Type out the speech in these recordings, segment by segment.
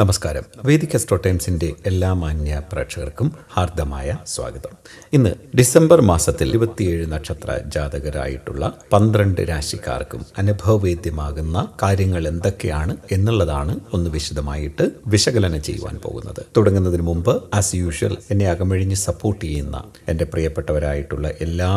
നമസ്കാരം Vedic astro ടൈംസിന്റെ എല്ലാ മാന്യ പ്രേക്ഷകർക്കും ഹാർദമായ സ്വാഗതം ഇന്ന് ഡിസംബർ മാസത്തിൽ ഇരുപത്തിയേഴ് നക്ഷത്ര ജാതകരായിട്ടുള്ള പന്ത്രണ്ട് രാശിക്കാർക്കും അനുഭവവേദ്യമാകുന്ന കാര്യങ്ങൾ എന്തൊക്കെയാണ് എന്നുള്ളതാണ് ഒന്ന് വിശദമായിട്ട് വിശകലനം ചെയ്യുവാൻ പോകുന്നത് തുടങ്ങുന്നതിന് മുമ്പ് ആസ് യൂഷ്വൽ എന്നെ അകമഴിഞ്ഞ് സപ്പോർട്ട് ചെയ്യുന്ന എൻ്റെ പ്രിയപ്പെട്ടവരായിട്ടുള്ള എല്ലാ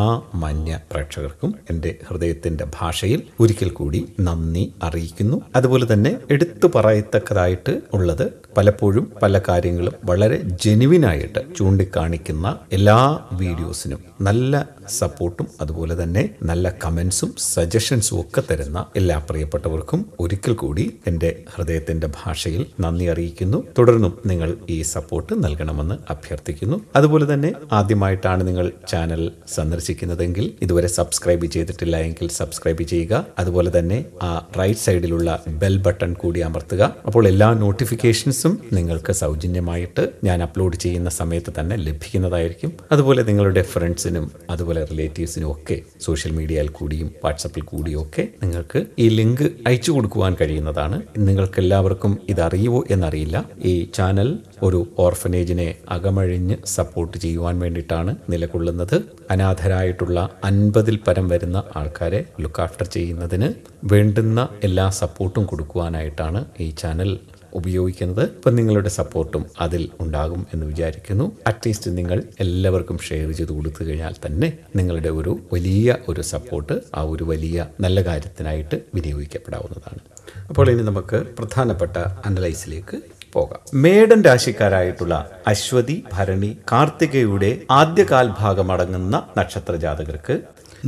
മാന്യ പ്രേക്ഷകർക്കും എൻ്റെ ഹൃദയത്തിൻ്റെ ഭാഷയിൽ ഒരിക്കൽ കൂടി നന്ദി അറിയിക്കുന്നു അതുപോലെ തന്നെ എടുത്തു പറയത്തക്കതായിട്ട് ഉള്ള ഉള്ളത് പലപ്പോഴും പല കാര്യങ്ങളും വളരെ ജെനുവിനായിട്ട് ചൂണ്ടിക്കാണിക്കുന്ന എല്ലാ വീഡിയോസിനും നല്ല സപ്പോർട്ടും അതുപോലെ തന്നെ നല്ല കമൻസും സജഷൻസും ഒക്കെ തരുന്ന എല്ലാ പ്രിയപ്പെട്ടവർക്കും ഒരിക്കൽ കൂടി എൻ്റെ ഹൃദയത്തിൻ്റെ ഭാഷയിൽ നന്ദി അറിയിക്കുന്നു തുടർന്നും നിങ്ങൾ ഈ സപ്പോർട്ട് നൽകണമെന്ന് അഭ്യർത്ഥിക്കുന്നു അതുപോലെ തന്നെ ആദ്യമായിട്ടാണ് നിങ്ങൾ ചാനൽ സന്ദർശിക്കുന്നതെങ്കിൽ ഇതുവരെ സബ്സ്ക്രൈബ് ചെയ്തിട്ടില്ല എങ്കിൽ സബ്സ്ക്രൈബ് ചെയ്യുക അതുപോലെ തന്നെ ആ റൈറ്റ് സൈഡിലുള്ള ബെൽ ബട്ടൺ കൂടി അമർത്തുക അപ്പോൾ എല്ലാ നോട്ടിഫിക്കേഷൻസും നിങ്ങൾക്ക് സൗജന്യമായിട്ട് ഞാൻ അപ്ലോഡ് ചെയ്യുന്ന സമയത്ത് തന്നെ ലഭിക്കുന്നതായിരിക്കും അതുപോലെ നിങ്ങളുടെ ഫ്രണ്ട്സിനും അതുപോലെ അതുപോലെ റിലേറ്റീവ്സിനും ഒക്കെ സോഷ്യൽ മീഡിയയിൽ കൂടിയും വാട്സപ്പിൽ കൂടിയും ഒക്കെ നിങ്ങൾക്ക് ഈ ലിങ്ക് അയച്ചു കൊടുക്കുവാൻ കഴിയുന്നതാണ് നിങ്ങൾക്ക് എല്ലാവർക്കും ഇതറിയുവോ എന്നറിയില്ല ഈ ചാനൽ ഒരു ഓർഫനേജിനെ അകമഴിഞ്ഞ് സപ്പോർട്ട് ചെയ്യുവാൻ വേണ്ടിയിട്ടാണ് നിലകൊള്ളുന്നത് അനാഥരായിട്ടുള്ള അൻപതിൽ പരം വരുന്ന ആൾക്കാരെ ലുക്ക് ആഫ്റ്റർ ചെയ്യുന്നതിന് വേണ്ടുന്ന എല്ലാ സപ്പോർട്ടും കൊടുക്കുവാനായിട്ടാണ് ഈ ചാനൽ ഉപയോഗിക്കുന്നത് അപ്പം നിങ്ങളുടെ സപ്പോർട്ടും അതിൽ ഉണ്ടാകും എന്ന് വിചാരിക്കുന്നു അറ്റ്ലീസ്റ്റ് നിങ്ങൾ എല്ലാവർക്കും ഷെയർ ചെയ്ത് കൊടുത്തു കഴിഞ്ഞാൽ തന്നെ നിങ്ങളുടെ ഒരു വലിയ ഒരു സപ്പോർട്ട് ആ ഒരു വലിയ നല്ല കാര്യത്തിനായിട്ട് വിനിയോഗിക്കപ്പെടാവുന്നതാണ് അപ്പോൾ ഇനി നമുക്ക് പ്രധാനപ്പെട്ട അനലൈസിലേക്ക് പോകാം മേഡൻ രാശിക്കാരായിട്ടുള്ള അശ്വതി ഭരണി കാർത്തികയുടെ ആദ്യ കാൽഭാഗമടങ്ങുന്ന നക്ഷത്ര ജാതകർക്ക്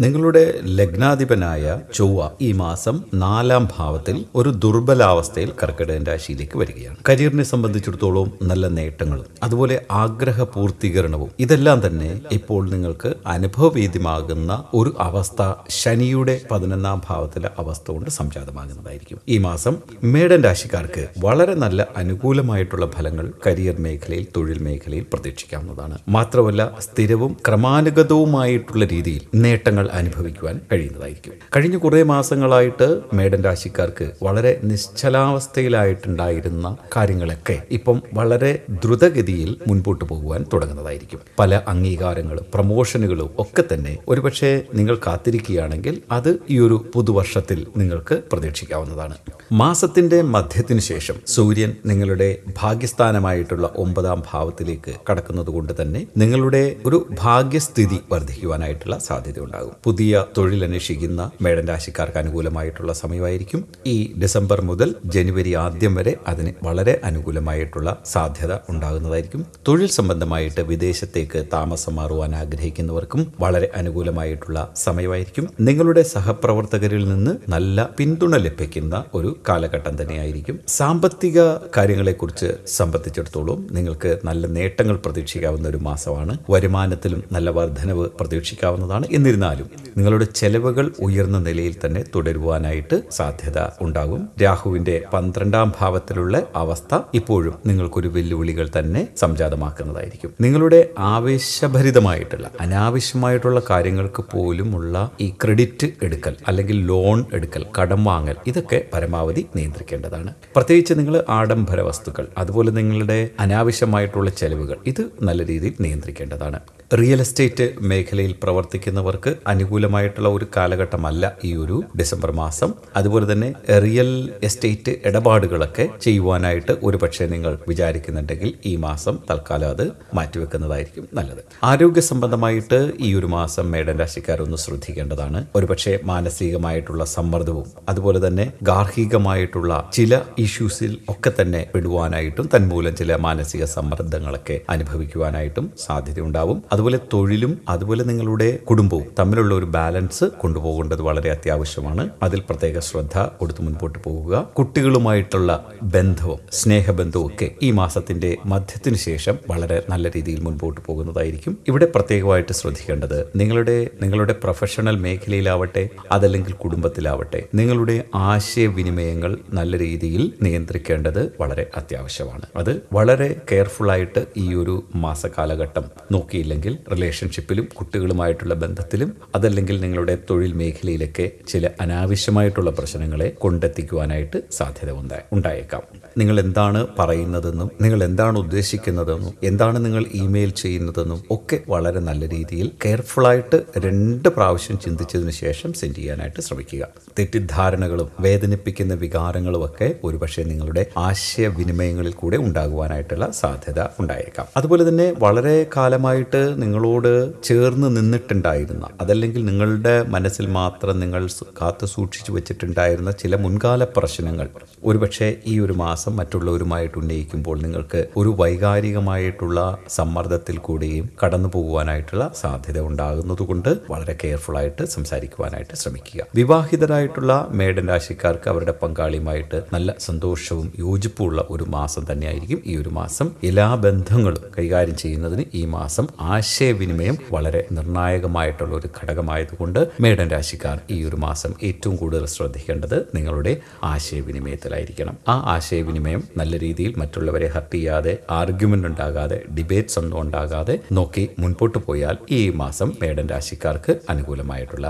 നിങ്ങളുടെ ലഗ്നാധിപനായ ചൊവ്വ ഈ മാസം നാലാം ഭാവത്തിൽ ഒരു ദുർബലാവസ്ഥയിൽ കർക്കിടകൻ രാശിയിലേക്ക് വരികയാണ് കരിയറിനെ സംബന്ധിച്ചിടത്തോളം നല്ല നേട്ടങ്ങളും അതുപോലെ ആഗ്രഹ പൂർത്തീകരണവും ഇതെല്ലാം തന്നെ ഇപ്പോൾ നിങ്ങൾക്ക് അനുഭവവേദ്യമാകുന്ന ഒരു അവസ്ഥ ശനിയുടെ പതിനൊന്നാം ഭാവത്തിലെ അവസ്ഥ കൊണ്ട് സംജാതമാകുന്നതായിരിക്കും ഈ മാസം മേടൻ രാശിക്കാർക്ക് വളരെ നല്ല അനുകൂലമായിട്ടുള്ള ഫലങ്ങൾ കരിയർ മേഖലയിൽ തൊഴിൽ മേഖലയിൽ പ്രതീക്ഷിക്കാവുന്നതാണ് മാത്രമല്ല സ്ഥിരവും ക്രമാനുഗതവുമായിട്ടുള്ള രീതിയിൽ നേട്ടങ്ങൾ അനുഭവിക്കുവാൻ കഴിയുന്നതായിരിക്കും കഴിഞ്ഞ കുറേ മാസങ്ങളായിട്ട് മേടൻ രാശിക്കാർക്ക് വളരെ നിശ്ചലാവസ്ഥയിലായിട്ടുണ്ടായിരുന്ന കാര്യങ്ങളൊക്കെ ഇപ്പം വളരെ ദ്രുതഗതിയിൽ മുൻപോട്ട് പോകുവാൻ തുടങ്ങുന്നതായിരിക്കും പല അംഗീകാരങ്ങളും പ്രമോഷനുകളും ഒക്കെ തന്നെ ഒരുപക്ഷെ നിങ്ങൾ കാത്തിരിക്കുകയാണെങ്കിൽ അത് ഈ ഒരു പുതുവർഷത്തിൽ നിങ്ങൾക്ക് പ്രതീക്ഷിക്കാവുന്നതാണ് മാസത്തിന്റെ മധ്യത്തിനു ശേഷം സൂര്യൻ നിങ്ങളുടെ ഭാഗ്യസ്ഥാനമായിട്ടുള്ള ഒമ്പതാം ഭാവത്തിലേക്ക് കടക്കുന്നത് കൊണ്ട് തന്നെ നിങ്ങളുടെ ഒരു ഭാഗ്യസ്ഥിതി വർദ്ധിക്കുവാനായിട്ടുള്ള സാധ്യത ഉണ്ടാകും ഉണ്ടാകും പുതിയ തൊഴിലന്വേഷിക്കുന്ന മേടൻ രാശിക്കാർക്ക് അനുകൂലമായിട്ടുള്ള സമയമായിരിക്കും ഈ ഡിസംബർ മുതൽ ജനുവരി ആദ്യം വരെ അതിന് വളരെ അനുകൂലമായിട്ടുള്ള സാധ്യത ഉണ്ടാകുന്നതായിരിക്കും തൊഴിൽ സംബന്ധമായിട്ട് വിദേശത്തേക്ക് താമസം മാറുവാൻ ആഗ്രഹിക്കുന്നവർക്കും വളരെ അനുകൂലമായിട്ടുള്ള സമയമായിരിക്കും നിങ്ങളുടെ സഹപ്രവർത്തകരിൽ നിന്ന് നല്ല പിന്തുണ ലഭിക്കുന്ന ഒരു കാലഘട്ടം തന്നെയായിരിക്കും സാമ്പത്തിക കാര്യങ്ങളെക്കുറിച്ച് സംബന്ധിച്ചിടത്തോളം നിങ്ങൾക്ക് നല്ല നേട്ടങ്ങൾ പ്രതീക്ഷിക്കാവുന്ന ഒരു മാസമാണ് വരുമാനത്തിലും നല്ല വർധനവ് പ്രതീക്ഷിക്കാവുന്നതാണ് എന്നിരുന്നാലും എന്നിരുന്നാലും നിങ്ങളുടെ ചെലവുകൾ ഉയർന്ന നിലയിൽ തന്നെ തുടരുവാനായിട്ട് സാധ്യത ഉണ്ടാകും രാഹുവിന്റെ പന്ത്രണ്ടാം ഭാവത്തിലുള്ള അവസ്ഥ ഇപ്പോഴും നിങ്ങൾക്കൊരു വെല്ലുവിളികൾ തന്നെ സംജാതമാക്കുന്നതായിരിക്കും നിങ്ങളുടെ ആവേശഭരിതമായിട്ടുള്ള അനാവശ്യമായിട്ടുള്ള കാര്യങ്ങൾക്ക് പോലുമുള്ള ഈ ക്രെഡിറ്റ് എടുക്കൽ അല്ലെങ്കിൽ ലോൺ എടുക്കൽ കടം വാങ്ങൽ ഇതൊക്കെ പരമാവധി നിയന്ത്രിക്കേണ്ടതാണ് പ്രത്യേകിച്ച് നിങ്ങൾ ആഡംബര വസ്തുക്കൾ അതുപോലെ നിങ്ങളുടെ അനാവശ്യമായിട്ടുള്ള ചെലവുകൾ ഇത് നല്ല രീതിയിൽ നിയന്ത്രിക്കേണ്ടതാണ് റിയൽ എസ്റ്റേറ്റ് മേഖലയിൽ പ്രവർത്തിക്കുന്നവർക്ക് അനുകൂലമായിട്ടുള്ള ഒരു കാലഘട്ടമല്ല ഈ ഒരു ഡിസംബർ മാസം അതുപോലെ തന്നെ റിയൽ എസ്റ്റേറ്റ് ഇടപാടുകളൊക്കെ ചെയ്യുവാനായിട്ട് ഒരു പക്ഷേ നിങ്ങൾ വിചാരിക്കുന്നുണ്ടെങ്കിൽ ഈ മാസം തൽക്കാലം അത് മാറ്റിവെക്കുന്നതായിരിക്കും നല്ലത് ആരോഗ്യ സംബന്ധമായിട്ട് ഈ ഒരു മാസം മേഡൻ രാശിക്കാരൊന്ന് ശ്രദ്ധിക്കേണ്ടതാണ് ഒരുപക്ഷെ മാനസികമായിട്ടുള്ള സമ്മർദ്ദവും അതുപോലെ തന്നെ ഗാർഹികമായിട്ടുള്ള ചില ഇഷ്യൂസിൽ ഒക്കെ തന്നെ പെടുവാനായിട്ടും തന്മൂലം ചില മാനസിക സമ്മർദ്ദങ്ങളൊക്കെ അനുഭവിക്കുവാനായിട്ടും സാധ്യതയുണ്ടാവും അതുപോലെ തൊഴിലും അതുപോലെ നിങ്ങളുടെ കുടുംബവും തമ്മിലുള്ള ഒരു ബാലൻസ് കൊണ്ടുപോകേണ്ടത് വളരെ അത്യാവശ്യമാണ് അതിൽ പ്രത്യേക ശ്രദ്ധ കൊടുത്ത് മുൻപോട്ട് പോകുക കുട്ടികളുമായിട്ടുള്ള ബന്ധവും സ്നേഹബന്ധവും ഒക്കെ ഈ മാസത്തിന്റെ മധ്യത്തിനു ശേഷം വളരെ നല്ല രീതിയിൽ മുൻപോട്ട് പോകുന്നതായിരിക്കും ഇവിടെ പ്രത്യേകമായിട്ട് ശ്രദ്ധിക്കേണ്ടത് നിങ്ങളുടെ നിങ്ങളുടെ പ്രൊഫഷണൽ മേഖലയിലാവട്ടെ അതല്ലെങ്കിൽ കുടുംബത്തിലാവട്ടെ നിങ്ങളുടെ ആശയവിനിമയങ്ങൾ നല്ല രീതിയിൽ നിയന്ത്രിക്കേണ്ടത് വളരെ അത്യാവശ്യമാണ് അത് വളരെ കെയർഫുള്ളായിട്ട് ഈ ഒരു മാസകാലഘട്ടം നോക്കിയില്ലെങ്കിൽ അല്ലെങ്കിൽ റിലേഷൻഷിപ്പിലും കുട്ടികളുമായിട്ടുള്ള ബന്ധത്തിലും അതല്ലെങ്കിൽ നിങ്ങളുടെ തൊഴിൽ മേഖലയിലൊക്കെ ചില അനാവശ്യമായിട്ടുള്ള പ്രശ്നങ്ങളെ കൊണ്ടെത്തിക്കുവാനായിട്ട് സാധ്യത ഉണ്ടായേക്കാം നിങ്ങൾ എന്താണ് പറയുന്നതെന്നും നിങ്ങൾ എന്താണ് ഉദ്ദേശിക്കുന്നതെന്നും എന്താണ് നിങ്ങൾ ഇമെയിൽ ചെയ്യുന്നതെന്നും ഒക്കെ വളരെ നല്ല രീതിയിൽ കെയർഫുള്ളായിട്ട് രണ്ട് പ്രാവശ്യം ചിന്തിച്ചതിന് ശേഷം സെൻഡ് ചെയ്യാനായിട്ട് ശ്രമിക്കുക തെറ്റിദ്ധാരണകളും വേദനിപ്പിക്കുന്ന വികാരങ്ങളും ഒക്കെ ഒരുപക്ഷെ നിങ്ങളുടെ ആശയവിനിമയങ്ങളിൽ കൂടെ ഉണ്ടാകുവാനായിട്ടുള്ള സാധ്യത ഉണ്ടായേക്കാം അതുപോലെ തന്നെ വളരെ കാലമായിട്ട് നിങ്ങളോട് ചേർന്ന് നിന്നിട്ടുണ്ടായിരുന്ന അതല്ലെങ്കിൽ നിങ്ങളുടെ മനസ്സിൽ മാത്രം നിങ്ങൾ കാത്തു സൂക്ഷിച്ചു വെച്ചിട്ടുണ്ടായിരുന്ന ചില മുൻകാല പ്രശ്നങ്ങൾ ഒരുപക്ഷെ ഈ ഒരു മാസം മറ്റുള്ളവരുമായിട്ട് ഉന്നയിക്കുമ്പോൾ നിങ്ങൾക്ക് ഒരു വൈകാരികമായിട്ടുള്ള സമ്മർദ്ദത്തിൽ കൂടിയും കടന്നു പോകുവാനായിട്ടുള്ള സാധ്യത ഉണ്ടാകുന്നതുകൊണ്ട് വളരെ കെയർഫുള്ളായിട്ട് സംസാരിക്കുവാനായിട്ട് ശ്രമിക്കുക വിവാഹിതരായിട്ടുള്ള മേഡൻ രാശിക്കാർക്ക് അവരുടെ പങ്കാളിയുമായിട്ട് നല്ല സന്തോഷവും യോജിപ്പുമുള്ള ഒരു മാസം തന്നെയായിരിക്കും ഈ ഒരു മാസം എല്ലാ ബന്ധങ്ങളും കൈകാര്യം ചെയ്യുന്നതിന് ഈ മാസം ആശ ആശയവിനിമയം വളരെ നിർണായകമായിട്ടുള്ള ഒരു ഘടകമായതുകൊണ്ട് മേടൻ രാശിക്കാർ ഈ ഒരു മാസം ഏറ്റവും കൂടുതൽ ശ്രദ്ധിക്കേണ്ടത് നിങ്ങളുടെ ആശയവിനിമയത്തിലായിരിക്കണം ആ ആശയവിനിമയം നല്ല രീതിയിൽ മറ്റുള്ളവരെ ഹർട്ട് ചെയ്യാതെ ആർഗ്യുമെന്റ് ഉണ്ടാകാതെ ഡിബേറ്റ്സ് ഒന്നും ഉണ്ടാകാതെ നോക്കി മുൻപോട്ട് പോയാൽ ഈ മാസം മേടൻ രാശിക്കാർക്ക് അനുകൂലമായിട്ടുള്ള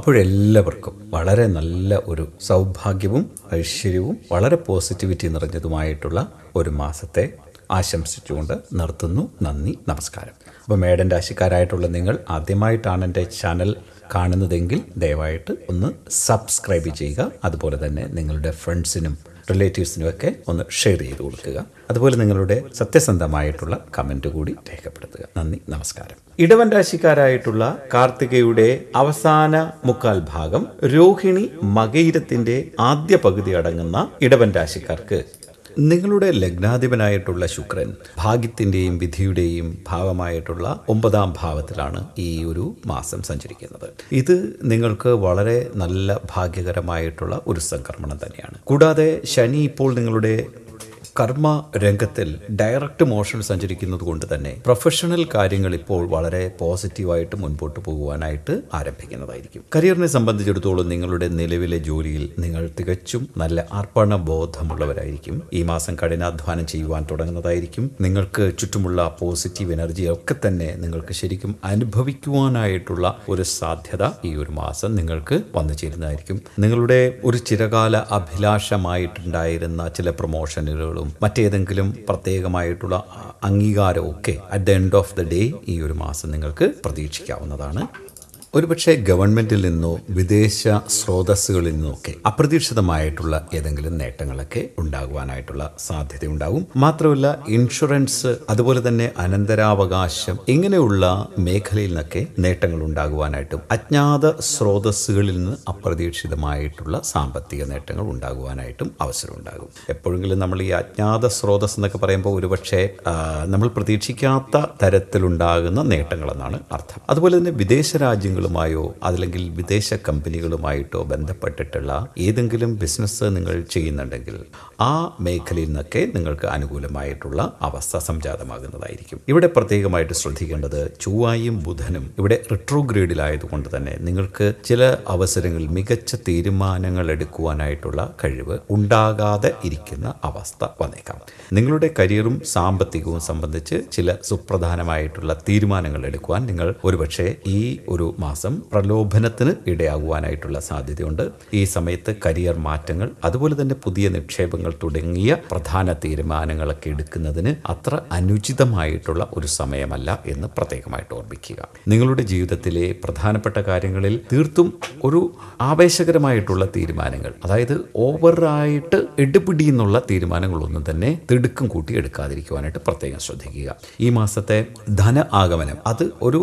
അപ്പോഴെല്ലാവർക്കും വളരെ നല്ല ഒരു സൗഭാഗ്യവും ഐശ്വര്യവും വളരെ പോസിറ്റിവിറ്റി നിറഞ്ഞതുമായിട്ടുള്ള ഒരു മാസത്തെ ആശംസിച്ചുകൊണ്ട് നിർത്തുന്നു നന്ദി നമസ്കാരം അപ്പോൾ മേഡൻ രാശിക്കാരായിട്ടുള്ള നിങ്ങൾ ആദ്യമായിട്ടാണ് എൻ്റെ ചാനൽ കാണുന്നതെങ്കിൽ ദയവായിട്ട് ഒന്ന് സബ്സ്ക്രൈബ് ചെയ്യുക അതുപോലെ തന്നെ നിങ്ങളുടെ ഫ്രണ്ട്സിനും റിലേറ്റീവ്സിനുമൊക്കെ ഒന്ന് ഷെയർ ചെയ്ത് കൊടുക്കുക അതുപോലെ നിങ്ങളുടെ സത്യസന്ധമായിട്ടുള്ള കമൻറ്റ് കൂടി രേഖപ്പെടുത്തുക നന്ദി നമസ്കാരം ഇടവൻ രാശിക്കാരായിട്ടുള്ള കാർത്തികയുടെ അവസാന മുക്കാൽ ഭാഗം രോഹിണി മകയിരത്തിന്റെ ആദ്യ പകുതി അടങ്ങുന്ന ഇടവൻ രാശിക്കാർക്ക് നിങ്ങളുടെ ലഗ്നാധിപനായിട്ടുള്ള ശുക്രൻ ഭാഗ്യത്തിൻ്റെയും വിധിയുടെയും ഭാവമായിട്ടുള്ള ഒമ്പതാം ഭാവത്തിലാണ് ഈ ഒരു മാസം സഞ്ചരിക്കുന്നത് ഇത് നിങ്ങൾക്ക് വളരെ നല്ല ഭാഗ്യകരമായിട്ടുള്ള ഒരു സംക്രമണം തന്നെയാണ് കൂടാതെ ശനി ഇപ്പോൾ നിങ്ങളുടെ കർമ്മ രംഗത്തിൽ ഡയറക്റ്റ് മോഷൻ സഞ്ചരിക്കുന്നത് കൊണ്ട് തന്നെ പ്രൊഫഷണൽ കാര്യങ്ങൾ ഇപ്പോൾ വളരെ പോസിറ്റീവായിട്ട് മുൻപോട്ട് പോകുവാനായിട്ട് ആരംഭിക്കുന്നതായിരിക്കും കരിയറിനെ സംബന്ധിച്ചിടത്തോളം നിങ്ങളുടെ നിലവിലെ ജോലിയിൽ നിങ്ങൾ തികച്ചും നല്ല അർപ്പണ ബോധമുള്ളവരായിരിക്കും ഈ മാസം കഠിനാധ്വാനം ചെയ്യുവാൻ തുടങ്ങുന്നതായിരിക്കും നിങ്ങൾക്ക് ചുറ്റുമുള്ള പോസിറ്റീവ് എനർജി ഒക്കെ തന്നെ നിങ്ങൾക്ക് ശരിക്കും അനുഭവിക്കുവാനായിട്ടുള്ള ഒരു സാധ്യത ഈ ഒരു മാസം നിങ്ങൾക്ക് വന്നു ചേരുന്നതായിരിക്കും നിങ്ങളുടെ ഒരു ചിരകാല അഭിലാഷമായിട്ടുണ്ടായിരുന്ന ചില പ്രൊമോഷനുകൾ ഉത്തരവാദിത്തങ്ങളും മറ്റേതെങ്കിലും പ്രത്യേകമായിട്ടുള്ള അംഗീകാരവും ഒക്കെ at the end of the day ഈ ഒരു മാസം നിങ്ങൾക്ക് പ്രതീക്ഷിക്കാവുന്നതാണ് ഒരുപക്ഷെ ഗവൺമെന്റിൽ നിന്നോ വിദേശ സ്രോതസ്സുകളിൽ ഒക്കെ അപ്രതീക്ഷിതമായിട്ടുള്ള ഏതെങ്കിലും നേട്ടങ്ങളൊക്കെ ഉണ്ടാകുവാനായിട്ടുള്ള സാധ്യതയുണ്ടാകും മാത്രമല്ല ഇൻഷുറൻസ് അതുപോലെ തന്നെ അനന്തരാവകാശം ഇങ്ങനെയുള്ള മേഖലയിൽ നിന്നൊക്കെ നേട്ടങ്ങൾ ഉണ്ടാകുവാനായിട്ടും അജ്ഞാത സ്രോതസ്സുകളിൽ നിന്ന് അപ്രതീക്ഷിതമായിട്ടുള്ള സാമ്പത്തിക നേട്ടങ്ങൾ ഉണ്ടാകുവാനായിട്ടും അവസരമുണ്ടാകും എപ്പോഴെങ്കിലും നമ്മൾ ഈ അജ്ഞാത സ്രോതസ് എന്നൊക്കെ പറയുമ്പോൾ ഒരുപക്ഷെ നമ്മൾ പ്രതീക്ഷിക്കാത്ത തരത്തിലുണ്ടാകുന്ന നേട്ടങ്ങളെന്നാണ് അർത്ഥം അതുപോലെ തന്നെ വിദേശ രാജ്യങ്ങൾ കമ്പനികളുമായോ അതല്ലെങ്കിൽ വിദേശ കമ്പനികളുമായിട്ടോ ബന്ധപ്പെട്ടിട്ടുള്ള ഏതെങ്കിലും ബിസിനസ് നിങ്ങൾ ചെയ്യുന്നുണ്ടെങ്കിൽ ആ മേഖലയിൽ നിന്നൊക്കെ നിങ്ങൾക്ക് അനുകൂലമായിട്ടുള്ള അവസ്ഥ സംജാതമാകുന്നതായിരിക്കും ഇവിടെ പ്രത്യേകമായിട്ട് ശ്രദ്ധിക്കേണ്ടത് ചൊവ്വായും ബുധനും ഇവിടെ റിട്രോഗ്രേഡിലായതുകൊണ്ട് തന്നെ നിങ്ങൾക്ക് ചില അവസരങ്ങളിൽ മികച്ച തീരുമാനങ്ങൾ എടുക്കുവാനായിട്ടുള്ള കഴിവ് ഉണ്ടാകാതെ ഇരിക്കുന്ന അവസ്ഥ വന്നേക്കാം നിങ്ങളുടെ കരിയറും സാമ്പത്തികവും സംബന്ധിച്ച് ചില സുപ്രധാനമായിട്ടുള്ള തീരുമാനങ്ങൾ എടുക്കുവാൻ നിങ്ങൾ ഒരുപക്ഷെ ഈ ഒരു മാസം പ്രലോഭനത്തിന് ഇടയാകുവാനായിട്ടുള്ള സാധ്യതയുണ്ട് ഈ സമയത്ത് കരിയർ മാറ്റങ്ങൾ അതുപോലെ തന്നെ പുതിയ നിക്ഷേപങ്ങൾ തുടങ്ങിയ പ്രധാന തീരുമാനങ്ങളൊക്കെ എടുക്കുന്നതിന് അത്ര അനുചിതമായിട്ടുള്ള ഒരു സമയമല്ല എന്ന് പ്രത്യേകമായിട്ട് ഓർമ്മിക്കുക നിങ്ങളുടെ ജീവിതത്തിലെ പ്രധാനപ്പെട്ട കാര്യങ്ങളിൽ തീർത്തും ഒരു ആവേശകരമായിട്ടുള്ള തീരുമാനങ്ങൾ അതായത് ഓവറായിട്ട് എടുപിടി എന്നുള്ള തീരുമാനങ്ങളൊന്നും തന്നെ തിടുക്കം കൂട്ടി എടുക്കാതിരിക്കുവാനായിട്ട് പ്രത്യേകം ശ്രദ്ധിക്കുക ഈ മാസത്തെ ധന ആഗമനം അത് ഒരു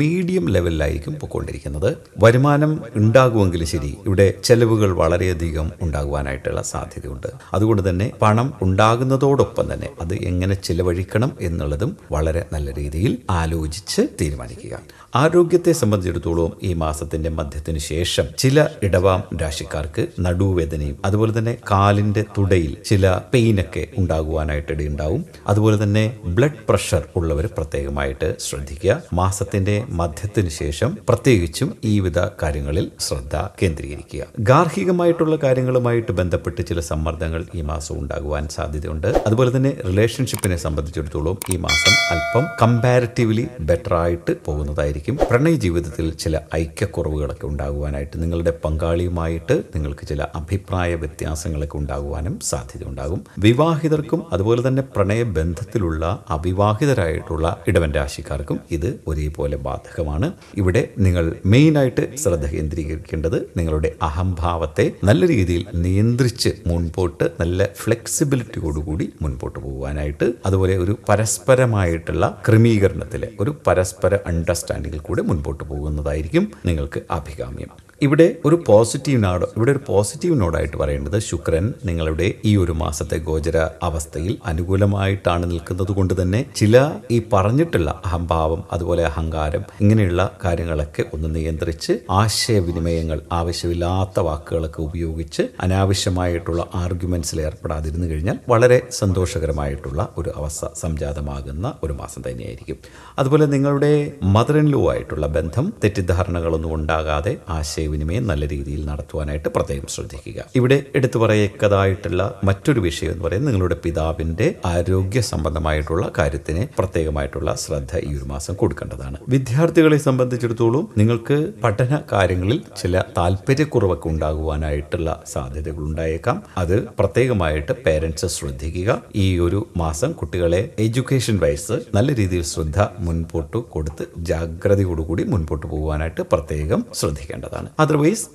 മീഡിയം ലെവലിലായിരിക്കും പൊക്കൊണ്ടിരിക്കുന്നത് വരുമാനം ഉണ്ടാകുമെങ്കിൽ ശരി ഇവിടെ ചെലവുകൾ വളരെയധികം ഉണ്ടാകുവാനായിട്ടുള്ള സാധ്യതയുണ്ട് അതുകൊണ്ട് തന്നെ പണം ഉണ്ടാകുന്നതോടൊപ്പം തന്നെ അത് എങ്ങനെ ചിലവഴിക്കണം എന്നുള്ളതും വളരെ നല്ല രീതിയിൽ ആലോചിച്ച് തീരുമാനിക്കുക ആരോഗ്യത്തെ സംബന്ധിച്ചിടത്തോളം ഈ മാസത്തിന്റെ മധ്യത്തിന് ശേഷം ചില ഇടവാം രാശിക്കാർക്ക് നടുവേദനയും അതുപോലെ തന്നെ കാലിന്റെ തുടയിൽ ചില പെയിനൊക്കെ ഉണ്ടാവും അതുപോലെ തന്നെ ബ്ലഡ് പ്രഷർ ഉള്ളവർ പ്രത്യേകമായിട്ട് ശ്രദ്ധിക്കുക മാസത്തിന്റെ മധ്യത്തിന് ശേഷം പ്രത്യേകിച്ചും ഈ വിധ കാര്യങ്ങളിൽ ശ്രദ്ധ കേന്ദ്രീകരിക്കുക ഗാർഹികമായിട്ടുള്ള കാര്യങ്ങളുമായിട്ട് ബന്ധപ്പെട്ട് ചില സമ്മർദ്ദങ്ങൾ ഈ മാസം ഉണ്ടാകുവാൻ സാധ്യതയുണ്ട് അതുപോലെ തന്നെ റിലേഷൻഷിപ്പിനെ സംബന്ധിച്ചിടത്തോളം ഈ മാസം അല്പം കമ്പാരിറ്റീവ്ലി ബെറ്റർ ആയിട്ട് പോകുന്നതായിരിക്കും പ്രണയ ജീവിതത്തിൽ ചില ഐക്യക്കുറവുകളൊക്കെ ഉണ്ടാകുവാനായിട്ട് നിങ്ങളുടെ പങ്കാളിയുമായിട്ട് നിങ്ങൾക്ക് ചില അഭിപ്രായ വ്യത്യാസങ്ങളൊക്കെ ഉണ്ടാകുവാനും സാധ്യതയുണ്ടാകും വിവാഹിതർക്കും അതുപോലെ തന്നെ പ്രണയ ബന്ധത്തിലുള്ള അവിവാഹിതരായിട്ടുള്ള ഇടവൻ രാശിക്കാർക്കും ഇത് ഒരേപോലെ ബാധകമാണ് ഇവിടെ നിങ്ങൾ മെയിനായിട്ട് ശ്രദ്ധ കേന്ദ്രീകരിക്കേണ്ടത് നിങ്ങളുടെ അഹംഭാവത്തെ നല്ല രീതിയിൽ നിയന്ത്രിച്ച് മുൻപോട്ട് നല്ല ഫ്ലെക്സിബിലിറ്റിയോടുകൂടി മുൻപോട്ട് പോകാനായിട്ട് അതുപോലെ ഒരു പരസ്പരമായിട്ടുള്ള ക്രമീകരണത്തിൽ ഒരു പരസ്പര അണ്ടർസ്റ്റാൻഡിങ്ങിൽ കൂടെ മുൻപോട്ട് പോകുന്നതായിരിക്കും നിങ്ങൾക്ക് അഭികാമ്യം ഇവിടെ ഒരു പോസിറ്റീവ് നാട് ഇവിടെ ഒരു പോസിറ്റീവ് നോഡായിട്ട് പറയേണ്ടത് ശുക്രൻ നിങ്ങളുടെ ഈ ഒരു മാസത്തെ ഗോചര അവസ്ഥയിൽ അനുകൂലമായിട്ടാണ് നിൽക്കുന്നത് കൊണ്ട് തന്നെ ചില ഈ പറഞ്ഞിട്ടുള്ള അഹംഭാവം അതുപോലെ അഹങ്കാരം ഇങ്ങനെയുള്ള കാര്യങ്ങളൊക്കെ ഒന്ന് നിയന്ത്രിച്ച് ആശയവിനിമയങ്ങൾ ആവശ്യമില്ലാത്ത വാക്കുകളൊക്കെ ഉപയോഗിച്ച് അനാവശ്യമായിട്ടുള്ള ആർഗ്യുമെന്റ്സിൽ ഏർപ്പെടാതിരുന്നു കഴിഞ്ഞാൽ വളരെ സന്തോഷകരമായിട്ടുള്ള ഒരു അവസ്ഥ സംജാതമാകുന്ന ഒരു മാസം തന്നെയായിരിക്കും അതുപോലെ നിങ്ങളുടെ മദർ ഇൻ ലോ ആയിട്ടുള്ള ബന്ധം തെറ്റിദ്ധാരണകളൊന്നും ഉണ്ടാകാതെ ആശയ ആശയവിനിമയം നല്ല രീതിയിൽ നടത്തുവാനായിട്ട് പ്രത്യേകം ശ്രദ്ധിക്കുക ഇവിടെ എടുത്തു പറയക്കതായിട്ടുള്ള മറ്റൊരു വിഷയം എന്ന് പറയുന്നത് നിങ്ങളുടെ പിതാവിന്റെ ആരോഗ്യ സംബന്ധമായിട്ടുള്ള കാര്യത്തിന് പ്രത്യേകമായിട്ടുള്ള ശ്രദ്ധ ഈ ഒരു മാസം കൊടുക്കേണ്ടതാണ് വിദ്യാർത്ഥികളെ സംബന്ധിച്ചിടത്തോളം നിങ്ങൾക്ക് പഠന കാര്യങ്ങളിൽ ചില താല്പര്യക്കുറവൊക്കെ ഉണ്ടാകുവാനായിട്ടുള്ള സാധ്യതകൾ ഉണ്ടായേക്കാം അത് പ്രത്യേകമായിട്ട് പേരൻസ് ശ്രദ്ധിക്കുക ഈ ഒരു മാസം കുട്ടികളെ എഡ്യൂക്കേഷൻ വൈസ് നല്ല രീതിയിൽ ശ്രദ്ധ മുൻപോട്ട് കൊടുത്ത് ജാഗ്രതയോടുകൂടി മുൻപോട്ട് പോകുവാനായിട്ട് പ്രത്യേകം ശ്രദ്ധിക്കേണ്ടതാണ് അതർവൈസ്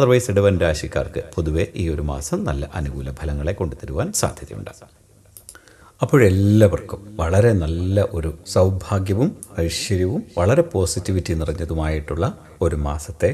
അതർവൈസ് ഇടവൻ രാശിക്കാർക്ക് പൊതുവെ ഈ ഒരു മാസം നല്ല അനുകൂല ഫലങ്ങളെ കൊണ്ടുതരുവാൻ സാധ്യതയുണ്ട് അപ്പോഴെല്ലാവർക്കും വളരെ നല്ല ഒരു സൗഭാഗ്യവും ഐശ്വര്യവും വളരെ പോസിറ്റിവിറ്റി നിറഞ്ഞതുമായിട്ടുള്ള ഒരു മാസത്തെ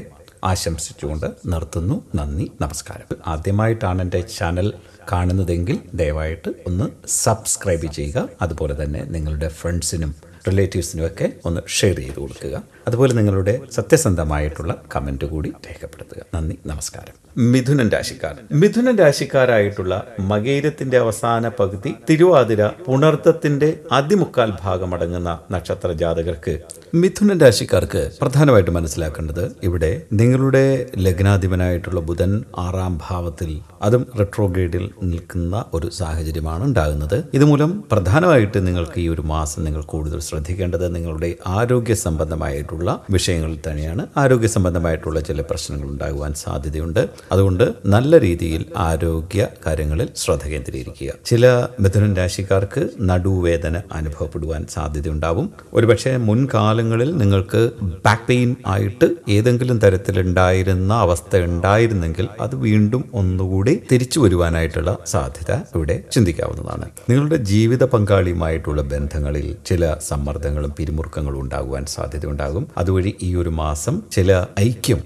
ആശംസിച്ചുകൊണ്ട് നിർത്തുന്നു നന്ദി നമസ്കാരം ആദ്യമായിട്ടാണ് എൻ്റെ ചാനൽ കാണുന്നതെങ്കിൽ ദയവായിട്ട് ഒന്ന് സബ്സ്ക്രൈബ് ചെയ്യുക അതുപോലെ തന്നെ നിങ്ങളുടെ ഫ്രണ്ട്സിനും റിലേറ്റീവ്സിനുമൊക്കെ ഒന്ന് ഷെയർ ചെയ്ത് കൊടുക്കുക അതുപോലെ നിങ്ങളുടെ സത്യസന്ധമായിട്ടുള്ള കമൻറ്റ് കൂടി രേഖപ്പെടുത്തുക നന്ദി നമസ്കാരം മിഥുനൻ രാശിക്കാർ മിഥുനൻ രാശിക്കാരായിട്ടുള്ള മകേരത്തിന്റെ അവസാന പകുതി തിരുവാതിര പുണർത്തത്തിന്റെ അതിമുക്കാൽ ഭാഗമടങ്ങുന്ന നക്ഷത്ര ജാതകർക്ക് മിഥുനൻ രാശിക്കാർക്ക് പ്രധാനമായിട്ട് മനസ്സിലാക്കേണ്ടത് ഇവിടെ നിങ്ങളുടെ ലഗ്നാധിപനായിട്ടുള്ള ബുധൻ ആറാം ഭാവത്തിൽ അതും റെട്രോഗ്രേഡിൽ നിൽക്കുന്ന ഒരു സാഹചര്യമാണ് ഉണ്ടാകുന്നത് ഇതുമൂലം പ്രധാനമായിട്ട് നിങ്ങൾക്ക് ഈ ഒരു മാസം നിങ്ങൾ കൂടുതൽ ശ്രദ്ധിക്കേണ്ടത് നിങ്ങളുടെ ആരോഗ്യ സംബന്ധമായിട്ടുള്ള പോലുള്ള വിഷയങ്ങളിൽ തന്നെയാണ് ആരോഗ്യ സംബന്ധമായിട്ടുള്ള ചില പ്രശ്നങ്ങൾ ഉണ്ടാകുവാൻ സാധ്യതയുണ്ട് അതുകൊണ്ട് നല്ല രീതിയിൽ ആരോഗ്യ കാര്യങ്ങളിൽ ശ്രദ്ധ കേന്ദ്രീകരിക്കുക ചില മിഥുനൻ രാശിക്കാർക്ക് നടുവേദന അനുഭവപ്പെടുവാൻ സാധ്യതയുണ്ടാവും ഒരുപക്ഷെ മുൻകാലങ്ങളിൽ നിങ്ങൾക്ക് ബാക്ക് പെയിൻ ആയിട്ട് ഏതെങ്കിലും തരത്തിലുണ്ടായിരുന്ന അവസ്ഥ ഉണ്ടായിരുന്നെങ്കിൽ അത് വീണ്ടും ഒന്നുകൂടി തിരിച്ചു വരുവാനായിട്ടുള്ള സാധ്യത ഇവിടെ ചിന്തിക്കാവുന്നതാണ് നിങ്ങളുടെ ജീവിത പങ്കാളിയുമായിട്ടുള്ള ബന്ധങ്ങളിൽ ചില സമ്മർദ്ദങ്ങളും പിരിമുറുക്കങ്ങളും ഉണ്ടാകുവാൻ സാധ്യതയുണ്ടാകും ഉണ്ടാകും അതുവഴി ഈ ഒരു മാസം ചില ഐക്യം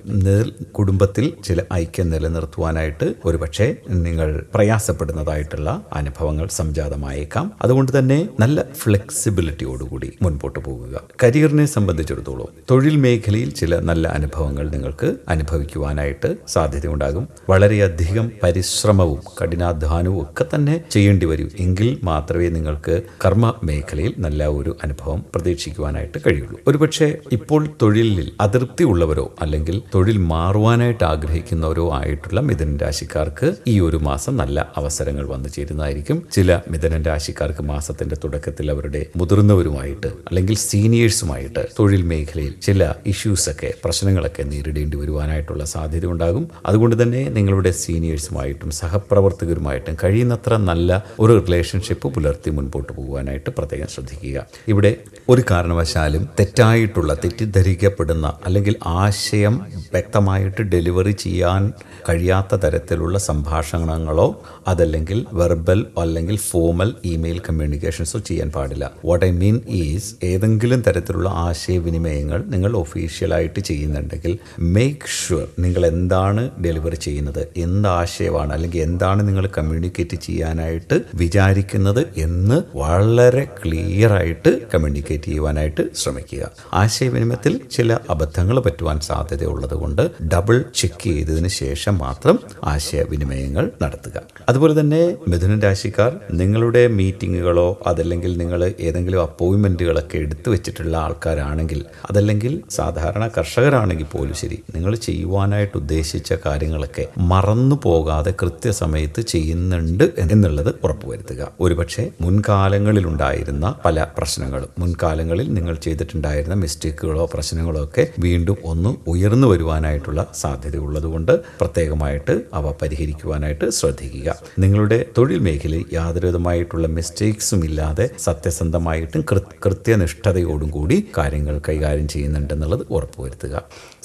കുടുംബത്തിൽ ചില ഐക്യം നിലനിർത്തുവാനായിട്ട് ഒരുപക്ഷെ നിങ്ങൾ പ്രയാസപ്പെടുന്നതായിട്ടുള്ള അനുഭവങ്ങൾ സംജാതമായേക്കാം അതുകൊണ്ട് തന്നെ നല്ല ഫ്ലെക്സിബിലിറ്റിയോടുകൂടി മുൻപോട്ട് പോകുക കരിയറിനെ സംബന്ധിച്ചിടത്തോളം തൊഴിൽ മേഖലയിൽ ചില നല്ല അനുഭവങ്ങൾ നിങ്ങൾക്ക് അനുഭവിക്കുവാനായിട്ട് സാധ്യതയുണ്ടാകും വളരെയധികം പരിശ്രമവും കഠിനാധ്വാനവും ഒക്കെ തന്നെ ചെയ്യേണ്ടി വരും എങ്കിൽ മാത്രമേ നിങ്ങൾക്ക് കർമ്മ മേഖലയിൽ നല്ല ഒരു അനുഭവം പ്രതീക്ഷിക്കുവാനായിട്ട് കഴിയുള്ളൂ ഒരുപക്ഷെ ഇപ്പോൾ തൊഴിലിൽ അതൃപ്തി ഉള്ളവരോ അല്ലെങ്കിൽ തൊഴിൽ മാറുവാനായിട്ട് ആഗ്രഹിക്കുന്നവരോ ആയിട്ടുള്ള മിഥുനൻ രാശിക്കാർക്ക് ഈ ഒരു മാസം നല്ല അവസരങ്ങൾ വന്നു ചേരുന്നതായിരിക്കും ചില മിഥുനൻ രാശിക്കാർക്ക് മാസത്തിന്റെ തുടക്കത്തിൽ അവരുടെ മുതിർന്നവരുമായിട്ട് അല്ലെങ്കിൽ സീനിയേഴ്സുമായിട്ട് തൊഴിൽ മേഖലയിൽ ചില ഇഷ്യൂസൊക്കെ പ്രശ്നങ്ങളൊക്കെ നേരിടേണ്ടി വരുവാനായിട്ടുള്ള സാധ്യത ഉണ്ടാകും അതുകൊണ്ട് തന്നെ നിങ്ങളുടെ സീനിയേഴ്സുമായിട്ടും സഹപ്രവർത്തകരുമായിട്ടും കഴിയുന്നത്ര നല്ല ഒരു റിലേഷൻഷിപ്പ് പുലർത്തി മുൻപോട്ട് പോകുവാനായിട്ട് പ്രത്യേകം ശ്രദ്ധിക്കുക ഇവിടെ ഒരു കാരണവശാലും തെറ്റായിട്ടുള്ള തെറ്റ് തെറ്റിദ്ധരിക്കപ്പെടുന്ന അല്ലെങ്കിൽ ആശയം വ്യക്തമായിട്ട് ഡെലിവറി ചെയ്യാൻ കഴിയാത്ത തരത്തിലുള്ള സംഭാഷണങ്ങളോ അതല്ലെങ്കിൽ വെർബൽ അല്ലെങ്കിൽ ഫോമൽ ഇമെയിൽ കമ്മ്യൂണിക്കേഷൻസോ ചെയ്യാൻ പാടില്ല വാട്ട് ഐ മീൻ ഈസ് ഏതെങ്കിലും തരത്തിലുള്ള ആശയവിനിമയങ്ങൾ നിങ്ങൾ ഒഫീഷ്യലായിട്ട് ചെയ്യുന്നുണ്ടെങ്കിൽ മേക്ക് ഷുവർ നിങ്ങൾ എന്താണ് ഡെലിവറി ചെയ്യുന്നത് എന്ത് ആശയമാണ് അല്ലെങ്കിൽ എന്താണ് നിങ്ങൾ കമ്മ്യൂണിക്കേറ്റ് ചെയ്യാനായിട്ട് വിചാരിക്കുന്നത് എന്ന് വളരെ ക്ലിയർ ആയിട്ട് കമ്മ്യൂണിക്കേറ്റ് ചെയ്യുവാനായിട്ട് ശ്രമിക്കുക ആശയവിനിമയത്തിൽ ചില അബദ്ധങ്ങൾ പറ്റുവാൻ സാധ്യതയുള്ളത് കൊണ്ട് ഡബിൾ ചെക്ക് ചെയ്തതിന് ശേഷം മാത്രം ആശയവിനിമയങ്ങൾ നടത്തുക അതുപോലെ തന്നെ മിഥുനൻ രാശിക്കാർ നിങ്ങളുടെ മീറ്റിങ്ങുകളോ അതല്ലെങ്കിൽ നിങ്ങൾ ഏതെങ്കിലും അപ്പോയിൻമെന്റുകളൊക്കെ എടുത്തു വെച്ചിട്ടുള്ള ആൾക്കാരാണെങ്കിൽ അതല്ലെങ്കിൽ സാധാരണ കർഷകരാണെങ്കിൽ പോലും ശരി നിങ്ങൾ ചെയ്യുവാനായിട്ട് ഉദ്ദേശിച്ച കാര്യങ്ങളൊക്കെ മറന്നു പോകാതെ കൃത്യസമയത്ത് ചെയ്യുന്നുണ്ട് എന്നുള്ളത് ഉറപ്പുവരുത്തുക ഒരുപക്ഷെ മുൻകാലങ്ങളിലുണ്ടായിരുന്ന പല പ്രശ്നങ്ങളും മുൻകാലങ്ങളിൽ നിങ്ങൾ ചെയ്തിട്ടുണ്ടായിരുന്ന മിസ്റ്റേക്കുകളോ പ്രശ്നങ്ങളോ ഒക്കെ വീണ്ടും ഒന്ന് ഉയർന്നു വരുവാനായിട്ടുള്ള സാധ്യത ഉള്ളതുകൊണ്ട് പ്രത്യേകമായിട്ട് അവ പരിഹരിക്കുവാനായിട്ട് ശ്രദ്ധിക്കുക നിങ്ങളുടെ തൊഴിൽ മേഖലയിൽ യാതൊരുവിധമായിട്ടുള്ള മിസ്റ്റേക്സും ഇല്ലാതെ സത്യസന്ധമായിട്ടും കൃത്യനിഷ്ഠതയോടും കൂടി കാര്യങ്ങൾ കൈകാര്യം ചെയ്യുന്നുണ്ടെന്നുള്ളത് ഉറപ്പുവരുത്തുക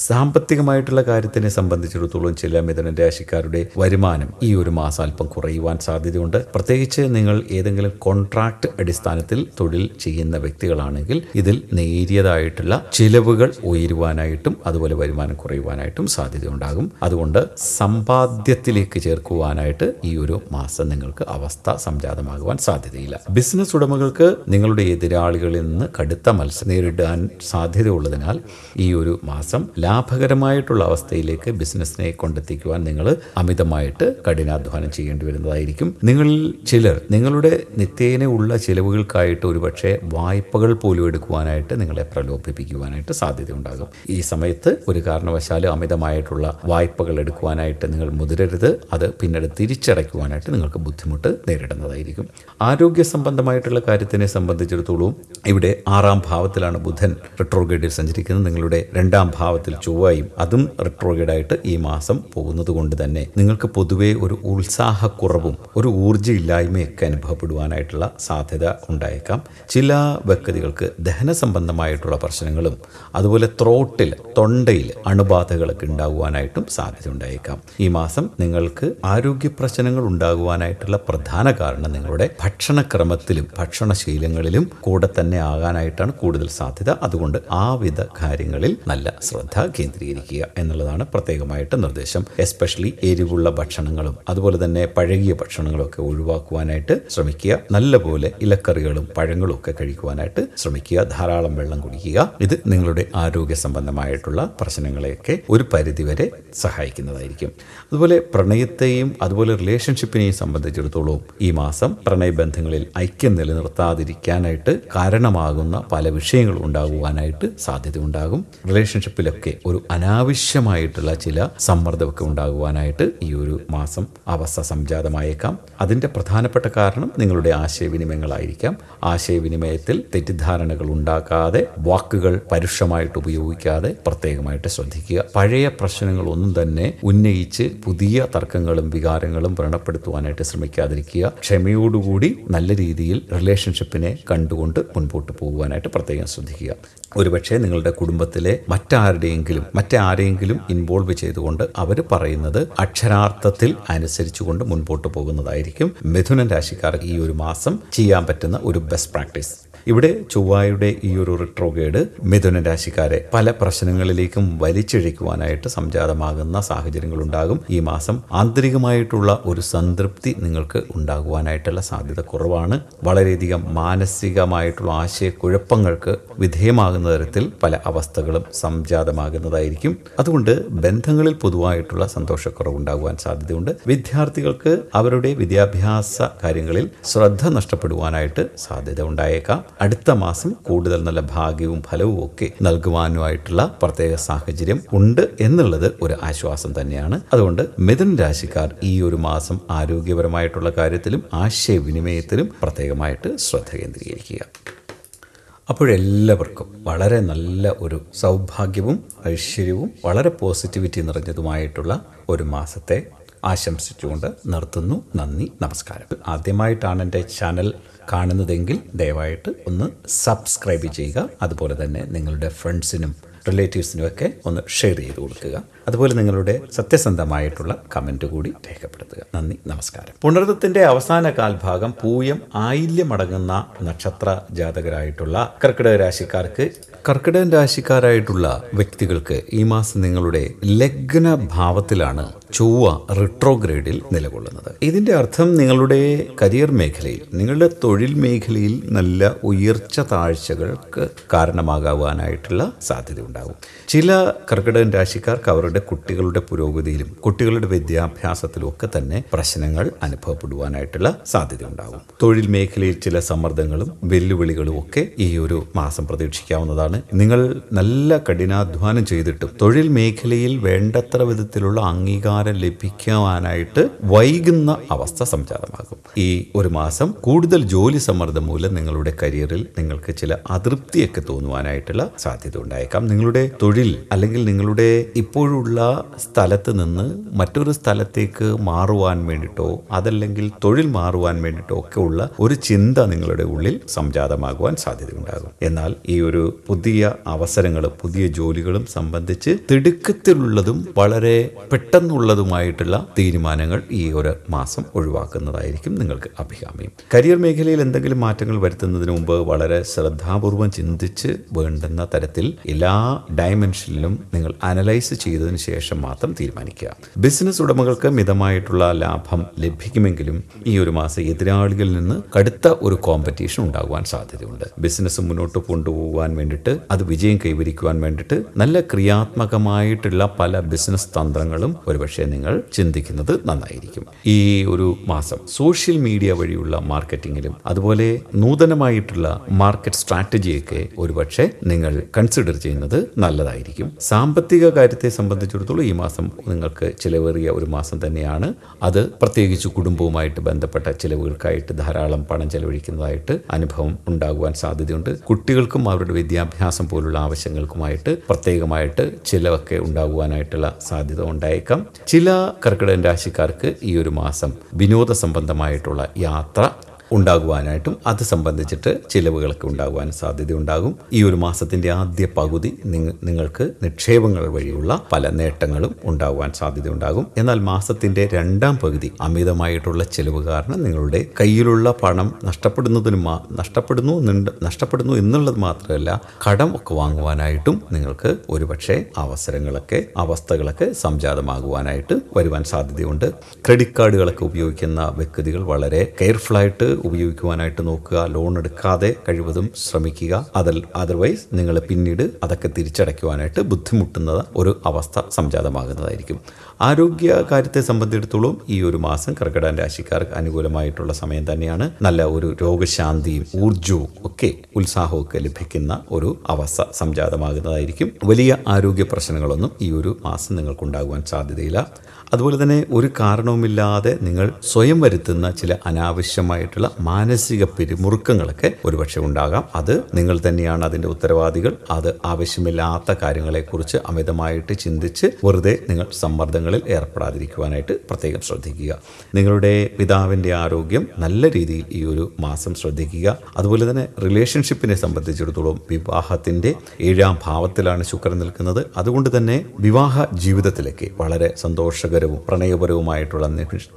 സാമ്പത്തികമായിട്ടുള്ള കാര്യത്തിനെ സംബന്ധിച്ചിടത്തോളം ചില മിഥുന രാശിക്കാരുടെ വരുമാനം ഈ ഒരു മാസം അല്പം കുറയുവാൻ സാധ്യതയുണ്ട് പ്രത്യേകിച്ച് നിങ്ങൾ ഏതെങ്കിലും കോൺട്രാക്ട് അടിസ്ഥാനത്തിൽ തൊഴിൽ ചെയ്യുന്ന വ്യക്തികളാണെങ്കിൽ ഇതിൽ നേരിയതായിട്ടുള്ള ചിലവുകൾ ഉയരുവാനായിട്ടും അതുപോലെ വരുമാനം കുറയുവാനായിട്ടും സാധ്യതയുണ്ടാകും അതുകൊണ്ട് സമ്പാദ്യത്തിലേക്ക് ചേർക്കുവാനായിട്ട് ഈ ഒരു മാസം നിങ്ങൾക്ക് അവസ്ഥ സംജാതമാകുവാൻ സാധ്യതയില്ല ബിസിനസ് ഉടമകൾക്ക് നിങ്ങളുടെ എതിരാളികളിൽ നിന്ന് കടുത്ത മത്സരം നേരിടാൻ സാധ്യതയുള്ളതിനാൽ ഈ ഒരു മാസം ലാഭകരമായിട്ടുള്ള അവസ്ഥയിലേക്ക് ബിസിനസ്സിനെ കൊണ്ടെത്തിക്കുവാൻ നിങ്ങൾ അമിതമായിട്ട് കഠിനാധ്വാനം ചെയ്യേണ്ടി വരുന്നതായിരിക്കും നിങ്ങളിൽ ചിലർ നിങ്ങളുടെ നിത്യേന ഉള്ള ചിലവുകൾക്കായിട്ട് ഒരുപക്ഷെ വായ്പകൾ പോലും എടുക്കുവാനായിട്ട് നിങ്ങളെ പ്രലോഭിപ്പിക്കുവാനായിട്ട് സാധ്യതയുണ്ടാകും ഈ സമയത്ത് ഒരു കാരണവശാലും അമിതമായിട്ടുള്ള വായ്പകൾ എടുക്കുവാനായിട്ട് നിങ്ങൾ മുതിരരുത് അത് പിന്നീട് തിരിച്ചടയ്ക്കുവാനായിട്ട് നിങ്ങൾക്ക് ബുദ്ധിമുട്ട് നേരിടുന്നതായിരിക്കും ആരോഗ്യ സംബന്ധമായിട്ടുള്ള കാര്യത്തിനെ സംബന്ധിച്ചിടത്തോളം ഇവിടെ ആറാം ഭാവത്തിലാണ് ബുധൻ റെട്രോഗ്രേഡിൽ സഞ്ചരിക്കുന്നത് നിങ്ങളുടെ രണ്ടാം ഭാവത്തിൽ ചൊവ്വയും അതും റിട്രോഗേഡായിട്ട് ഈ മാസം പോകുന്നത് കൊണ്ട് തന്നെ നിങ്ങൾക്ക് പൊതുവെ ഒരു ഉത്സാഹക്കുറവും ഒരു ഊർജ്ജ ഇല്ലായ്മയൊക്കെ അനുഭവപ്പെടുവാനായിട്ടുള്ള സാധ്യത ഉണ്ടായേക്കാം ചില വ്യക്തികൾക്ക് ദഹന സംബന്ധമായിട്ടുള്ള പ്രശ്നങ്ങളും അതുപോലെ ത്രോട്ടിൽ തൊണ്ടയിൽ അണുബാധകളൊക്കെ ഉണ്ടാകുവാനായിട്ടും സാധ്യത ഉണ്ടായേക്കാം ഈ മാസം നിങ്ങൾക്ക് ആരോഗ്യ പ്രശ്നങ്ങൾ ഉണ്ടാകുവാനായിട്ടുള്ള പ്രധാന കാരണം നിങ്ങളുടെ ഭക്ഷണക്രമത്തിലും ഭക്ഷണശീലങ്ങളിലും കൂടെ തന്നെ ആകാനായിട്ടാണ് കൂടുതൽ സാധ്യത അതുകൊണ്ട് ആ വിധ കാര്യങ്ങളിൽ നല്ല ശ്രദ്ധ കേന്ദ്രീകരിക്കുക എന്നുള്ളതാണ് പ്രത്യേകമായിട്ട് നിർദ്ദേശം എസ്പെഷ്യലി എരിവുള്ള ഭക്ഷണങ്ങളും അതുപോലെ തന്നെ പഴകിയ ഭക്ഷണങ്ങളും ഒഴിവാക്കുവാനായിട്ട് ശ്രമിക്കുക നല്ലപോലെ ഇലക്കറികളും പഴങ്ങളും ഒക്കെ കഴിക്കുവാനായിട്ട് ശ്രമിക്കുക ധാരാളം വെള്ളം കുടിക്കുക ഇത് നിങ്ങളുടെ ആരോഗ്യ സംബന്ധമായിട്ടുള്ള പ്രശ്നങ്ങളെയൊക്കെ ഒരു പരിധിവരെ സഹായിക്കുന്നതായിരിക്കും അതുപോലെ പ്രണയത്തെയും അതുപോലെ റിലേഷൻഷിപ്പിനെയും സംബന്ധിച്ചിടത്തോളം ഈ മാസം പ്രണയബന്ധങ്ങളിൽ ഐക്യം നിലനിർത്താതിരിക്കാനായിട്ട് കാരണമാകുന്ന പല വിഷയങ്ങൾ ഉണ്ടാകുവാനായിട്ട് സാധ്യത ഉണ്ടാകും റിലേഷൻഷിപ്പിലൊക്കെ ഒക്കെ ഒരു അനാവശ്യമായിട്ടുള്ള ചില സമ്മർദ്ദമൊക്കെ ഉണ്ടാകുവാനായിട്ട് ഈ ഒരു മാസം അവസ്ഥ സംജാതമായേക്കാം അതിൻ്റെ പ്രധാനപ്പെട്ട കാരണം നിങ്ങളുടെ ആശയവിനിമയങ്ങളായിരിക്കാം ആശയവിനിമയത്തിൽ തെറ്റിദ്ധാരണകൾ ഉണ്ടാക്കാതെ വാക്കുകൾ പരുഷമായിട്ട് ഉപയോഗിക്കാതെ പ്രത്യേകമായിട്ട് ശ്രദ്ധിക്കുക പഴയ പ്രശ്നങ്ങളൊന്നും ഒന്നും തന്നെ ഉന്നയിച്ച് പുതിയ തർക്കങ്ങളും വികാരങ്ങളും വ്രണപ്പെടുത്തുവാനായിട്ട് ശ്രമിക്കാതിരിക്കുക ക്ഷമയോടുകൂടി നല്ല രീതിയിൽ റിലേഷൻഷിപ്പിനെ കണ്ടുകൊണ്ട് മുൻപോട്ട് പോകുവാനായിട്ട് പ്രത്യേകം ശ്രദ്ധിക്കുക ഒരുപക്ഷെ നിങ്ങളുടെ കുടുംബത്തിലെ മറ്റാരുടെയെങ്കിലും മറ്റാരെങ്കിലും ഇൻവോൾവ് ചെയ്തുകൊണ്ട് അവർ പറയുന്നത് അക്ഷരാർത്ഥത്തിൽ അനുസരിച്ചുകൊണ്ട് മുൻപോട്ട് പോകുന്നതായിരിക്കും മിഥുനൻ രാശിക്കാർക്ക് ഈ ഒരു മാസം ചെയ്യാൻ പറ്റുന്ന ഒരു ബെസ്റ്റ് പ്രാക്ടീസ് ഇവിടെ ചൊവ്വായുടെ ഈ ഒരു റിട്രോഗേഡ് മിഥുന രാശിക്കാരെ പല പ്രശ്നങ്ങളിലേക്കും വലിച്ചിഴയ്ക്കുവാനായിട്ട് സംജാതമാകുന്ന സാഹചര്യങ്ങളുണ്ടാകും ഈ മാസം ആന്തരികമായിട്ടുള്ള ഒരു സംതൃപ്തി നിങ്ങൾക്ക് ഉണ്ടാകുവാനായിട്ടുള്ള സാധ്യത കുറവാണ് വളരെയധികം മാനസികമായിട്ടുള്ള ആശയക്കുഴപ്പങ്ങൾക്ക് വിധേയമാകുന്ന തരത്തിൽ പല അവസ്ഥകളും സംജാതമാകുന്നതായിരിക്കും അതുകൊണ്ട് ബന്ധങ്ങളിൽ പൊതുവായിട്ടുള്ള സന്തോഷക്കുറവുണ്ടാകുവാൻ സാധ്യതയുണ്ട് വിദ്യാർത്ഥികൾക്ക് അവരുടെ വിദ്യാഭ്യാസ കാര്യങ്ങളിൽ ശ്രദ്ധ നഷ്ടപ്പെടുവാനായിട്ട് സാധ്യത ഉണ്ടായേക്കാം അടുത്ത മാസം കൂടുതൽ നല്ല ഭാഗ്യവും ഫലവും ഒക്കെ നൽകുവാനുമായിട്ടുള്ള പ്രത്യേക സാഹചര്യം ഉണ്ട് എന്നുള്ളത് ഒരു ആശ്വാസം തന്നെയാണ് അതുകൊണ്ട് മിഥുൻ രാശിക്കാർ ഈ ഒരു മാസം ആരോഗ്യപരമായിട്ടുള്ള കാര്യത്തിലും ആശയവിനിമയത്തിലും പ്രത്യേകമായിട്ട് ശ്രദ്ധ കേന്ദ്രീകരിക്കുക അപ്പോഴെല്ലാവർക്കും വളരെ നല്ല ഒരു സൗഭാഗ്യവും ഐശ്വര്യവും വളരെ പോസിറ്റിവിറ്റി നിറഞ്ഞതുമായിട്ടുള്ള ഒരു മാസത്തെ ആശംസിച്ചുകൊണ്ട് നിർത്തുന്നു നന്ദി നമസ്കാരം ആദ്യമായിട്ടാണ് എൻ്റെ ചാനൽ കാണുന്നതെങ്കിൽ ദയവായിട്ട് ഒന്ന് സബ്സ്ക്രൈബ് ചെയ്യുക അതുപോലെ തന്നെ നിങ്ങളുടെ ഫ്രണ്ട്സിനും റിലേറ്റീവ്സിനും ഒക്കെ ഒന്ന് ഷെയർ ചെയ്ത് കൊടുക്കുക അതുപോലെ നിങ്ങളുടെ സത്യസന്ധമായിട്ടുള്ള കമൻറ്റ് കൂടി രേഖപ്പെടുത്തുക നന്ദി നമസ്കാരം പുണർത്തത്തിൻ്റെ അവസാന കാൽഭാഗം പൂയം ആയില്യമടങ്ങുന്ന നക്ഷത്ര ജാതകരായിട്ടുള്ള കർക്കിടക രാശിക്കാർക്ക് കർക്കിടക രാശിക്കാരായിട്ടുള്ള വ്യക്തികൾക്ക് ഈ മാസം നിങ്ങളുടെ ലഗ്ന ഭാവത്തിലാണ് ചൊവ്വ റിട്രോഗ്രേഡിൽ നിലകൊള്ളുന്നത് ഇതിന്റെ അർത്ഥം നിങ്ങളുടെ കരിയർ മേഖലയിൽ നിങ്ങളുടെ തൊഴിൽ മേഖലയിൽ നല്ല ഉയർച്ച താഴ്ചകൾക്ക് കാരണമാകാവാനായിട്ടുള്ള സാധ്യത ഉണ്ടാകും ചില കർക്കിടകൻ രാശിക്കാർക്ക് അവരുടെ അവരുടെ കുട്ടികളുടെ പുരോഗതിയിലും കുട്ടികളുടെ വിദ്യാഭ്യാസത്തിലും ഒക്കെ തന്നെ പ്രശ്നങ്ങൾ അനുഭവപ്പെടുവാനായിട്ടുള്ള സാധ്യത ഉണ്ടാകും തൊഴിൽ മേഖലയിൽ ചില സമ്മർദ്ദങ്ങളും വെല്ലുവിളികളും ഒക്കെ ഈ ഒരു മാസം പ്രതീക്ഷിക്കാവുന്നതാണ് നിങ്ങൾ നല്ല കഠിനാധ്വാനം ചെയ്തിട്ടും തൊഴിൽ മേഖലയിൽ വേണ്ടത്ര വിധത്തിലുള്ള അംഗീകാരം ലഭിക്കുവാനായിട്ട് വൈകുന്ന അവസ്ഥ സംജാതമാകും ഈ ഒരു മാസം കൂടുതൽ ജോലി സമ്മർദ്ദം മൂലം നിങ്ങളുടെ കരിയറിൽ നിങ്ങൾക്ക് ചില അതൃപ്തിയൊക്കെ തോന്നുവാനായിട്ടുള്ള സാധ്യത ഉണ്ടായേക്കാം നിങ്ങളുടെ തൊഴിൽ അല്ലെങ്കിൽ നിങ്ങളുടെ ഇപ്പോഴുള്ള ഉള്ള സ്ഥലത്ത് നിന്ന് മറ്റൊരു സ്ഥലത്തേക്ക് മാറുവാൻ വേണ്ടിയിട്ടോ അതല്ലെങ്കിൽ തൊഴിൽ മാറുവാൻ വേണ്ടിയിട്ടോ ഒക്കെ ഉള്ള ഒരു ചിന്ത നിങ്ങളുടെ ഉള്ളിൽ സംജാതമാകുവാൻ സാധ്യതയുണ്ടാകും എന്നാൽ ഈ ഒരു പുതിയ അവസരങ്ങളും പുതിയ ജോലികളും സംബന്ധിച്ച് തിടുക്കത്തിലുള്ളതും വളരെ പെട്ടെന്നുള്ളതുമായിട്ടുള്ള തീരുമാനങ്ങൾ ഈ ഒരു മാസം ഒഴിവാക്കുന്നതായിരിക്കും നിങ്ങൾക്ക് അഭികാമ്യം കരിയർ മേഖലയിൽ എന്തെങ്കിലും മാറ്റങ്ങൾ വരുത്തുന്നതിന് മുമ്പ് വളരെ ശ്രദ്ധാപൂർവം ചിന്തിച്ച് വേണ്ടുന്ന തരത്തിൽ എല്ലാ ഡയമെൻഷനിലും നിങ്ങൾ അനലൈസ് ചെയ്ത് ചെയ്തതിന് ശേഷം മാത്രം തീരുമാനിക്കുക ബിസിനസ് ഉടമകൾക്ക് മിതമായിട്ടുള്ള ലാഭം ലഭിക്കുമെങ്കിലും ഈ ഒരു മാസം എതിരാളികളിൽ നിന്ന് കടുത്ത ഒരു കോമ്പറ്റീഷൻ ഉണ്ടാകുവാൻ സാധ്യതയുണ്ട് ബിസിനസ് മുന്നോട്ട് കൊണ്ടുപോകാൻ വേണ്ടിയിട്ട് അത് വിജയം കൈവരിക്കുവാൻ വേണ്ടിയിട്ട് നല്ല ക്രിയാത്മകമായിട്ടുള്ള പല ബിസിനസ് തന്ത്രങ്ങളും ഒരുപക്ഷെ നിങ്ങൾ ചിന്തിക്കുന്നത് നന്നായിരിക്കും ഈ ഒരു മാസം സോഷ്യൽ മീഡിയ വഴിയുള്ള മാർക്കറ്റിങ്ങിലും അതുപോലെ നൂതനമായിട്ടുള്ള മാർക്കറ്റ് സ്ട്രാറ്റജിയൊക്കെ ഒരുപക്ഷെ നിങ്ങൾ കൺസിഡർ ചെയ്യുന്നത് നല്ലതായിരിക്കും സാമ്പത്തിക കാര്യത്തെ സംബന്ധിച്ച് സംബന്ധിച്ചിടത്തോളം ഈ മാസം നിങ്ങൾക്ക് ചിലവേറിയ ഒരു മാസം തന്നെയാണ് അത് പ്രത്യേകിച്ച് കുടുംബവുമായിട്ട് ബന്ധപ്പെട്ട ചിലവുകൾക്കായിട്ട് ധാരാളം പണം ചെലവഴിക്കുന്നതായിട്ട് അനുഭവം ഉണ്ടാകുവാൻ സാധ്യതയുണ്ട് കുട്ടികൾക്കും അവരുടെ വിദ്യാഭ്യാസം പോലുള്ള ആവശ്യങ്ങൾക്കുമായിട്ട് പ്രത്യേകമായിട്ട് ചിലവൊക്കെ ഉണ്ടാകുവാനായിട്ടുള്ള സാധ്യത ഉണ്ടായേക്കാം ചില കർക്കിടകൻ രാശിക്കാർക്ക് ഈ ഒരു മാസം വിനോദ സംബന്ധമായിട്ടുള്ള യാത്ര ഉണ്ടാകുവാനായിട്ടും അത് സംബന്ധിച്ചിട്ട് ചിലവുകളൊക്കെ ഉണ്ടാകുവാൻ സാധ്യത ഉണ്ടാകും ഈ ഒരു മാസത്തിന്റെ ആദ്യ പകുതി നിങ്ങൾക്ക് നിക്ഷേപങ്ങൾ വഴിയുള്ള പല നേട്ടങ്ങളും ഉണ്ടാകുവാൻ സാധ്യത ഉണ്ടാകും എന്നാൽ മാസത്തിന്റെ രണ്ടാം പകുതി അമിതമായിട്ടുള്ള ചിലവ് കാരണം നിങ്ങളുടെ കയ്യിലുള്ള പണം നഷ്ടപ്പെടുന്നതിന് നഷ്ടപ്പെടുന്നു നഷ്ടപ്പെടുന്നു എന്നുള്ളത് മാത്രമല്ല കടം ഒക്കെ വാങ്ങുവാനായിട്ടും നിങ്ങൾക്ക് ഒരുപക്ഷെ അവസരങ്ങളൊക്കെ അവസ്ഥകളൊക്കെ സംജാതമാകുവാനായിട്ട് വരുവാൻ സാധ്യതയുണ്ട് ക്രെഡിറ്റ് കാർഡുകളൊക്കെ ഉപയോഗിക്കുന്ന വ്യക്തികൾ വളരെ കെയർഫുൾ ആയിട്ട് ഉപയോഗിക്കുവാനായിട്ട് നോക്കുക ലോൺ എടുക്കാതെ കഴിവതും ശ്രമിക്കുക അതിൽ അതർവൈസ് നിങ്ങൾ പിന്നീട് അതൊക്കെ തിരിച്ചടയ്ക്കുവാനായിട്ട് ബുദ്ധിമുട്ടുന്നത് ഒരു അവസ്ഥ സംജാതമാകുന്നതായിരിക്കും ആരോഗ്യ കാര്യത്തെ സംബന്ധിച്ചിടത്തോളം ഈ ഒരു മാസം കർക്കിടൻ രാശിക്കാർക്ക് അനുകൂലമായിട്ടുള്ള സമയം തന്നെയാണ് നല്ല ഒരു രോഗശാന്തിയും ഊർജവും ഒക്കെ ഉത്സാഹവും ഒക്കെ ലഭിക്കുന്ന ഒരു അവസ്ഥ സംജാതമാകുന്നതായിരിക്കും വലിയ ആരോഗ്യ പ്രശ്നങ്ങളൊന്നും ഈ ഒരു മാസം നിങ്ങൾക്കുണ്ടാകുവാൻ സാധ്യതയില്ല അതുപോലെ തന്നെ ഒരു കാരണവുമില്ലാതെ നിങ്ങൾ സ്വയം വരുത്തുന്ന ചില അനാവശ്യമായിട്ടുള്ള മാനസിക പിരിമുറുക്കങ്ങളൊക്കെ ഒരുപക്ഷെ ഉണ്ടാകാം അത് നിങ്ങൾ തന്നെയാണ് അതിൻ്റെ ഉത്തരവാദികൾ അത് ആവശ്യമില്ലാത്ത കാര്യങ്ങളെക്കുറിച്ച് അമിതമായിട്ട് ചിന്തിച്ച് വെറുതെ നിങ്ങൾ സമ്മർദ്ദങ്ങൾ പ്രവർത്തനങ്ങളിൽ ഏർപ്പെടാതിരിക്കുവാനായിട്ട് പ്രത്യേകം ശ്രദ്ധിക്കുക നിങ്ങളുടെ പിതാവിൻ്റെ ആരോഗ്യം നല്ല രീതിയിൽ ഈ ഒരു മാസം ശ്രദ്ധിക്കുക അതുപോലെ തന്നെ റിലേഷൻഷിപ്പിനെ സംബന്ധിച്ചിടത്തോളം വിവാഹത്തിൻ്റെ ഏഴാം ഭാവത്തിലാണ് ശുക്രൻ നിൽക്കുന്നത് അതുകൊണ്ട് തന്നെ വിവാഹ ജീവിതത്തിലേക്ക് വളരെ സന്തോഷകരവും പ്രണയപരവുമായിട്ടുള്ള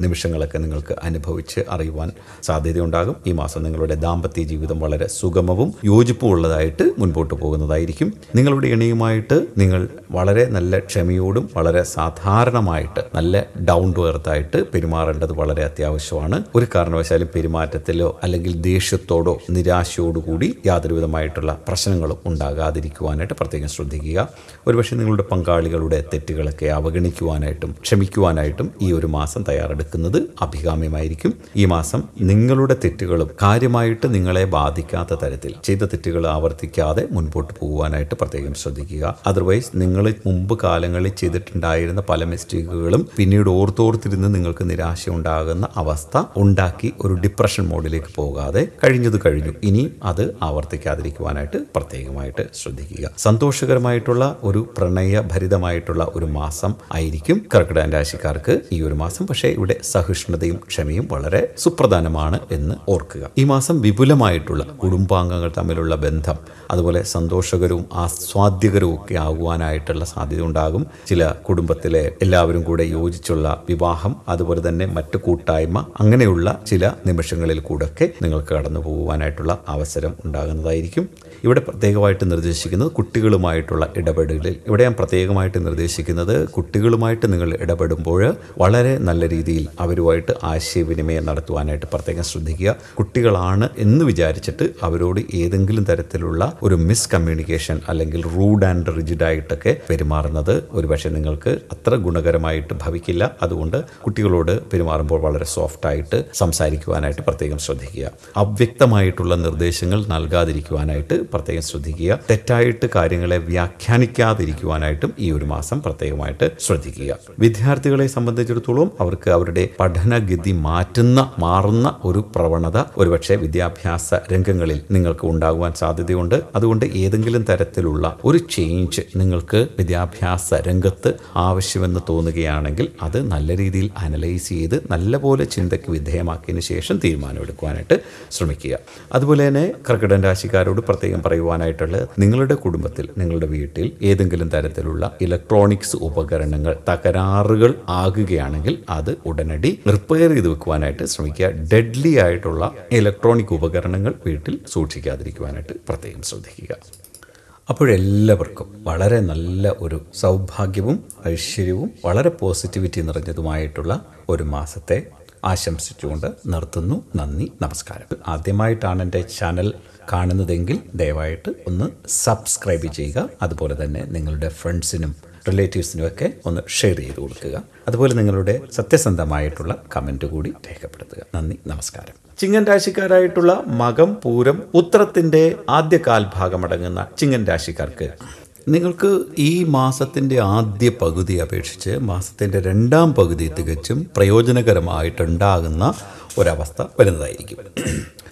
നിമിഷങ്ങളൊക്കെ നിങ്ങൾക്ക് അനുഭവിച്ച് അറിയുവാൻ സാധ്യതയുണ്ടാകും ഈ മാസം നിങ്ങളുടെ ദാമ്പത്യ ജീവിതം വളരെ സുഗമവും യോജിപ്പും ഉള്ളതായിട്ട് മുൻപോട്ട് പോകുന്നതായിരിക്കും നിങ്ങളുടെ ഇണയുമായിട്ട് നിങ്ങൾ വളരെ നല്ല ക്ഷമയോടും വളരെ സാധാരണ ശാന്തമായിട്ട് നല്ല ഡൗൺ ടു എർത്തായിട്ട് പെരുമാറേണ്ടത് വളരെ അത്യാവശ്യമാണ് ഒരു കാരണവശാലും പെരുമാറ്റത്തിലോ അല്ലെങ്കിൽ ദേഷ്യത്തോടോ നിരാശയോടുകൂടി യാതൊരു വിധമായിട്ടുള്ള പ്രശ്നങ്ങളും ഉണ്ടാകാതിരിക്കുവാനായിട്ട് പ്രത്യേകം ശ്രദ്ധിക്കുക ഒരുപക്ഷെ നിങ്ങളുടെ പങ്കാളികളുടെ തെറ്റുകളൊക്കെ അവഗണിക്കുവാനായിട്ടും ക്ഷമിക്കുവാനായിട്ടും ഈ ഒരു മാസം തയ്യാറെടുക്കുന്നത് അഭികാമ്യമായിരിക്കും ഈ മാസം നിങ്ങളുടെ തെറ്റുകളും കാര്യമായിട്ട് നിങ്ങളെ ബാധിക്കാത്ത തരത്തിൽ ചെയ്ത തെറ്റുകൾ ആവർത്തിക്കാതെ മുൻപോട്ട് പോകുവാനായിട്ട് പ്രത്യേകം ശ്രദ്ധിക്കുക അതർവൈസ് നിങ്ങൾ മുമ്പ് കാലങ്ങളിൽ ചെയ്തിട്ടുണ്ടായിരുന്ന പല മിസ്റ്റേക്കുകളും പിന്നീട് ഓർത്തോർത്തിരുന്ന് നിങ്ങൾക്ക് നിരാശ ഉണ്ടാകുന്ന അവസ്ഥ ഉണ്ടാക്കി ഒരു ഡിപ്രഷൻ മോഡിലേക്ക് പോകാതെ കഴിഞ്ഞത് കഴിഞ്ഞു ഇനി അത് ആവർത്തിക്കാതിരിക്കുവാനായിട്ട് പ്രത്യേകമായിട്ട് ശ്രദ്ധിക്കുക സന്തോഷകരമായിട്ടുള്ള ഒരു പ്രണയഭരിതമായിട്ടുള്ള ഒരു മാസം ആയിരിക്കും കർക്കിടക രാശിക്കാർക്ക് ഈ ഒരു മാസം പക്ഷേ ഇവിടെ സഹിഷ്ണുതയും ക്ഷമയും വളരെ സുപ്രധാനമാണ് എന്ന് ഓർക്കുക ഈ മാസം വിപുലമായിട്ടുള്ള കുടുംബാംഗങ്ങൾ തമ്മിലുള്ള ബന്ധം അതുപോലെ സന്തോഷകരവും ആസ്വാദ്യകരവും ഒക്കെ ആകുവാനായിട്ടുള്ള സാധ്യത ഉണ്ടാകും ചില കുടുംബത്തിലെ എല്ലാ എല്ലാവരും കൂടെ യോജിച്ചുള്ള വിവാഹം അതുപോലെ തന്നെ മറ്റു കൂട്ടായ്മ അങ്ങനെയുള്ള ചില നിമിഷങ്ങളിൽ കൂടെയൊക്കെ നിങ്ങൾക്ക് കടന്നു പോകുവാനായിട്ടുള്ള അവസരം ഉണ്ടാകുന്നതായിരിക്കും ഇവിടെ പ്രത്യേകമായിട്ട് നിർദ്ദേശിക്കുന്നത് കുട്ടികളുമായിട്ടുള്ള ഇടപെടലിൽ ഇവിടെ ഞാൻ പ്രത്യേകമായിട്ട് നിർദ്ദേശിക്കുന്നത് കുട്ടികളുമായിട്ട് നിങ്ങൾ ഇടപെടുമ്പോൾ വളരെ നല്ല രീതിയിൽ അവരുമായിട്ട് ആശയവിനിമയം നടത്തുവാനായിട്ട് പ്രത്യേകം ശ്രദ്ധിക്കുക കുട്ടികളാണ് എന്ന് വിചാരിച്ചിട്ട് അവരോട് ഏതെങ്കിലും തരത്തിലുള്ള ഒരു മിസ്കമ്മ്യൂണിക്കേഷൻ അല്ലെങ്കിൽ റൂഡ് ആൻഡ് റിജിഡായിട്ടൊക്കെ പെരുമാറുന്നത് ഒരുപക്ഷെ നിങ്ങൾക്ക് അത്ര ഗുണ ഗുണകരമായിട്ട് ഭവിക്കില്ല അതുകൊണ്ട് കുട്ടികളോട് പെരുമാറുമ്പോൾ വളരെ സോഫ്റ്റായിട്ട് സംസാരിക്കുവാനായിട്ട് പ്രത്യേകം ശ്രദ്ധിക്കുക അവ്യക്തമായിട്ടുള്ള നിർദ്ദേശങ്ങൾ നൽകാതിരിക്കുവാനായിട്ട് പ്രത്യേകം ശ്രദ്ധിക്കുക തെറ്റായിട്ട് കാര്യങ്ങളെ വ്യാഖ്യാനിക്കാതിരിക്കുവാനായിട്ടും ഈ ഒരു മാസം പ്രത്യേകമായിട്ട് ശ്രദ്ധിക്കുക വിദ്യാർത്ഥികളെ സംബന്ധിച്ചിടത്തോളം അവർക്ക് അവരുടെ പഠനഗതി മാറ്റുന്ന മാറുന്ന ഒരു പ്രവണത ഒരുപക്ഷെ വിദ്യാഭ്യാസ രംഗങ്ങളിൽ നിങ്ങൾക്ക് ഉണ്ടാകുവാൻ സാധ്യതയുണ്ട് അതുകൊണ്ട് ഏതെങ്കിലും തരത്തിലുള്ള ഒരു ചേഞ്ച് നിങ്ങൾക്ക് വിദ്യാഭ്യാസ രംഗത്ത് ആവശ്യമെന്ന് തോന്നുകയാണെങ്കിൽ അത് നല്ല രീതിയിൽ അനലൈസ് ചെയ്ത് നല്ലപോലെ ചിന്തയ്ക്ക് വിധേയമാക്കിയതിന് ശേഷം തീരുമാനമെടുക്കുവാനായിട്ട് ശ്രമിക്കുക അതുപോലെ തന്നെ കർക്കിടൻ രാശിക്കാരോട് പ്രത്യേകം പറയുവാനായിട്ടുള്ളത് നിങ്ങളുടെ കുടുംബത്തിൽ നിങ്ങളുടെ വീട്ടിൽ ഏതെങ്കിലും തരത്തിലുള്ള ഇലക്ട്രോണിക്സ് ഉപകരണങ്ങൾ തകരാറുകൾ ആകുകയാണെങ്കിൽ അത് ഉടനടി റിപ്പയർ ചെയ്ത് വെക്കുവാനായിട്ട് ശ്രമിക്കുക ഡെഡ്ലി ആയിട്ടുള്ള ഇലക്ട്രോണിക് ഉപകരണങ്ങൾ വീട്ടിൽ സൂക്ഷിക്കാതിരിക്കുവാനായിട്ട് പ്രത്യേകം ശ്രദ്ധിക്കുക അപ്പോഴെല്ലാവർക്കും വളരെ നല്ല ഒരു സൗഭാഗ്യവും ഐശ്വര്യവും വളരെ പോസിറ്റിവിറ്റി നിറഞ്ഞതുമായിട്ടുള്ള ഒരു മാസത്തെ ആശംസിച്ചുകൊണ്ട് നിർത്തുന്നു നന്ദി നമസ്കാരം ആദ്യമായിട്ടാണ് എൻ്റെ ചാനൽ കാണുന്നതെങ്കിൽ ദയവായിട്ട് ഒന്ന് സബ്സ്ക്രൈബ് ചെയ്യുക അതുപോലെ തന്നെ നിങ്ങളുടെ ഫ്രണ്ട്സിനും റിലേറ്റീവ്സിനുമൊക്കെ ഒന്ന് ഷെയർ ചെയ്ത് കൊടുക്കുക അതുപോലെ നിങ്ങളുടെ സത്യസന്ധമായിട്ടുള്ള കമൻറ്റ് കൂടി രേഖപ്പെടുത്തുക നന്ദി നമസ്കാരം ചിങ്ങൻ രാശിക്കാരായിട്ടുള്ള മകം പൂരം ഉത്രത്തിൻ്റെ ആദ്യ അടങ്ങുന്ന ചിങ്ങൻ രാശിക്കാർക്ക് നിങ്ങൾക്ക് ഈ മാസത്തിൻ്റെ ആദ്യ പകുതി അപേക്ഷിച്ച് മാസത്തിൻ്റെ രണ്ടാം പകുതി തികച്ചും പ്രയോജനകരമായിട്ടുണ്ടാകുന്ന ഒരവസ്ഥ വരുന്നതായിരിക്കും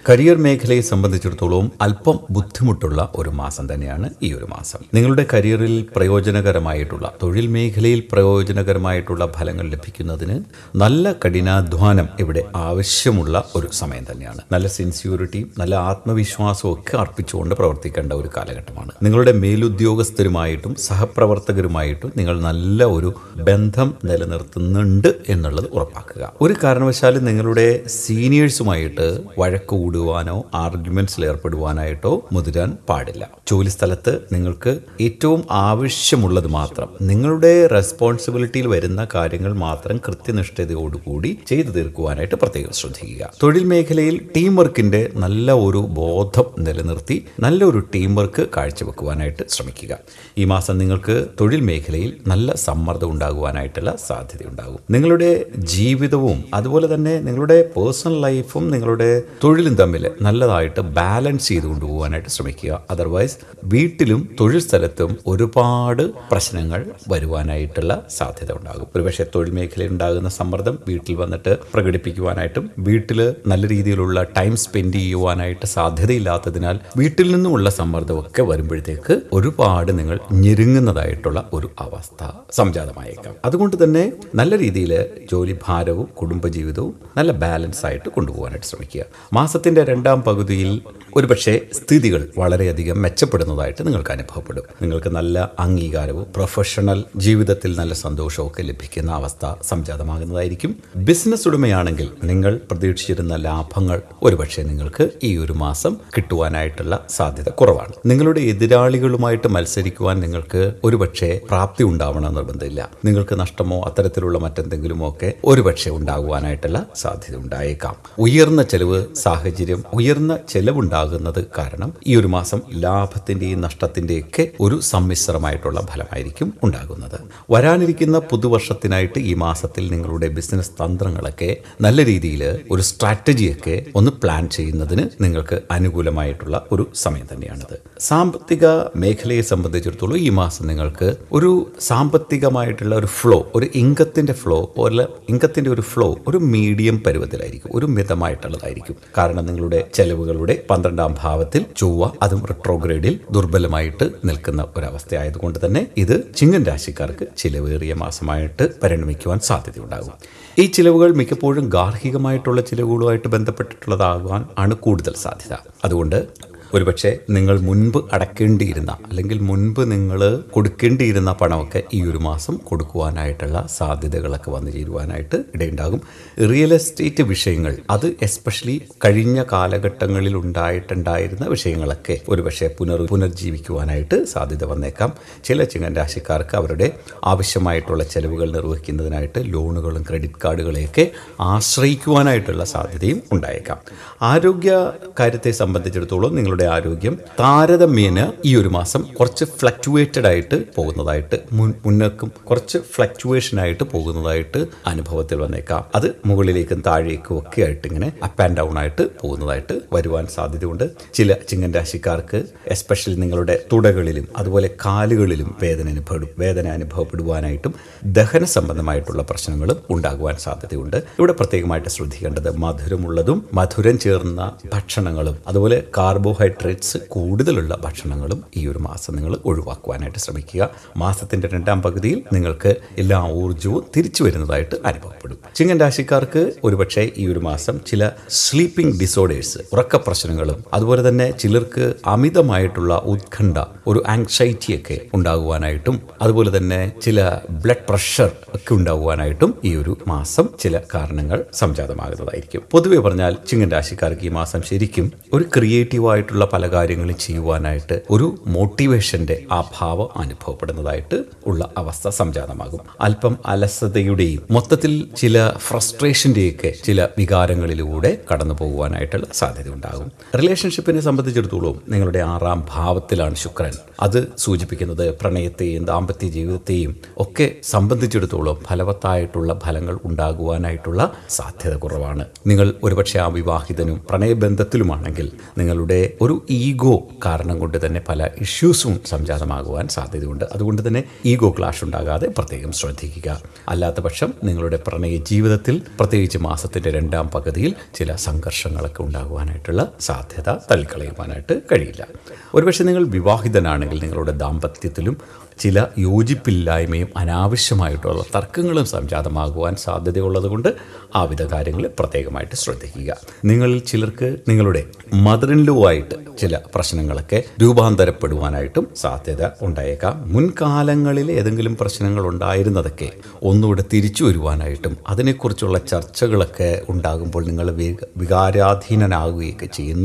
കരിയർ മേഖലയെ സംബന്ധിച്ചിടത്തോളം അല്പം ബുദ്ധിമുട്ടുള്ള ഒരു മാസം തന്നെയാണ് ഈ ഒരു മാസം നിങ്ങളുടെ കരിയറിൽ പ്രയോജനകരമായിട്ടുള്ള തൊഴിൽ മേഖലയിൽ പ്രയോജനകരമായിട്ടുള്ള ഫലങ്ങൾ ലഭിക്കുന്നതിന് നല്ല കഠിനാധ്വാനം ഇവിടെ ആവശ്യമുള്ള ഒരു സമയം തന്നെയാണ് നല്ല സിൻസ്യൂരിറ്റിയും നല്ല ആത്മവിശ്വാസവും ഒക്കെ അർപ്പിച്ചുകൊണ്ട് പ്രവർത്തിക്കേണ്ട ഒരു കാലഘട്ടമാണ് നിങ്ങളുടെ മേലുദ്യോഗസ്ഥരുമായിട്ടും സഹപ്രവർത്തകരുമായിട്ടും നിങ്ങൾ നല്ല ഒരു ബന്ധം നിലനിർത്തുന്നുണ്ട് എന്നുള്ളത് ഉറപ്പാക്കുക ഒരു കാരണവശാലും നിങ്ങളുടെ സീനിയേഴ്സുമായിട്ട് വഴക്കൂടി കൂടുവാനോ ആർഗ്യുമെന്റ്സിൽ ഏർപ്പെടുവാനായിട്ടോ മുതിരാൻ പാടില്ല ജോലി സ്ഥലത്ത് നിങ്ങൾക്ക് ഏറ്റവും ആവശ്യമുള്ളത് മാത്രം നിങ്ങളുടെ റെസ്പോൺസിബിലിറ്റിയിൽ വരുന്ന കാര്യങ്ങൾ മാത്രം കൃത്യനിഷ്ഠതയോടുകൂടി ചെയ്തു തീർക്കുവാനായിട്ട് പ്രത്യേകം ശ്രദ്ധിക്കുക തൊഴിൽ മേഖലയിൽ ടീം വർക്കിന്റെ നല്ല ഒരു ബോധം നിലനിർത്തി നല്ലൊരു ടീം വർക്ക് കാഴ്ചവെക്കുവാനായിട്ട് ശ്രമിക്കുക ഈ മാസം നിങ്ങൾക്ക് തൊഴിൽ മേഖലയിൽ നല്ല സമ്മർദ്ദം ഉണ്ടാകുവാനായിട്ടുള്ള സാധ്യതയുണ്ടാകും നിങ്ങളുടെ ജീവിതവും അതുപോലെ തന്നെ നിങ്ങളുടെ പേഴ്സണൽ ലൈഫും നിങ്ങളുടെ തൊഴിലും തമ്മിൽ നല്ലതായിട്ട് ബാലൻസ് ചെയ്തുകൊണ്ട് പോകാനായിട്ട് ശ്രമിക്കുക അതർവൈസ് വീട്ടിലും തൊഴിൽ സ്ഥലത്തും ഒരുപാട് പ്രശ്നങ്ങൾ വരുവാനായിട്ടുള്ള സാധ്യത ഉണ്ടാകും ഒരുപക്ഷെ തൊഴിൽ മേഖലയിൽ ഉണ്ടാകുന്ന സമ്മർദ്ദം വീട്ടിൽ വന്നിട്ട് പ്രകടിപ്പിക്കുവാനായിട്ടും വീട്ടിൽ നല്ല രീതിയിലുള്ള ടൈം സ്പെൻഡ് ചെയ്യുവാനായിട്ട് സാധ്യതയില്ലാത്തതിനാൽ വീട്ടിൽ നിന്നുമുള്ള സമ്മർദ്ദമൊക്കെ വരുമ്പോഴത്തേക്ക് ഒരുപാട് നിങ്ങൾ ഞെരുങ്ങുന്നതായിട്ടുള്ള ഒരു അവസ്ഥ സംജാതമായേക്കാം അതുകൊണ്ട് തന്നെ നല്ല രീതിയിൽ ജോലി ഭാരവും കുടുംബജീവിതവും നല്ല ബാലൻസ് ആയിട്ട് കൊണ്ടുപോകാനായിട്ട് ശ്രമിക്കുക മാസത്തിൽ വർഷത്തിൻ്റെ രണ്ടാം പകുതിയിൽ ഒരുപക്ഷെ സ്ഥിതികൾ വളരെയധികം മെച്ചപ്പെടുന്നതായിട്ട് നിങ്ങൾക്ക് അനുഭവപ്പെടും നിങ്ങൾക്ക് നല്ല അംഗീകാരവും പ്രൊഫഷണൽ ജീവിതത്തിൽ നല്ല സന്തോഷവും ഒക്കെ ലഭിക്കുന്ന അവസ്ഥ സംജാതമാകുന്നതായിരിക്കും ബിസിനസ് ഉടമയാണെങ്കിൽ നിങ്ങൾ പ്രതീക്ഷിച്ചിരുന്ന ലാഭങ്ങൾ ഒരുപക്ഷെ നിങ്ങൾക്ക് ഈ ഒരു മാസം കിട്ടുവാനായിട്ടുള്ള സാധ്യത കുറവാണ് നിങ്ങളുടെ എതിരാളികളുമായിട്ട് മത്സരിക്കുവാൻ നിങ്ങൾക്ക് ഒരുപക്ഷെ പ്രാപ്തി ഉണ്ടാവണം നിർബന്ധമില്ല നിങ്ങൾക്ക് നഷ്ടമോ അത്തരത്തിലുള്ള മറ്റെന്തെങ്കിലുമോ ഒക്കെ ഒരുപക്ഷെ ഉണ്ടാകുവാനായിട്ടുള്ള സാധ്യത ഉണ്ടായേക്കാം ഉയർന്ന ചെലവ് സാഹചര്യം സാഹചര്യം ഉയർന്ന ചെലവുണ്ടാകുന്നത് കാരണം ഈ ഒരു മാസം ലാഭത്തിന്റെയും നഷ്ടത്തിന്റെയൊക്കെ ഒരു സമ്മിശ്രമായിട്ടുള്ള ഫലമായിരിക്കും ഉണ്ടാകുന്നത് വരാനിരിക്കുന്ന പുതുവർഷത്തിനായിട്ട് ഈ മാസത്തിൽ നിങ്ങളുടെ ബിസിനസ് തന്ത്രങ്ങളൊക്കെ നല്ല രീതിയിൽ ഒരു സ്ട്രാറ്റജിയൊക്കെ ഒന്ന് പ്ലാൻ ചെയ്യുന്നതിന് നിങ്ങൾക്ക് അനുകൂലമായിട്ടുള്ള ഒരു സമയം തന്നെയാണിത് സാമ്പത്തിക മേഖലയെ സംബന്ധിച്ചിടത്തോളം ഈ മാസം നിങ്ങൾക്ക് ഒരു സാമ്പത്തികമായിട്ടുള്ള ഒരു ഫ്ലോ ഒരു ഇംഗത്തിന്റെ ഫ്ലോ പോലെ ഇംഗത്തിന്റെ ഒരു ഫ്ലോ ഒരു മീഡിയം പരുവത്തിലായിരിക്കും ഒരു മിതമായിട്ടുള്ളതായിരിക്കും കാരണം സാധനങ്ങളുടെ ചെലവുകളുടെ പന്ത്രണ്ടാം ഭാവത്തിൽ ചൊവ്വ അതും റിട്രോഗ്രേഡിൽ ദുർബലമായിട്ട് നിൽക്കുന്ന ഒരവസ്ഥ ആയതുകൊണ്ട് തന്നെ ഇത് ചിങ്ങൻ രാശിക്കാർക്ക് ചിലവേറിയ മാസമായിട്ട് പരിണമിക്കുവാൻ സാധ്യതയുണ്ടാകും ഈ ചിലവുകൾ മിക്കപ്പോഴും ഗാർഹികമായിട്ടുള്ള ചിലവുകളുമായിട്ട് ബന്ധപ്പെട്ടിട്ടുള്ളതാകുവാൻ ആണ് കൂടുതൽ സാധ്യത അതുകൊണ്ട് ഒരുപക്ഷെ നിങ്ങൾ മുൻപ് അടക്കേണ്ടിയിരുന്ന അല്ലെങ്കിൽ മുൻപ് നിങ്ങൾ കൊടുക്കേണ്ടിയിരുന്ന പണമൊക്കെ ഈ ഒരു മാസം കൊടുക്കുവാനായിട്ടുള്ള സാധ്യതകളൊക്കെ വന്നു ചേരുവാനായിട്ട് ഇടയുണ്ടാകും റിയൽ എസ്റ്റേറ്റ് വിഷയങ്ങൾ അത് എസ്പെഷ്യലി കഴിഞ്ഞ കാലഘട്ടങ്ങളിൽ ഉണ്ടായിട്ടുണ്ടായിരുന്ന വിഷയങ്ങളൊക്കെ ഒരുപക്ഷെ പുനർ പുനർജീവിക്കുവാനായിട്ട് സാധ്യത വന്നേക്കാം ചില ചിങ്ങൻ രാശിക്കാർക്ക് അവരുടെ ആവശ്യമായിട്ടുള്ള ചെലവുകൾ നിർവഹിക്കുന്നതിനായിട്ട് ലോണുകളും ക്രെഡിറ്റ് കാർഡുകളെയൊക്കെ ആശ്രയിക്കുവാനായിട്ടുള്ള സാധ്യതയും ഉണ്ടായേക്കാം ആരോഗ്യ കാര്യത്തെ സംബന്ധിച്ചിടത്തോളം നിങ്ങളുടെ നമ്മുടെ ആരോഗ്യം താരതമ്യേന ഈ ഒരു മാസം കുറച്ച് ഫ്ലക്ച്വേറ്റഡ് ആയിട്ട് പോകുന്നതായിട്ട് മുന്നേക്കും കുറച്ച് ഫ്ലക്ച്വേഷൻ ആയിട്ട് പോകുന്നതായിട്ട് അനുഭവത്തിൽ വന്നേക്കാം അത് മുകളിലേക്കും താഴേക്കും ഒക്കെ ആയിട്ട് ഇങ്ങനെ അപ്പ് ആൻഡ് ഡൗൺ ആയിട്ട് പോകുന്നതായിട്ട് വരുവാൻ സാധ്യതയുണ്ട് ചില ചിങ്ങൻ രാശിക്കാർക്ക് എസ്പെഷ്യലി നിങ്ങളുടെ തുടകളിലും അതുപോലെ കാലുകളിലും വേദന അനുഭവപ്പെടും വേദന അനുഭവപ്പെടുവാനായിട്ടും ദഹന സംബന്ധമായിട്ടുള്ള പ്രശ്നങ്ങളും ഉണ്ടാകുവാൻ സാധ്യതയുണ്ട് ഇവിടെ പ്രത്യേകമായിട്ട് ശ്രദ്ധിക്കേണ്ടത് മധുരമുള്ളതും മധുരം ചേർന്ന ഭക്ഷണങ്ങളും അതുപോലെ കാർബോഹൈഡ്രേറ്റ് കാർബോഹൈഡ്രേറ്റ്സ് കൂടുതലുള്ള ഭക്ഷണങ്ങളും ഈ ഒരു മാസം നിങ്ങൾ ഒഴിവാക്കുവാനായിട്ട് ശ്രമിക്കുക മാസത്തിൻ്റെ രണ്ടാം പകുതിയിൽ നിങ്ങൾക്ക് എല്ലാ ഊർജ്ജവും തിരിച്ചു വരുന്നതായിട്ട് അനുഭവപ്പെടും ചിങ്ങൻ രാശിക്കാർക്ക് ഒരുപക്ഷെ ഈ ഒരു മാസം ചില സ്ലീപ്പിംഗ് ഡിസോർഡേഴ്സ് ഉറക്ക പ്രശ്നങ്ങളും അതുപോലെ തന്നെ ചിലർക്ക് അമിതമായിട്ടുള്ള ഉത്കണ്ഠ ഒരു ആങ്സൈറ്റി ഒക്കെ ഉണ്ടാകുവാനായിട്ടും അതുപോലെ തന്നെ ചില ബ്ലഡ് പ്രഷർ ഒക്കെ ഉണ്ടാകുവാനായിട്ടും ഈ ഒരു മാസം ചില കാരണങ്ങൾ സംജാതമാകുന്നതായിരിക്കും പൊതുവെ പറഞ്ഞാൽ ചിങ്ങൻ രാശിക്കാർക്ക് ഈ മാസം ശരിക്കും ഒരു ക്രിയേറ്റീവായിട്ടുള്ള ഉള്ള പല കാര്യങ്ങളും ചെയ്യുവാനായിട്ട് ഒരു മോട്ടിവേഷന്റെ അഭാവം അനുഭവപ്പെടുന്നതായിട്ട് ഉള്ള അവസ്ഥ സംജാതമാകും അല്പം അലസതയുടെയും മൊത്തത്തിൽ ചില ഫ്രസ്ട്രേഷന്റെയൊക്കെ ചില വികാരങ്ങളിലൂടെ കടന്നു പോകുവാനായിട്ടുള്ള സാധ്യത ഉണ്ടാകും റിലേഷൻഷിപ്പിനെ സംബന്ധിച്ചിടത്തോളം നിങ്ങളുടെ ആറാം ഭാവത്തിലാണ് ശുക്രൻ അത് സൂചിപ്പിക്കുന്നത് പ്രണയത്തെയും ദാമ്പത്യ ജീവിതത്തെയും ഒക്കെ സംബന്ധിച്ചിടത്തോളം ഫലവത്തായിട്ടുള്ള ഫലങ്ങൾ ഉണ്ടാകുവാനായിട്ടുള്ള സാധ്യത കുറവാണ് നിങ്ങൾ ഒരുപക്ഷെ അവിവാഹിതനും പ്രണയബന്ധത്തിലുമാണെങ്കിൽ നിങ്ങളുടെ ഒരു ഒരു ഈഗോ കാരണം കൊണ്ട് തന്നെ പല ഇഷ്യൂസും സംജാതമാകുവാൻ സാധ്യതയുണ്ട് അതുകൊണ്ട് തന്നെ ഈഗോ ക്ലാഷ് ഉണ്ടാകാതെ പ്രത്യേകം ശ്രദ്ധിക്കുക അല്ലാത്ത പക്ഷം നിങ്ങളുടെ പ്രണയ ജീവിതത്തിൽ പ്രത്യേകിച്ച് മാസത്തിൻ്റെ രണ്ടാം പകുതിയിൽ ചില സംഘർഷങ്ങളൊക്കെ ഉണ്ടാകുവാനായിട്ടുള്ള സാധ്യത തള്ളിക്കളയുവാനായിട്ട് കഴിയില്ല ഒരുപക്ഷെ നിങ്ങൾ വിവാഹിതനാണെങ്കിൽ നിങ്ങളുടെ ദാമ്പത്യത്തിലും ചില യോജിപ്പില്ലായ്മയും അനാവശ്യമായിട്ടുള്ള തർക്കങ്ങളും സംജാതമാകുവാൻ സാധ്യതയുള്ളതുകൊണ്ട് ആ വിധ കാര്യങ്ങൾ പ്രത്യേകമായിട്ട് ശ്രദ്ധിക്കുക നിങ്ങളിൽ ചിലർക്ക് നിങ്ങളുടെ മദർ ആയിട്ട് ചില പ്രശ്നങ്ങളൊക്കെ രൂപാന്തരപ്പെടുവാനായിട്ടും സാധ്യത ഉണ്ടായേക്കാം മുൻകാലങ്ങളിൽ ഏതെങ്കിലും പ്രശ്നങ്ങൾ ഉണ്ടായിരുന്നതൊക്കെ ഒന്നുകൂടെ തിരിച്ചു വരുവാനായിട്ടും അതിനെക്കുറിച്ചുള്ള ചർച്ചകളൊക്കെ ഉണ്ടാകുമ്പോൾ നിങ്ങൾ വികാരാധീനനാകുകയൊക്കെ ചെയ്യുന്ന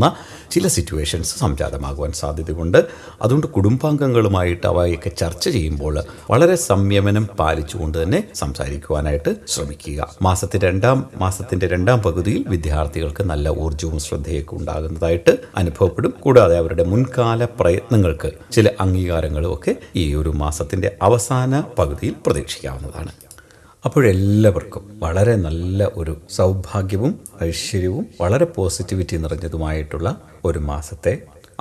ചില സിറ്റുവേഷൻസ് സംജാതമാകുവാൻ സാധ്യതയുണ്ട് അതുകൊണ്ട് കുടുംബാംഗങ്ങളുമായിട്ട് അവയൊക്കെ ചർച്ച ചർച്ച ചെയ്യുമ്പോൾ വളരെ സംയമനം പാലിച്ചുകൊണ്ട് തന്നെ സംസാരിക്കുവാനായിട്ട് ശ്രമിക്കുക മാസത്തിൽ രണ്ടാം മാസത്തിന്റെ രണ്ടാം പകുതിയിൽ വിദ്യാർത്ഥികൾക്ക് നല്ല ഊർജവും ശ്രദ്ധയൊക്കെ ഉണ്ടാകുന്നതായിട്ട് അനുഭവപ്പെടും കൂടാതെ അവരുടെ മുൻകാല പ്രയത്നങ്ങൾക്ക് ചില അംഗീകാരങ്ങളും ഒക്കെ ഈ ഒരു മാസത്തിന്റെ അവസാന പകുതിയിൽ പ്രതീക്ഷിക്കാവുന്നതാണ് അപ്പോഴെല്ലാവർക്കും വളരെ നല്ല ഒരു സൗഭാഗ്യവും ഐശ്വര്യവും വളരെ പോസിറ്റിവിറ്റി നിറഞ്ഞതുമായിട്ടുള്ള ഒരു മാസത്തെ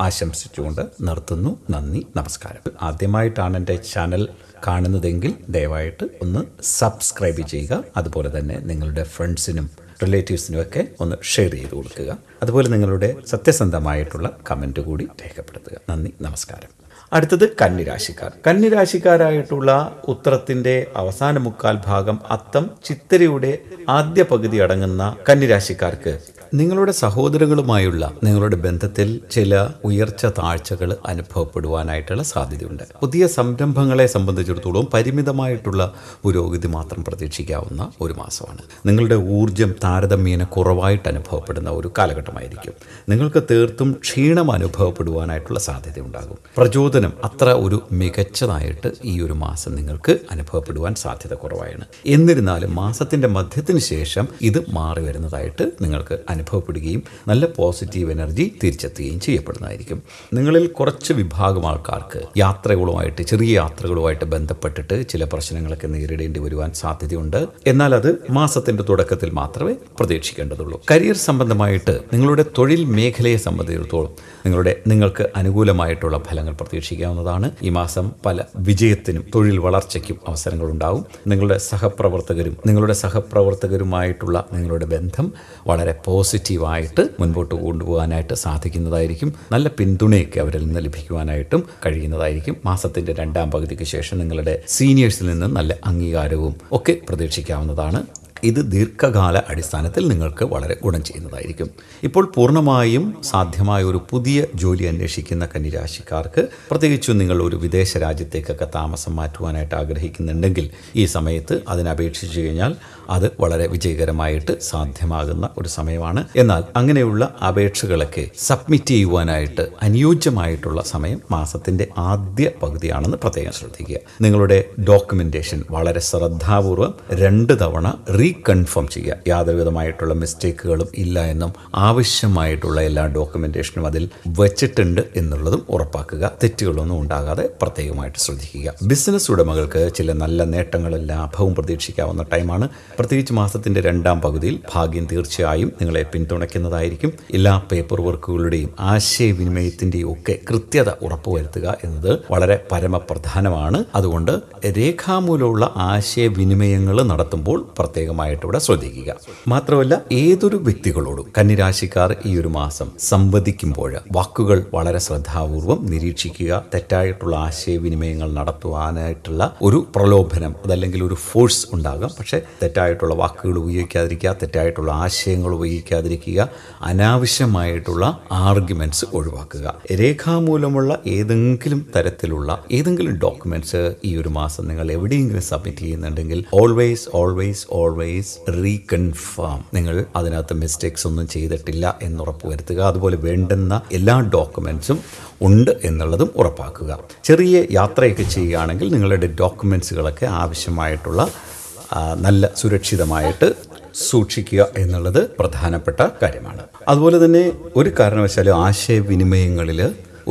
ആശംസിച്ചുകൊണ്ട് നിർത്തുന്നു നന്ദി നമസ്കാരം ആദ്യമായിട്ടാണ് എൻ്റെ ചാനൽ കാണുന്നതെങ്കിൽ ദയവായിട്ട് ഒന്ന് സബ്സ്ക്രൈബ് ചെയ്യുക അതുപോലെ തന്നെ നിങ്ങളുടെ ഫ്രണ്ട്സിനും റിലേറ്റീവ്സിനും ഒക്കെ ഒന്ന് ഷെയർ ചെയ്ത് കൊടുക്കുക അതുപോലെ നിങ്ങളുടെ സത്യസന്ധമായിട്ടുള്ള കമൻറ്റ് കൂടി രേഖപ്പെടുത്തുക നന്ദി നമസ്കാരം അടുത്തത് കന്നിരാശിക്കാർ കന്നിരാശിക്കാരായിട്ടുള്ള ഉത്തരത്തിന്റെ അവസാന മുക്കാൽ ഭാഗം അത്തം ചിത്തരയുടെ ആദ്യ പകുതി അടങ്ങുന്ന കന്നിരാശിക്കാർക്ക് നിങ്ങളുടെ സഹോദരങ്ങളുമായുള്ള നിങ്ങളുടെ ബന്ധത്തിൽ ചില ഉയർച്ച താഴ്ചകൾ അനുഭവപ്പെടുവാനായിട്ടുള്ള സാധ്യതയുണ്ട് പുതിയ സംരംഭങ്ങളെ സംബന്ധിച്ചിടത്തോളം പരിമിതമായിട്ടുള്ള പുരോഗതി മാത്രം പ്രതീക്ഷിക്കാവുന്ന ഒരു മാസമാണ് നിങ്ങളുടെ ഊർജം താരതമ്യേന കുറവായിട്ട് അനുഭവപ്പെടുന്ന ഒരു കാലഘട്ടമായിരിക്കും നിങ്ങൾക്ക് തീർത്തും ക്ഷീണം അനുഭവപ്പെടുവാനായിട്ടുള്ള സാധ്യത ഉണ്ടാകും പ്രചോദനം അത്ര ഒരു മികച്ചതായിട്ട് ഈ ഒരു മാസം നിങ്ങൾക്ക് അനുഭവപ്പെടുവാൻ സാധ്യത കുറവാണ് എന്നിരുന്നാലും മാസത്തിന്റെ മധ്യത്തിന് ശേഷം ഇത് മാറി വരുന്നതായിട്ട് നിങ്ങൾക്ക് അനുഭവം അനുഭവപ്പെടുകയും നല്ല പോസിറ്റീവ് എനർജി തിരിച്ചെത്തുകയും ചെയ്യപ്പെടുന്നതായിരിക്കും നിങ്ങളിൽ കുറച്ച് വിഭാഗം ആൾക്കാർക്ക് യാത്രകളുമായിട്ട് ചെറിയ യാത്രകളുമായിട്ട് ബന്ധപ്പെട്ടിട്ട് ചില പ്രശ്നങ്ങളൊക്കെ നേരിടേണ്ടി വരുവാൻ സാധ്യതയുണ്ട് എന്നാൽ അത് മാസത്തിന്റെ തുടക്കത്തിൽ മാത്രമേ പ്രതീക്ഷിക്കേണ്ടതുള്ളൂ കരിയർ സംബന്ധമായിട്ട് നിങ്ങളുടെ തൊഴിൽ മേഖലയെ സംബന്ധിച്ചിടത്തോളം നിങ്ങളുടെ നിങ്ങൾക്ക് അനുകൂലമായിട്ടുള്ള ഫലങ്ങൾ പ്രതീക്ഷിക്കാവുന്നതാണ് ഈ മാസം പല വിജയത്തിനും തൊഴിൽ വളർച്ചയ്ക്കും അവസരങ്ങൾ ഉണ്ടാവും നിങ്ങളുടെ സഹപ്രവർത്തകരും നിങ്ങളുടെ സഹപ്രവർത്തകരുമായിട്ടുള്ള നിങ്ങളുടെ ബന്ധം വളരെ പോസിറ്റീവായിട്ട് മുൻപോട്ട് കൊണ്ടുപോകാനായിട്ട് സാധിക്കുന്നതായിരിക്കും നല്ല പിന്തുണയൊക്കെ അവരിൽ നിന്ന് ലഭിക്കുവാനായിട്ടും കഴിയുന്നതായിരിക്കും മാസത്തിൻ്റെ രണ്ടാം പകുതിക്ക് ശേഷം നിങ്ങളുടെ സീനിയേഴ്സിൽ നിന്ന് നല്ല അംഗീകാരവും ഒക്കെ പ്രതീക്ഷിക്കാവുന്നതാണ് ഇത് ദീർഘകാല അടിസ്ഥാനത്തിൽ നിങ്ങൾക്ക് വളരെ ഗുണം ചെയ്യുന്നതായിരിക്കും ഇപ്പോൾ പൂർണ്ണമായും സാധ്യമായ ഒരു പുതിയ ജോലി അന്വേഷിക്കുന്ന കന്നിരാശിക്കാർക്ക് പ്രത്യേകിച്ചും നിങ്ങൾ ഒരു വിദേശ രാജ്യത്തേക്കൊക്കെ താമസം മാറ്റുവാനായിട്ട് ആഗ്രഹിക്കുന്നുണ്ടെങ്കിൽ ഈ സമയത്ത് അതിനപേക്ഷിച്ച് കഴിഞ്ഞാൽ അത് വളരെ വിജയകരമായിട്ട് സാധ്യമാകുന്ന ഒരു സമയമാണ് എന്നാൽ അങ്ങനെയുള്ള അപേക്ഷകളൊക്കെ സബ്മിറ്റ് ചെയ്യുവാനായിട്ട് അനുയോജ്യമായിട്ടുള്ള സമയം മാസത്തിന്റെ ആദ്യ പകുതിയാണെന്ന് പ്രത്യേകം ശ്രദ്ധിക്കുക നിങ്ങളുടെ ഡോക്യുമെന്റേഷൻ വളരെ ശ്രദ്ധാപൂർവം രണ്ട് തവണ റീകൺഫേം ചെയ്യുക യാതൊരുവിധമായിട്ടുള്ള മിസ്റ്റേക്കുകളും ഇല്ല എന്നും ആവശ്യമായിട്ടുള്ള എല്ലാ ഡോക്യുമെന്റേഷനും അതിൽ വച്ചിട്ടുണ്ട് എന്നുള്ളതും ഉറപ്പാക്കുക തെറ്റുകളൊന്നും ഉണ്ടാകാതെ പ്രത്യേകമായിട്ട് ശ്രദ്ധിക്കുക ബിസിനസ് ഉടമകൾക്ക് ചില നല്ല നേട്ടങ്ങളും ലാഭവും പ്രതീക്ഷിക്കാവുന്ന ടൈമാണ് പ്രത്യേകിച്ച് മാസത്തിന്റെ രണ്ടാം പകുതിയിൽ ഭാഗ്യം തീർച്ചയായും നിങ്ങളെ പിന്തുണയ്ക്കുന്നതായിരിക്കും എല്ലാ പേപ്പർ വർക്കുകളുടെയും ആശയവിനിമയത്തിന്റെയും ഒക്കെ കൃത്യത ഉറപ്പുവരുത്തുക എന്നത് വളരെ പരമപ്രധാനമാണ് അതുകൊണ്ട് രേഖാമൂലമുള്ള ആശയവിനിമയങ്ങൾ നടത്തുമ്പോൾ ഇവിടെ ശ്രദ്ധിക്കുക മാത്രമല്ല ഏതൊരു വ്യക്തികളോടും കന്നിരാശിക്കാർ ഈ ഒരു മാസം സംവദിക്കുമ്പോൾ വാക്കുകൾ വളരെ ശ്രദ്ധാപൂർവം നിരീക്ഷിക്കുക തെറ്റായിട്ടുള്ള ആശയവിനിമയങ്ങൾ നടത്തുവാനായിട്ടുള്ള ഒരു പ്രലോഭനം അതല്ലെങ്കിൽ ഒരു ഫോഴ്സ് ഉണ്ടാകാം പക്ഷേ തെറ്റായ തെറ്റായിട്ടുള്ള വാക്കുകൾ ഉപയോഗിക്കാതിരിക്കുക തെറ്റായിട്ടുള്ള ആശയങ്ങൾ ഉപയോഗിക്കാതിരിക്കുക അനാവശ്യമായിട്ടുള്ള ആർഗ്യുമെൻറ്റ്സ് ഒഴിവാക്കുക രേഖാമൂലമുള്ള ഏതെങ്കിലും തരത്തിലുള്ള ഏതെങ്കിലും ഡോക്യുമെൻറ്റ്സ് ഈ ഒരു മാസം നിങ്ങൾ എവിടെയെങ്കിലും സബ്മിറ്റ് ചെയ്യുന്നുണ്ടെങ്കിൽ ഓൾവേസ് ഓൾവേസ് ഓൾവേസ് റീകൺഫേം നിങ്ങൾ അതിനകത്ത് മിസ്റ്റേക്സ് ഒന്നും ചെയ്തിട്ടില്ല എന്ന് ഉറപ്പുവരുത്തുക അതുപോലെ വേണ്ടുന്ന എല്ലാ ഡോക്യുമെന്റ്സും ഉണ്ട് എന്നുള്ളതും ഉറപ്പാക്കുക ചെറിയ യാത്രയൊക്കെ ചെയ്യുകയാണെങ്കിൽ നിങ്ങളുടെ ഡോക്യുമെൻറ്റ്സുകളൊക്കെ ആവശ്യമായിട്ടുള്ള നല്ല സുരക്ഷിതമായിട്ട് സൂക്ഷിക്കുക എന്നുള്ളത് പ്രധാനപ്പെട്ട കാര്യമാണ് അതുപോലെ തന്നെ ഒരു കാരണവശാലും ആശയവിനിമയങ്ങളിൽ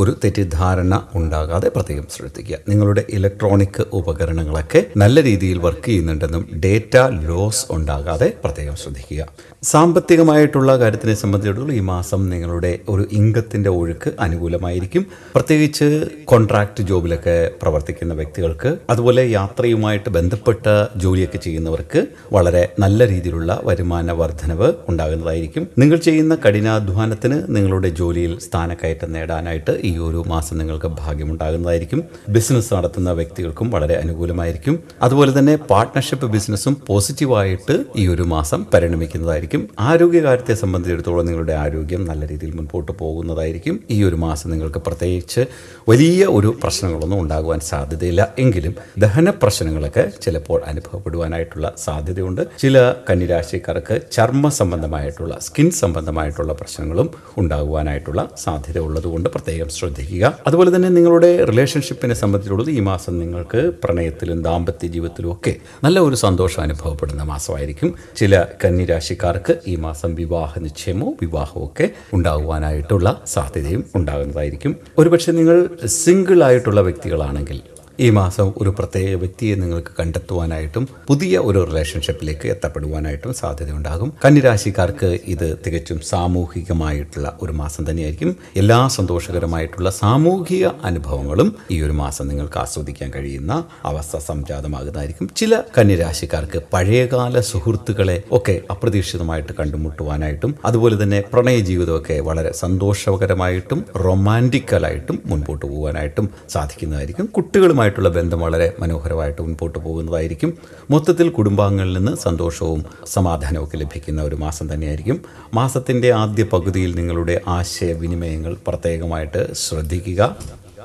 ഒരു തെറ്റിദ്ധാരണ ഉണ്ടാകാതെ പ്രത്യേകം ശ്രദ്ധിക്കുക നിങ്ങളുടെ ഇലക്ട്രോണിക് ഉപകരണങ്ങളൊക്കെ നല്ല രീതിയിൽ വർക്ക് ചെയ്യുന്നുണ്ടെന്നും ഡേറ്റ ലോസ് ഉണ്ടാകാതെ പ്രത്യേകം ശ്രദ്ധിക്കുക സാമ്പത്തികമായിട്ടുള്ള കാര്യത്തിനെ സംബന്ധിച്ചിടത്തോളം ഈ മാസം നിങ്ങളുടെ ഒരു ഇംഗത്തിൻ്റെ ഒഴുക്ക് അനുകൂലമായിരിക്കും പ്രത്യേകിച്ച് കോൺട്രാക്ട് ജോബിലൊക്കെ പ്രവർത്തിക്കുന്ന വ്യക്തികൾക്ക് അതുപോലെ യാത്രയുമായിട്ട് ബന്ധപ്പെട്ട ജോലിയൊക്കെ ചെയ്യുന്നവർക്ക് വളരെ നല്ല രീതിയിലുള്ള വരുമാന വർധനവ് ഉണ്ടാകുന്നതായിരിക്കും നിങ്ങൾ ചെയ്യുന്ന കഠിനാധ്വാനത്തിന് നിങ്ങളുടെ ജോലിയിൽ സ്ഥാനക്കയറ്റം നേടാനായിട്ട് ഈ ഒരു മാസം നിങ്ങൾക്ക് ഭാഗ്യമുണ്ടാകുന്നതായിരിക്കും ബിസിനസ് നടത്തുന്ന വ്യക്തികൾക്കും വളരെ അനുകൂലമായിരിക്കും അതുപോലെ തന്നെ പാർട്ട്ണർഷിപ്പ് ബിസിനസ്സും പോസിറ്റീവായിട്ട് ഈ ഒരു മാസം പരിണമിക്കുന്നതായിരിക്കും ആരോഗ്യകാര്യത്തെ സംബന്ധിച്ചിടത്തോളം നിങ്ങളുടെ ആരോഗ്യം നല്ല രീതിയിൽ മുൻപോട്ട് പോകുന്നതായിരിക്കും ഈ ഒരു മാസം നിങ്ങൾക്ക് പ്രത്യേകിച്ച് വലിയ ഒരു പ്രശ്നങ്ങളൊന്നും ഉണ്ടാകുവാൻ സാധ്യതയില്ല എങ്കിലും ദഹന പ്രശ്നങ്ങളൊക്കെ ചിലപ്പോൾ അനുഭവപ്പെടുവാനായിട്ടുള്ള സാധ്യതയുണ്ട് ചില കന്നിരാശിക്കാർക്ക് ചർമ്മ സംബന്ധമായിട്ടുള്ള സ്കിൻ സംബന്ധമായിട്ടുള്ള പ്രശ്നങ്ങളും ഉണ്ടാകുവാനായിട്ടുള്ള സാധ്യത ഉള്ളതുകൊണ്ട് പ്രത്യേകം ശ്രദ്ധിക്കുക അതുപോലെ തന്നെ നിങ്ങളുടെ റിലേഷൻഷിപ്പിനെ സംബന്ധിച്ചുള്ളത് ഈ മാസം നിങ്ങൾക്ക് പ്രണയത്തിലും ദാമ്പത്യ ജീവിതത്തിലും ഒക്കെ നല്ല ഒരു സന്തോഷം അനുഭവപ്പെടുന്ന മാസമായിരിക്കും ചില കന്നിരാശിക്കാർക്ക് ഈ മാസം വിവാഹ നിശ്ചയമോ വിവാഹമോ ഒക്കെ ഉണ്ടാകുവാനായിട്ടുള്ള സാധ്യതയും ഉണ്ടാകുന്നതായിരിക്കും ഒരുപക്ഷെ നിങ്ങൾ സിംഗിൾ ആയിട്ടുള്ള വ്യക്തികളാണെങ്കിൽ ഈ മാസം ഒരു പ്രത്യേക വ്യക്തിയെ നിങ്ങൾക്ക് കണ്ടെത്തുവാനായിട്ടും പുതിയ ഒരു റിലേഷൻഷിപ്പിലേക്ക് എത്തപ്പെടുവാനായിട്ടും സാധ്യതയുണ്ടാകും കന്നിരാശിക്കാർക്ക് ഇത് തികച്ചും സാമൂഹികമായിട്ടുള്ള ഒരു മാസം തന്നെയായിരിക്കും എല്ലാ സന്തോഷകരമായിട്ടുള്ള സാമൂഹിക അനുഭവങ്ങളും ഈ ഒരു മാസം നിങ്ങൾക്ക് ആസ്വദിക്കാൻ കഴിയുന്ന അവസ്ഥ സംജാതമാകുന്നതായിരിക്കും ചില കന്നിരാശിക്കാർക്ക് പഴയകാല സുഹൃത്തുക്കളെ ഒക്കെ അപ്രതീക്ഷിതമായിട്ട് കണ്ടുമുട്ടുവാനായിട്ടും അതുപോലെ തന്നെ പ്രണയ ജീവിതമൊക്കെ വളരെ സന്തോഷകരമായിട്ടും റൊമാൻറ്റിക്കലായിട്ടും മുൻപോട്ട് പോകാനായിട്ടും സാധിക്കുന്നതായിരിക്കും കുട്ടികളുമായി കുടുംബവുമായിട്ടുള്ള ബന്ധം വളരെ മനോഹരമായിട്ട് മുൻപോട്ട് പോകുന്നതായിരിക്കും മൊത്തത്തിൽ കുടുംബാംഗങ്ങളിൽ നിന്ന് സന്തോഷവും സമാധാനവും ഒക്കെ ലഭിക്കുന്ന ഒരു മാസം തന്നെയായിരിക്കും മാസത്തിൻ്റെ ആദ്യ പകുതിയിൽ നിങ്ങളുടെ ആശയവിനിമയങ്ങൾ പ്രത്യേകമായിട്ട് ശ്രദ്ധിക്കുക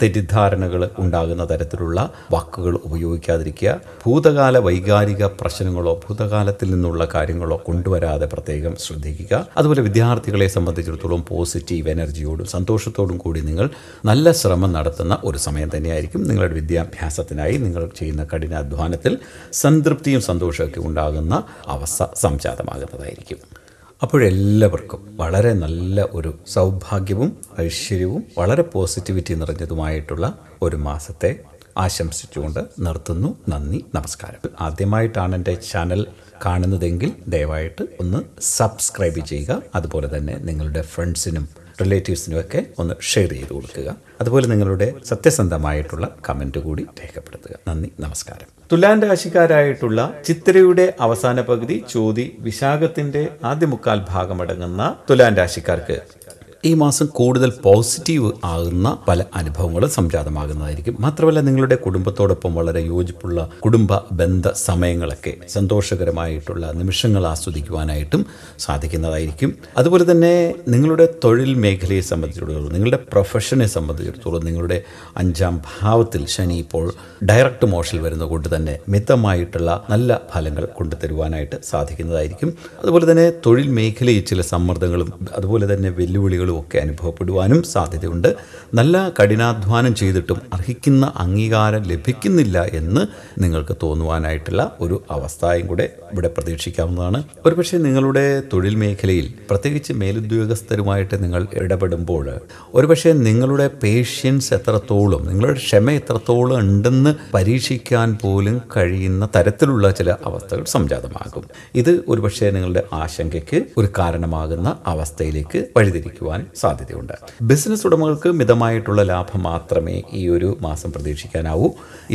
തെറ്റിദ്ധാരണകൾ ഉണ്ടാകുന്ന തരത്തിലുള്ള വാക്കുകൾ ഉപയോഗിക്കാതിരിക്കുക ഭൂതകാല വൈകാരിക പ്രശ്നങ്ങളോ ഭൂതകാലത്തിൽ നിന്നുള്ള കാര്യങ്ങളോ കൊണ്ടുവരാതെ പ്രത്യേകം ശ്രദ്ധിക്കുക അതുപോലെ വിദ്യാർത്ഥികളെ സംബന്ധിച്ചിടത്തോളം പോസിറ്റീവ് എനർജിയോടും സന്തോഷത്തോടും കൂടി നിങ്ങൾ നല്ല ശ്രമം നടത്തുന്ന ഒരു സമയം തന്നെയായിരിക്കും നിങ്ങളുടെ വിദ്യാഭ്യാസത്തിനായി നിങ്ങൾ ചെയ്യുന്ന കഠിനാധ്വാനത്തിൽ സംതൃപ്തിയും സന്തോഷമൊക്കെ ഉണ്ടാകുന്ന അവസ്ഥ സംജാതമാകുന്നതായിരിക്കും അപ്പോഴെല്ലാവർക്കും വളരെ നല്ല ഒരു സൗഭാഗ്യവും ഐശ്വര്യവും വളരെ പോസിറ്റിവിറ്റി നിറഞ്ഞതുമായിട്ടുള്ള ഒരു മാസത്തെ ആശംസിച്ചുകൊണ്ട് നിർത്തുന്നു നന്ദി നമസ്കാരം ആദ്യമായിട്ടാണ് എൻ്റെ ചാനൽ കാണുന്നതെങ്കിൽ ദയവായിട്ട് ഒന്ന് സബ്സ്ക്രൈബ് ചെയ്യുക അതുപോലെ തന്നെ നിങ്ങളുടെ ഫ്രണ്ട്സിനും റിലേറ്റീവ്സിനുമൊക്കെ ഒന്ന് ഷെയർ ചെയ്ത് കൊടുക്കുക അതുപോലെ നിങ്ങളുടെ സത്യസന്ധമായിട്ടുള്ള കമൻറ്റ് കൂടി രേഖപ്പെടുത്തുക നന്ദി നമസ്കാരം തുലാൻ രാശിക്കാരായിട്ടുള്ള ചിത്രയുടെ അവസാന പകുതി ചോതി വിശാഖത്തിന്റെ ആദ്യ മുക്കാൽ ഭാഗമടങ്ങുന്ന തുലാൻ രാശിക്കാർക്ക് ഈ മാസം കൂടുതൽ പോസിറ്റീവ് ആകുന്ന പല അനുഭവങ്ങളും സംജാതമാകുന്നതായിരിക്കും മാത്രമല്ല നിങ്ങളുടെ കുടുംബത്തോടൊപ്പം വളരെ യോജിപ്പുള്ള കുടുംബ ബന്ധ സമയങ്ങളൊക്കെ സന്തോഷകരമായിട്ടുള്ള നിമിഷങ്ങൾ ആസ്വദിക്കുവാനായിട്ടും സാധിക്കുന്നതായിരിക്കും അതുപോലെ തന്നെ നിങ്ങളുടെ തൊഴിൽ മേഖലയെ സംബന്ധിച്ചിടത്തോളം നിങ്ങളുടെ പ്രൊഫഷനെ സംബന്ധിച്ചിടത്തോളം നിങ്ങളുടെ അഞ്ചാം ഭാവത്തിൽ ശനി ഇപ്പോൾ ഡയറക്റ്റ് മോഷൻ വരുന്നതുകൊണ്ട് തന്നെ മിതമായിട്ടുള്ള നല്ല ഫലങ്ങൾ കൊണ്ടുതരുവാനായിട്ട് സാധിക്കുന്നതായിരിക്കും അതുപോലെ തന്നെ തൊഴിൽ മേഖലയിൽ ചില സമ്മർദ്ദങ്ങളും അതുപോലെ തന്നെ വെല്ലുവിളികളും പരാജയങ്ങളും അനുഭവപ്പെടുവാനും സാധ്യതയുണ്ട് നല്ല കഠിനാധ്വാനം ചെയ്തിട്ടും അർഹിക്കുന്ന അംഗീകാരം ലഭിക്കുന്നില്ല എന്ന് നിങ്ങൾക്ക് തോന്നുവാനായിട്ടുള്ള ഒരു അവസ്ഥയും കൂടെ ഇവിടെ പ്രതീക്ഷിക്കാവുന്നതാണ് ഒരുപക്ഷെ നിങ്ങളുടെ തൊഴിൽ മേഖലയിൽ പ്രത്യേകിച്ച് മേലുദ്യോഗസ്ഥരുമായിട്ട് നിങ്ങൾ ഇടപെടുമ്പോൾ ഒരുപക്ഷെ നിങ്ങളുടെ പേഷ്യൻസ് എത്രത്തോളം നിങ്ങളുടെ ക്ഷമ എത്രത്തോളം ഉണ്ടെന്ന് പരീക്ഷിക്കാൻ പോലും കഴിയുന്ന തരത്തിലുള്ള ചില അവസ്ഥകൾ സംജാതമാകും ഇത് ഒരുപക്ഷെ നിങ്ങളുടെ ആശങ്കയ്ക്ക് ഒരു കാരണമാകുന്ന അവസ്ഥയിലേക്ക് വഴിതിരിക്കുവാൻ കാണാൻ സാധ്യതയുണ്ട് ബിസിനസ് ഉടമകൾക്ക് മിതമായിട്ടുള്ള ലാഭം മാത്രമേ ഈ ഒരു മാസം പ്രതീക്ഷിക്കാനാവൂ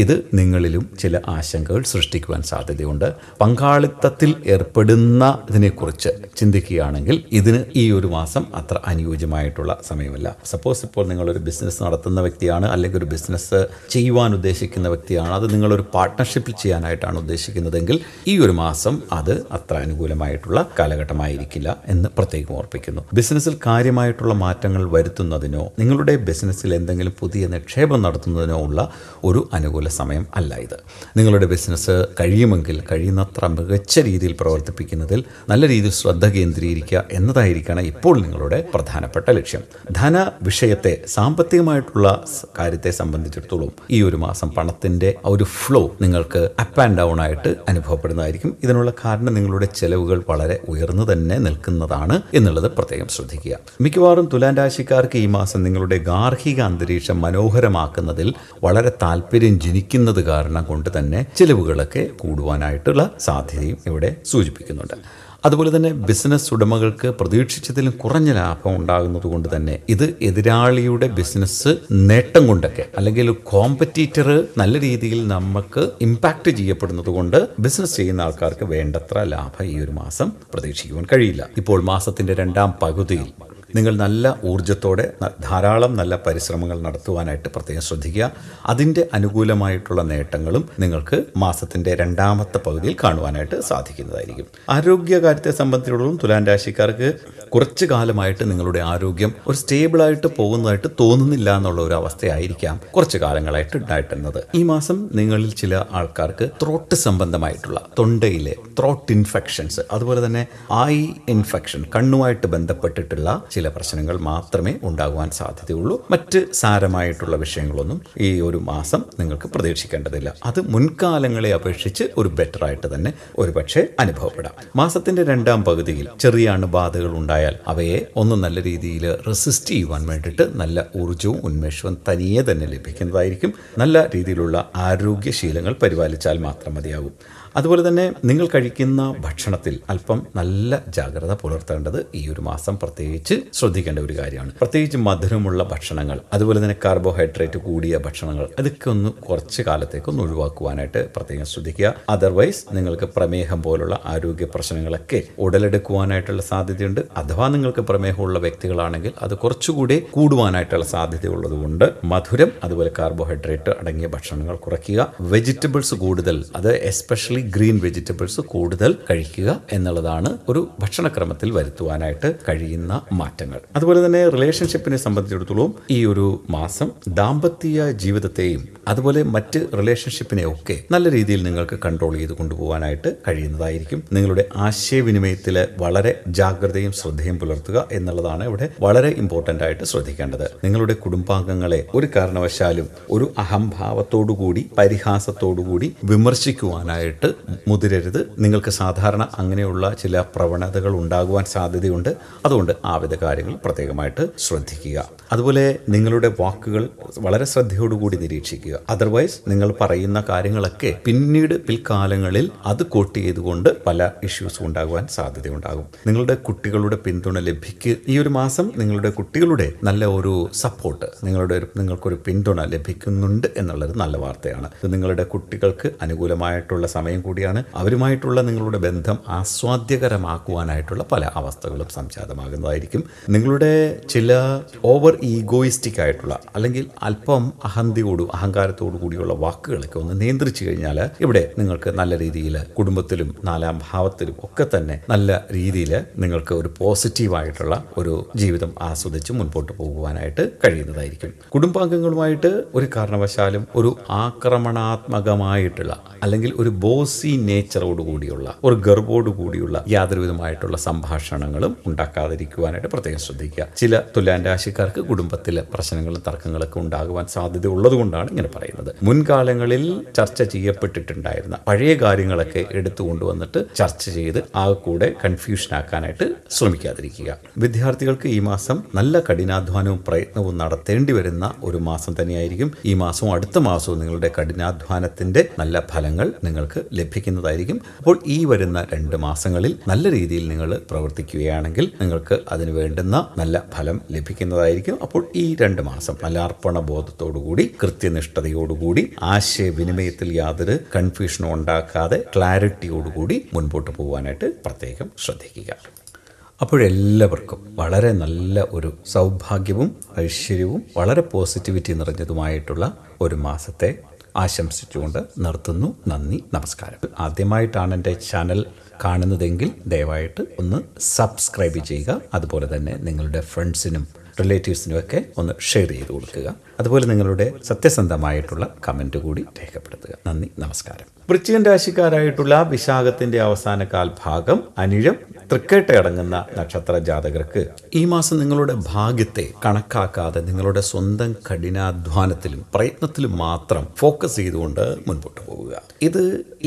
ഇത് നിങ്ങളിലും ചില ആശങ്കകൾ സൃഷ്ടിക്കുവാൻ സാധ്യതയുണ്ട് പങ്കാളിത്തത്തിൽ ഏർപ്പെടുന്നതിനെക്കുറിച്ച് ചിന്തിക്കുകയാണെങ്കിൽ ഇതിന് ഈ ഒരു മാസം അത്ര അനുയോജ്യമായിട്ടുള്ള സമയമല്ല സപ്പോസ് ഇപ്പോൾ നിങ്ങളൊരു ബിസിനസ് നടത്തുന്ന വ്യക്തിയാണ് അല്ലെങ്കിൽ ഒരു ബിസിനസ് ചെയ്യുവാൻ ഉദ്ദേശിക്കുന്ന വ്യക്തിയാണ് അത് നിങ്ങളൊരു പാർട്ട്ണർഷിപ്പിൽ ചെയ്യാനായിട്ടാണ് ഉദ്ദേശിക്കുന്നതെങ്കിൽ ഈ ഒരു മാസം അത് അത്ര അനുകൂലമായിട്ടുള്ള കാലഘട്ടമായിരിക്കില്ല എന്ന് പ്രത്യേകം ഓർപ്പിക്കുന്നു ബിസിനസ്സിൽ കാര്യമായി ഗുണപരമായിട്ടുള്ള മാറ്റങ്ങൾ വരുത്തുന്നതിനോ നിങ്ങളുടെ ബിസിനസ്സിൽ എന്തെങ്കിലും പുതിയ നിക്ഷേപം നടത്തുന്നതിനോ ഉള്ള ഒരു അനുകൂല സമയം അല്ല ഇത് നിങ്ങളുടെ ബിസിനസ് കഴിയുമെങ്കിൽ കഴിയുന്നത്ര മികച്ച രീതിയിൽ പ്രവർത്തിപ്പിക്കുന്നതിൽ നല്ല രീതിയിൽ ശ്രദ്ധ കേന്ദ്രീകരിക്കുക എന്നതായിരിക്കണം ഇപ്പോൾ നിങ്ങളുടെ പ്രധാനപ്പെട്ട ലക്ഷ്യം ധന വിഷയത്തെ സാമ്പത്തികമായിട്ടുള്ള കാര്യത്തെ സംബന്ധിച്ചിടത്തോളം ഈ ഒരു മാസം പണത്തിൻ്റെ ഒരു ഫ്ലോ നിങ്ങൾക്ക് അപ്പ് ആൻഡ് ഡൗൺ ആയിട്ട് അനുഭവപ്പെടുന്നതായിരിക്കും ഇതിനുള്ള കാരണം നിങ്ങളുടെ ചെലവുകൾ വളരെ ഉയർന്നു തന്നെ നിൽക്കുന്നതാണ് എന്നുള്ളത് പ്രത്യേകം ശ്രദ്ധിക്കുക മിക്കവാറും തുലാൻ രാശിക്കാർക്ക് ഈ മാസം നിങ്ങളുടെ ഗാർഹിക അന്തരീക്ഷം മനോഹരമാക്കുന്നതിൽ വളരെ താല്പര്യം ജനിക്കുന്നത് കാരണം കൊണ്ട് തന്നെ ചിലവുകളൊക്കെ കൂടുവാനായിട്ടുള്ള സാധ്യതയും ഇവിടെ സൂചിപ്പിക്കുന്നുണ്ട് അതുപോലെ തന്നെ ബിസിനസ് ഉടമകൾക്ക് പ്രതീക്ഷിച്ചതിലും കുറഞ്ഞ ലാഭം ഉണ്ടാകുന്നത് കൊണ്ട് തന്നെ ഇത് എതിരാളിയുടെ ബിസിനസ് നേട്ടം കൊണ്ടൊക്കെ അല്ലെങ്കിൽ കോമ്പറ്റീറ്റർ നല്ല രീതിയിൽ നമുക്ക് ഇമ്പാക്റ്റ് ചെയ്യപ്പെടുന്നത് കൊണ്ട് ബിസിനസ് ചെയ്യുന്ന ആൾക്കാർക്ക് വേണ്ടത്ര ലാഭം ഈ ഒരു മാസം പ്രതീക്ഷിക്കുവാൻ കഴിയില്ല ഇപ്പോൾ മാസത്തിന്റെ രണ്ടാം പകുതിയിൽ നിങ്ങൾ നല്ല ഊർജത്തോടെ ധാരാളം നല്ല പരിശ്രമങ്ങൾ നടത്തുവാനായിട്ട് പ്രത്യേകം ശ്രദ്ധിക്കുക അതിൻ്റെ അനുകൂലമായിട്ടുള്ള നേട്ടങ്ങളും നിങ്ങൾക്ക് മാസത്തിൻ്റെ രണ്ടാമത്തെ പകുതിയിൽ കാണുവാനായിട്ട് സാധിക്കുന്നതായിരിക്കും ആരോഗ്യകാര്യത്തെ സംബന്ധിച്ചിടത്തോളം തുലാൻ രാശിക്കാർക്ക് കുറച്ച് കാലമായിട്ട് നിങ്ങളുടെ ആരോഗ്യം ഒരു സ്റ്റേബിളായിട്ട് പോകുന്നതായിട്ട് തോന്നുന്നില്ല എന്നുള്ള ഒരു അവസ്ഥയായിരിക്കാം കുറച്ച് കാലങ്ങളായിട്ട് ഉണ്ടായിട്ടുള്ളത് ഈ മാസം നിങ്ങളിൽ ചില ആൾക്കാർക്ക് ത്രോട്ട് സംബന്ധമായിട്ടുള്ള തൊണ്ടയിലെ ത്രോട്ട് ഇൻഫെക്ഷൻസ് അതുപോലെ തന്നെ ഐ ഇൻഫെക്ഷൻ കണ്ണുമായിട്ട് ബന്ധപ്പെട്ടിട്ടുള്ള ചില പ്രശ്നങ്ങൾ മാത്രമേ ഉണ്ടാകുവാൻ സാധ്യതയുള്ളൂ മറ്റ് സാരമായിട്ടുള്ള വിഷയങ്ങളൊന്നും ഈ ഒരു മാസം നിങ്ങൾക്ക് പ്രതീക്ഷിക്കേണ്ടതില്ല അത് മുൻകാലങ്ങളെ അപേക്ഷിച്ച് ഒരു ബെറ്റർ ആയിട്ട് തന്നെ ഒരുപക്ഷെ അനുഭവപ്പെടാം മാസത്തിന്റെ രണ്ടാം പകുതിയിൽ ചെറിയ അണുബാധകൾ ഉണ്ടായ ഉണ്ടായാൽ അവയെ ഒന്ന് നല്ല രീതിയിൽ റെസിസ്റ്റ് ചെയ്യുവാൻ വേണ്ടിയിട്ട് നല്ല ഊർജ്ജവും ഉന്മേഷവും തനിയെ തന്നെ ലഭിക്കുന്നതായിരിക്കും നല്ല രീതിയിലുള്ള ആരോഗ്യശീലങ്ങൾ പരിപാലിച്ചാൽ മാത്രം മതിയാകും അതുപോലെ തന്നെ നിങ്ങൾ കഴിക്കുന്ന ഭക്ഷണത്തിൽ അല്പം നല്ല ജാഗ്രത പുലർത്തേണ്ടത് ഈ ഒരു മാസം പ്രത്യേകിച്ച് ശ്രദ്ധിക്കേണ്ട ഒരു കാര്യമാണ് പ്രത്യേകിച്ച് മധുരമുള്ള ഭക്ഷണങ്ങൾ അതുപോലെ തന്നെ കാർബോഹൈഡ്രേറ്റ് കൂടിയ ഭക്ഷണങ്ങൾ അതൊക്കെ ഒന്ന് കുറച്ച് കാലത്തേക്ക് ഒന്ന് ഒഴിവാക്കുവാനായിട്ട് പ്രത്യേകം ശ്രദ്ധിക്കുക അതർവൈസ് നിങ്ങൾക്ക് പ്രമേഹം പോലുള്ള ആരോഗ്യ പ്രശ്നങ്ങളൊക്കെ ഉടലെടുക്കുവാനായിട്ടുള്ള സാധ്യതയുണ്ട് അഥവാ നിങ്ങൾക്ക് പ്രമേഹമുള്ള വ്യക്തികളാണെങ്കിൽ അത് കുറച്ചുകൂടി കൂടുവാനായിട്ടുള്ള സാധ്യതയുള്ളതുകൊണ്ട് മധുരം അതുപോലെ കാർബോഹൈഡ്രേറ്റ് അടങ്ങിയ ഭക്ഷണങ്ങൾ കുറയ്ക്കുക വെജിറ്റബിൾസ് കൂടുതൽ അത് എസ്പെഷ്യലി ഗ്രീൻ വെജിറ്റബിൾസ് കൂടുതൽ കഴിക്കുക എന്നുള്ളതാണ് ഒരു ഭക്ഷണക്രമത്തിൽ വരുത്തുവാനായിട്ട് കഴിയുന്ന മാറ്റങ്ങൾ അതുപോലെ തന്നെ റിലേഷൻഷിപ്പിനെ സംബന്ധിച്ചിടത്തോളം ഈ ഒരു മാസം ദാമ്പത്യ ജീവിതത്തെയും അതുപോലെ മറ്റ് റിലേഷൻഷിപ്പിനെ ഒക്കെ നല്ല രീതിയിൽ നിങ്ങൾക്ക് കൺട്രോൾ ചെയ്ത് കൊണ്ടുപോകാനായിട്ട് കഴിയുന്നതായിരിക്കും നിങ്ങളുടെ ആശയവിനിമയത്തിൽ വളരെ ജാഗ്രതയും ശ്രദ്ധയും പുലർത്തുക എന്നുള്ളതാണ് ഇവിടെ വളരെ ഇമ്പോർട്ടൻ്റ് ആയിട്ട് ശ്രദ്ധിക്കേണ്ടത് നിങ്ങളുടെ കുടുംബാംഗങ്ങളെ ഒരു കാരണവശാലും ഒരു അഹംഭാവത്തോടുകൂടി പരിഹാസത്തോടുകൂടി വിമർശിക്കുവാനായിട്ട് മുതിരരുത് നിങ്ങൾക്ക് സാധാരണ അങ്ങനെയുള്ള ചില പ്രവണതകൾ ഉണ്ടാകുവാൻ സാധ്യതയുണ്ട് അതുകൊണ്ട് ആ കാര്യങ്ങൾ പ്രത്യേകമായിട്ട് ശ്രദ്ധിക്കുക അതുപോലെ നിങ്ങളുടെ വാക്കുകൾ വളരെ ശ്രദ്ധയോടുകൂടി നിരീക്ഷിക്കുക അതർവൈസ് നിങ്ങൾ പറയുന്ന കാര്യങ്ങളൊക്കെ പിന്നീട് പിൽക്കാലങ്ങളിൽ അത് കോട്ട് ചെയ്തുകൊണ്ട് പല ഇഷ്യൂസും ഉണ്ടാകുവാൻ സാധ്യതയുണ്ടാകും നിങ്ങളുടെ കുട്ടികളുടെ പിന്തുണ ലഭിക്കുക ഈ ഒരു മാസം നിങ്ങളുടെ കുട്ടികളുടെ നല്ല ഒരു സപ്പോർട്ട് നിങ്ങളുടെ ഒരു നിങ്ങൾക്കൊരു പിന്തുണ ലഭിക്കുന്നുണ്ട് എന്നുള്ളൊരു നല്ല വാർത്തയാണ് ഇത് നിങ്ങളുടെ കുട്ടികൾക്ക് അനുകൂലമായിട്ടുള്ള സമയം കൂടിയാണ് അവരുമായിട്ടുള്ള നിങ്ങളുടെ ബന്ധം ആസ്വാദ്യകരമാക്കുവാനായിട്ടുള്ള പല അവസ്ഥകളും സംജാതമാകുന്നതായിരിക്കും നിങ്ങളുടെ ചില ഓവർ ഈഗോയിസ്റ്റിക് ആയിട്ടുള്ള അല്ലെങ്കിൽ അല്പം അഹന്തിയോടും അഹങ്കാരത്തോടു കൂടിയുള്ള വാക്കുകളൊക്കെ ഒന്ന് നിയന്ത്രിച്ചു കഴിഞ്ഞാൽ ഇവിടെ നിങ്ങൾക്ക് നല്ല രീതിയിൽ കുടുംബത്തിലും നാലാം ഭാവത്തിലും ഒക്കെ തന്നെ നല്ല രീതിയിൽ നിങ്ങൾക്ക് ഒരു പോസിറ്റീവായിട്ടുള്ള ഒരു ജീവിതം ആസ്വദിച്ച് മുൻപോട്ട് പോകുവാനായിട്ട് കഴിയുന്നതായിരിക്കും കുടുംബാംഗങ്ങളുമായിട്ട് ഒരു കാരണവശാലും ഒരു ആക്രമണാത്മകമായിട്ടുള്ള അല്ലെങ്കിൽ ഒരു ബോസ് ജ്യൂസി നേച്ചറോട് കൂടിയുള്ള ഒരു ഗർവോട് കൂടിയുള്ള യാതൊരു വിധമായിട്ടുള്ള സംഭാഷണങ്ങളും ഉണ്ടാക്കാതിരിക്കുവാനായിട്ട് പ്രത്യേകം ശ്രദ്ധിക്കുക ചില തുലാൻ രാശിക്കാർക്ക് കുടുംബത്തിലെ പ്രശ്നങ്ങളും തർക്കങ്ങളൊക്കെ ഉണ്ടാകുവാൻ സാധ്യത ഉള്ളതുകൊണ്ടാണ് ഇങ്ങനെ പറയുന്നത് മുൻകാലങ്ങളിൽ ചർച്ച ചെയ്യപ്പെട്ടിട്ടുണ്ടായിരുന്ന പഴയ കാര്യങ്ങളൊക്കെ എടുത്തു കൊണ്ടുവന്നിട്ട് ചർച്ച ചെയ്ത് ആ കൂടെ കൺഫ്യൂഷൻ ആക്കാനായിട്ട് ശ്രമിക്കാതിരിക്കുക വിദ്യാർത്ഥികൾക്ക് ഈ മാസം നല്ല കഠിനാധ്വാനവും പ്രയത്നവും നടത്തേണ്ടി വരുന്ന ഒരു മാസം തന്നെയായിരിക്കും ഈ മാസവും അടുത്ത മാസവും നിങ്ങളുടെ കഠിനാധ്വാനത്തിന്റെ നല്ല ഫലങ്ങൾ നിങ്ങൾക്ക് ലഭിക്കും ലഭിക്കുന്നതായിരിക്കും അപ്പോൾ ഈ വരുന്ന രണ്ട് മാസങ്ങളിൽ നല്ല രീതിയിൽ നിങ്ങൾ പ്രവർത്തിക്കുകയാണെങ്കിൽ നിങ്ങൾക്ക് അതിന് വേണ്ടുന്ന നല്ല ഫലം ലഭിക്കുന്നതായിരിക്കും അപ്പോൾ ഈ രണ്ട് മാസം നല്ല അർപ്പണ ബോധത്തോടുകൂടി കൃത്യനിഷ്ഠതയോടുകൂടി ആശയവിനിമയത്തിൽ യാതൊരു കൺഫ്യൂഷനും ഉണ്ടാക്കാതെ ക്ലാരിറ്റിയോടുകൂടി മുൻപോട്ട് പോകാനായിട്ട് പ്രത്യേകം ശ്രദ്ധിക്കുക അപ്പോഴെല്ലാവർക്കും വളരെ നല്ല ഒരു സൗഭാഗ്യവും ഐശ്വര്യവും വളരെ പോസിറ്റിവിറ്റി നിറഞ്ഞതുമായിട്ടുള്ള ഒരു മാസത്തെ ആശംസിച്ചുകൊണ്ട് നിർത്തുന്നു നന്ദി നമസ്കാരം ആദ്യമായിട്ടാണ് എൻ്റെ ചാനൽ കാണുന്നതെങ്കിൽ ദയവായിട്ട് ഒന്ന് സബ്സ്ക്രൈബ് ചെയ്യുക അതുപോലെ തന്നെ നിങ്ങളുടെ ഫ്രണ്ട്സിനും റിലേറ്റീവ്സിനും ഒക്കെ ഒന്ന് ഷെയർ ചെയ്ത് കൊടുക്കുക അതുപോലെ നിങ്ങളുടെ സത്യസന്ധമായിട്ടുള്ള കമൻറ്റ് കൂടി രേഖപ്പെടുത്തുക നന്ദി നമസ്കാരം വൃശ്ചികൻ രാശിക്കാരായിട്ടുള്ള വിശാഖത്തിൻ്റെ അവസാന ഭാഗം അനിഴം തൃക്കേട്ട അടങ്ങുന്ന നക്ഷത്ര ജാതകർക്ക് ഈ മാസം നിങ്ങളുടെ ഭാഗ്യത്തെ കണക്കാക്കാതെ നിങ്ങളുടെ സ്വന്തം കഠിനാധ്വാനത്തിലും പ്രയത്നത്തിലും മാത്രം ഫോക്കസ് ചെയ്തുകൊണ്ട് മുൻപോട്ട് പോവുക ഇത്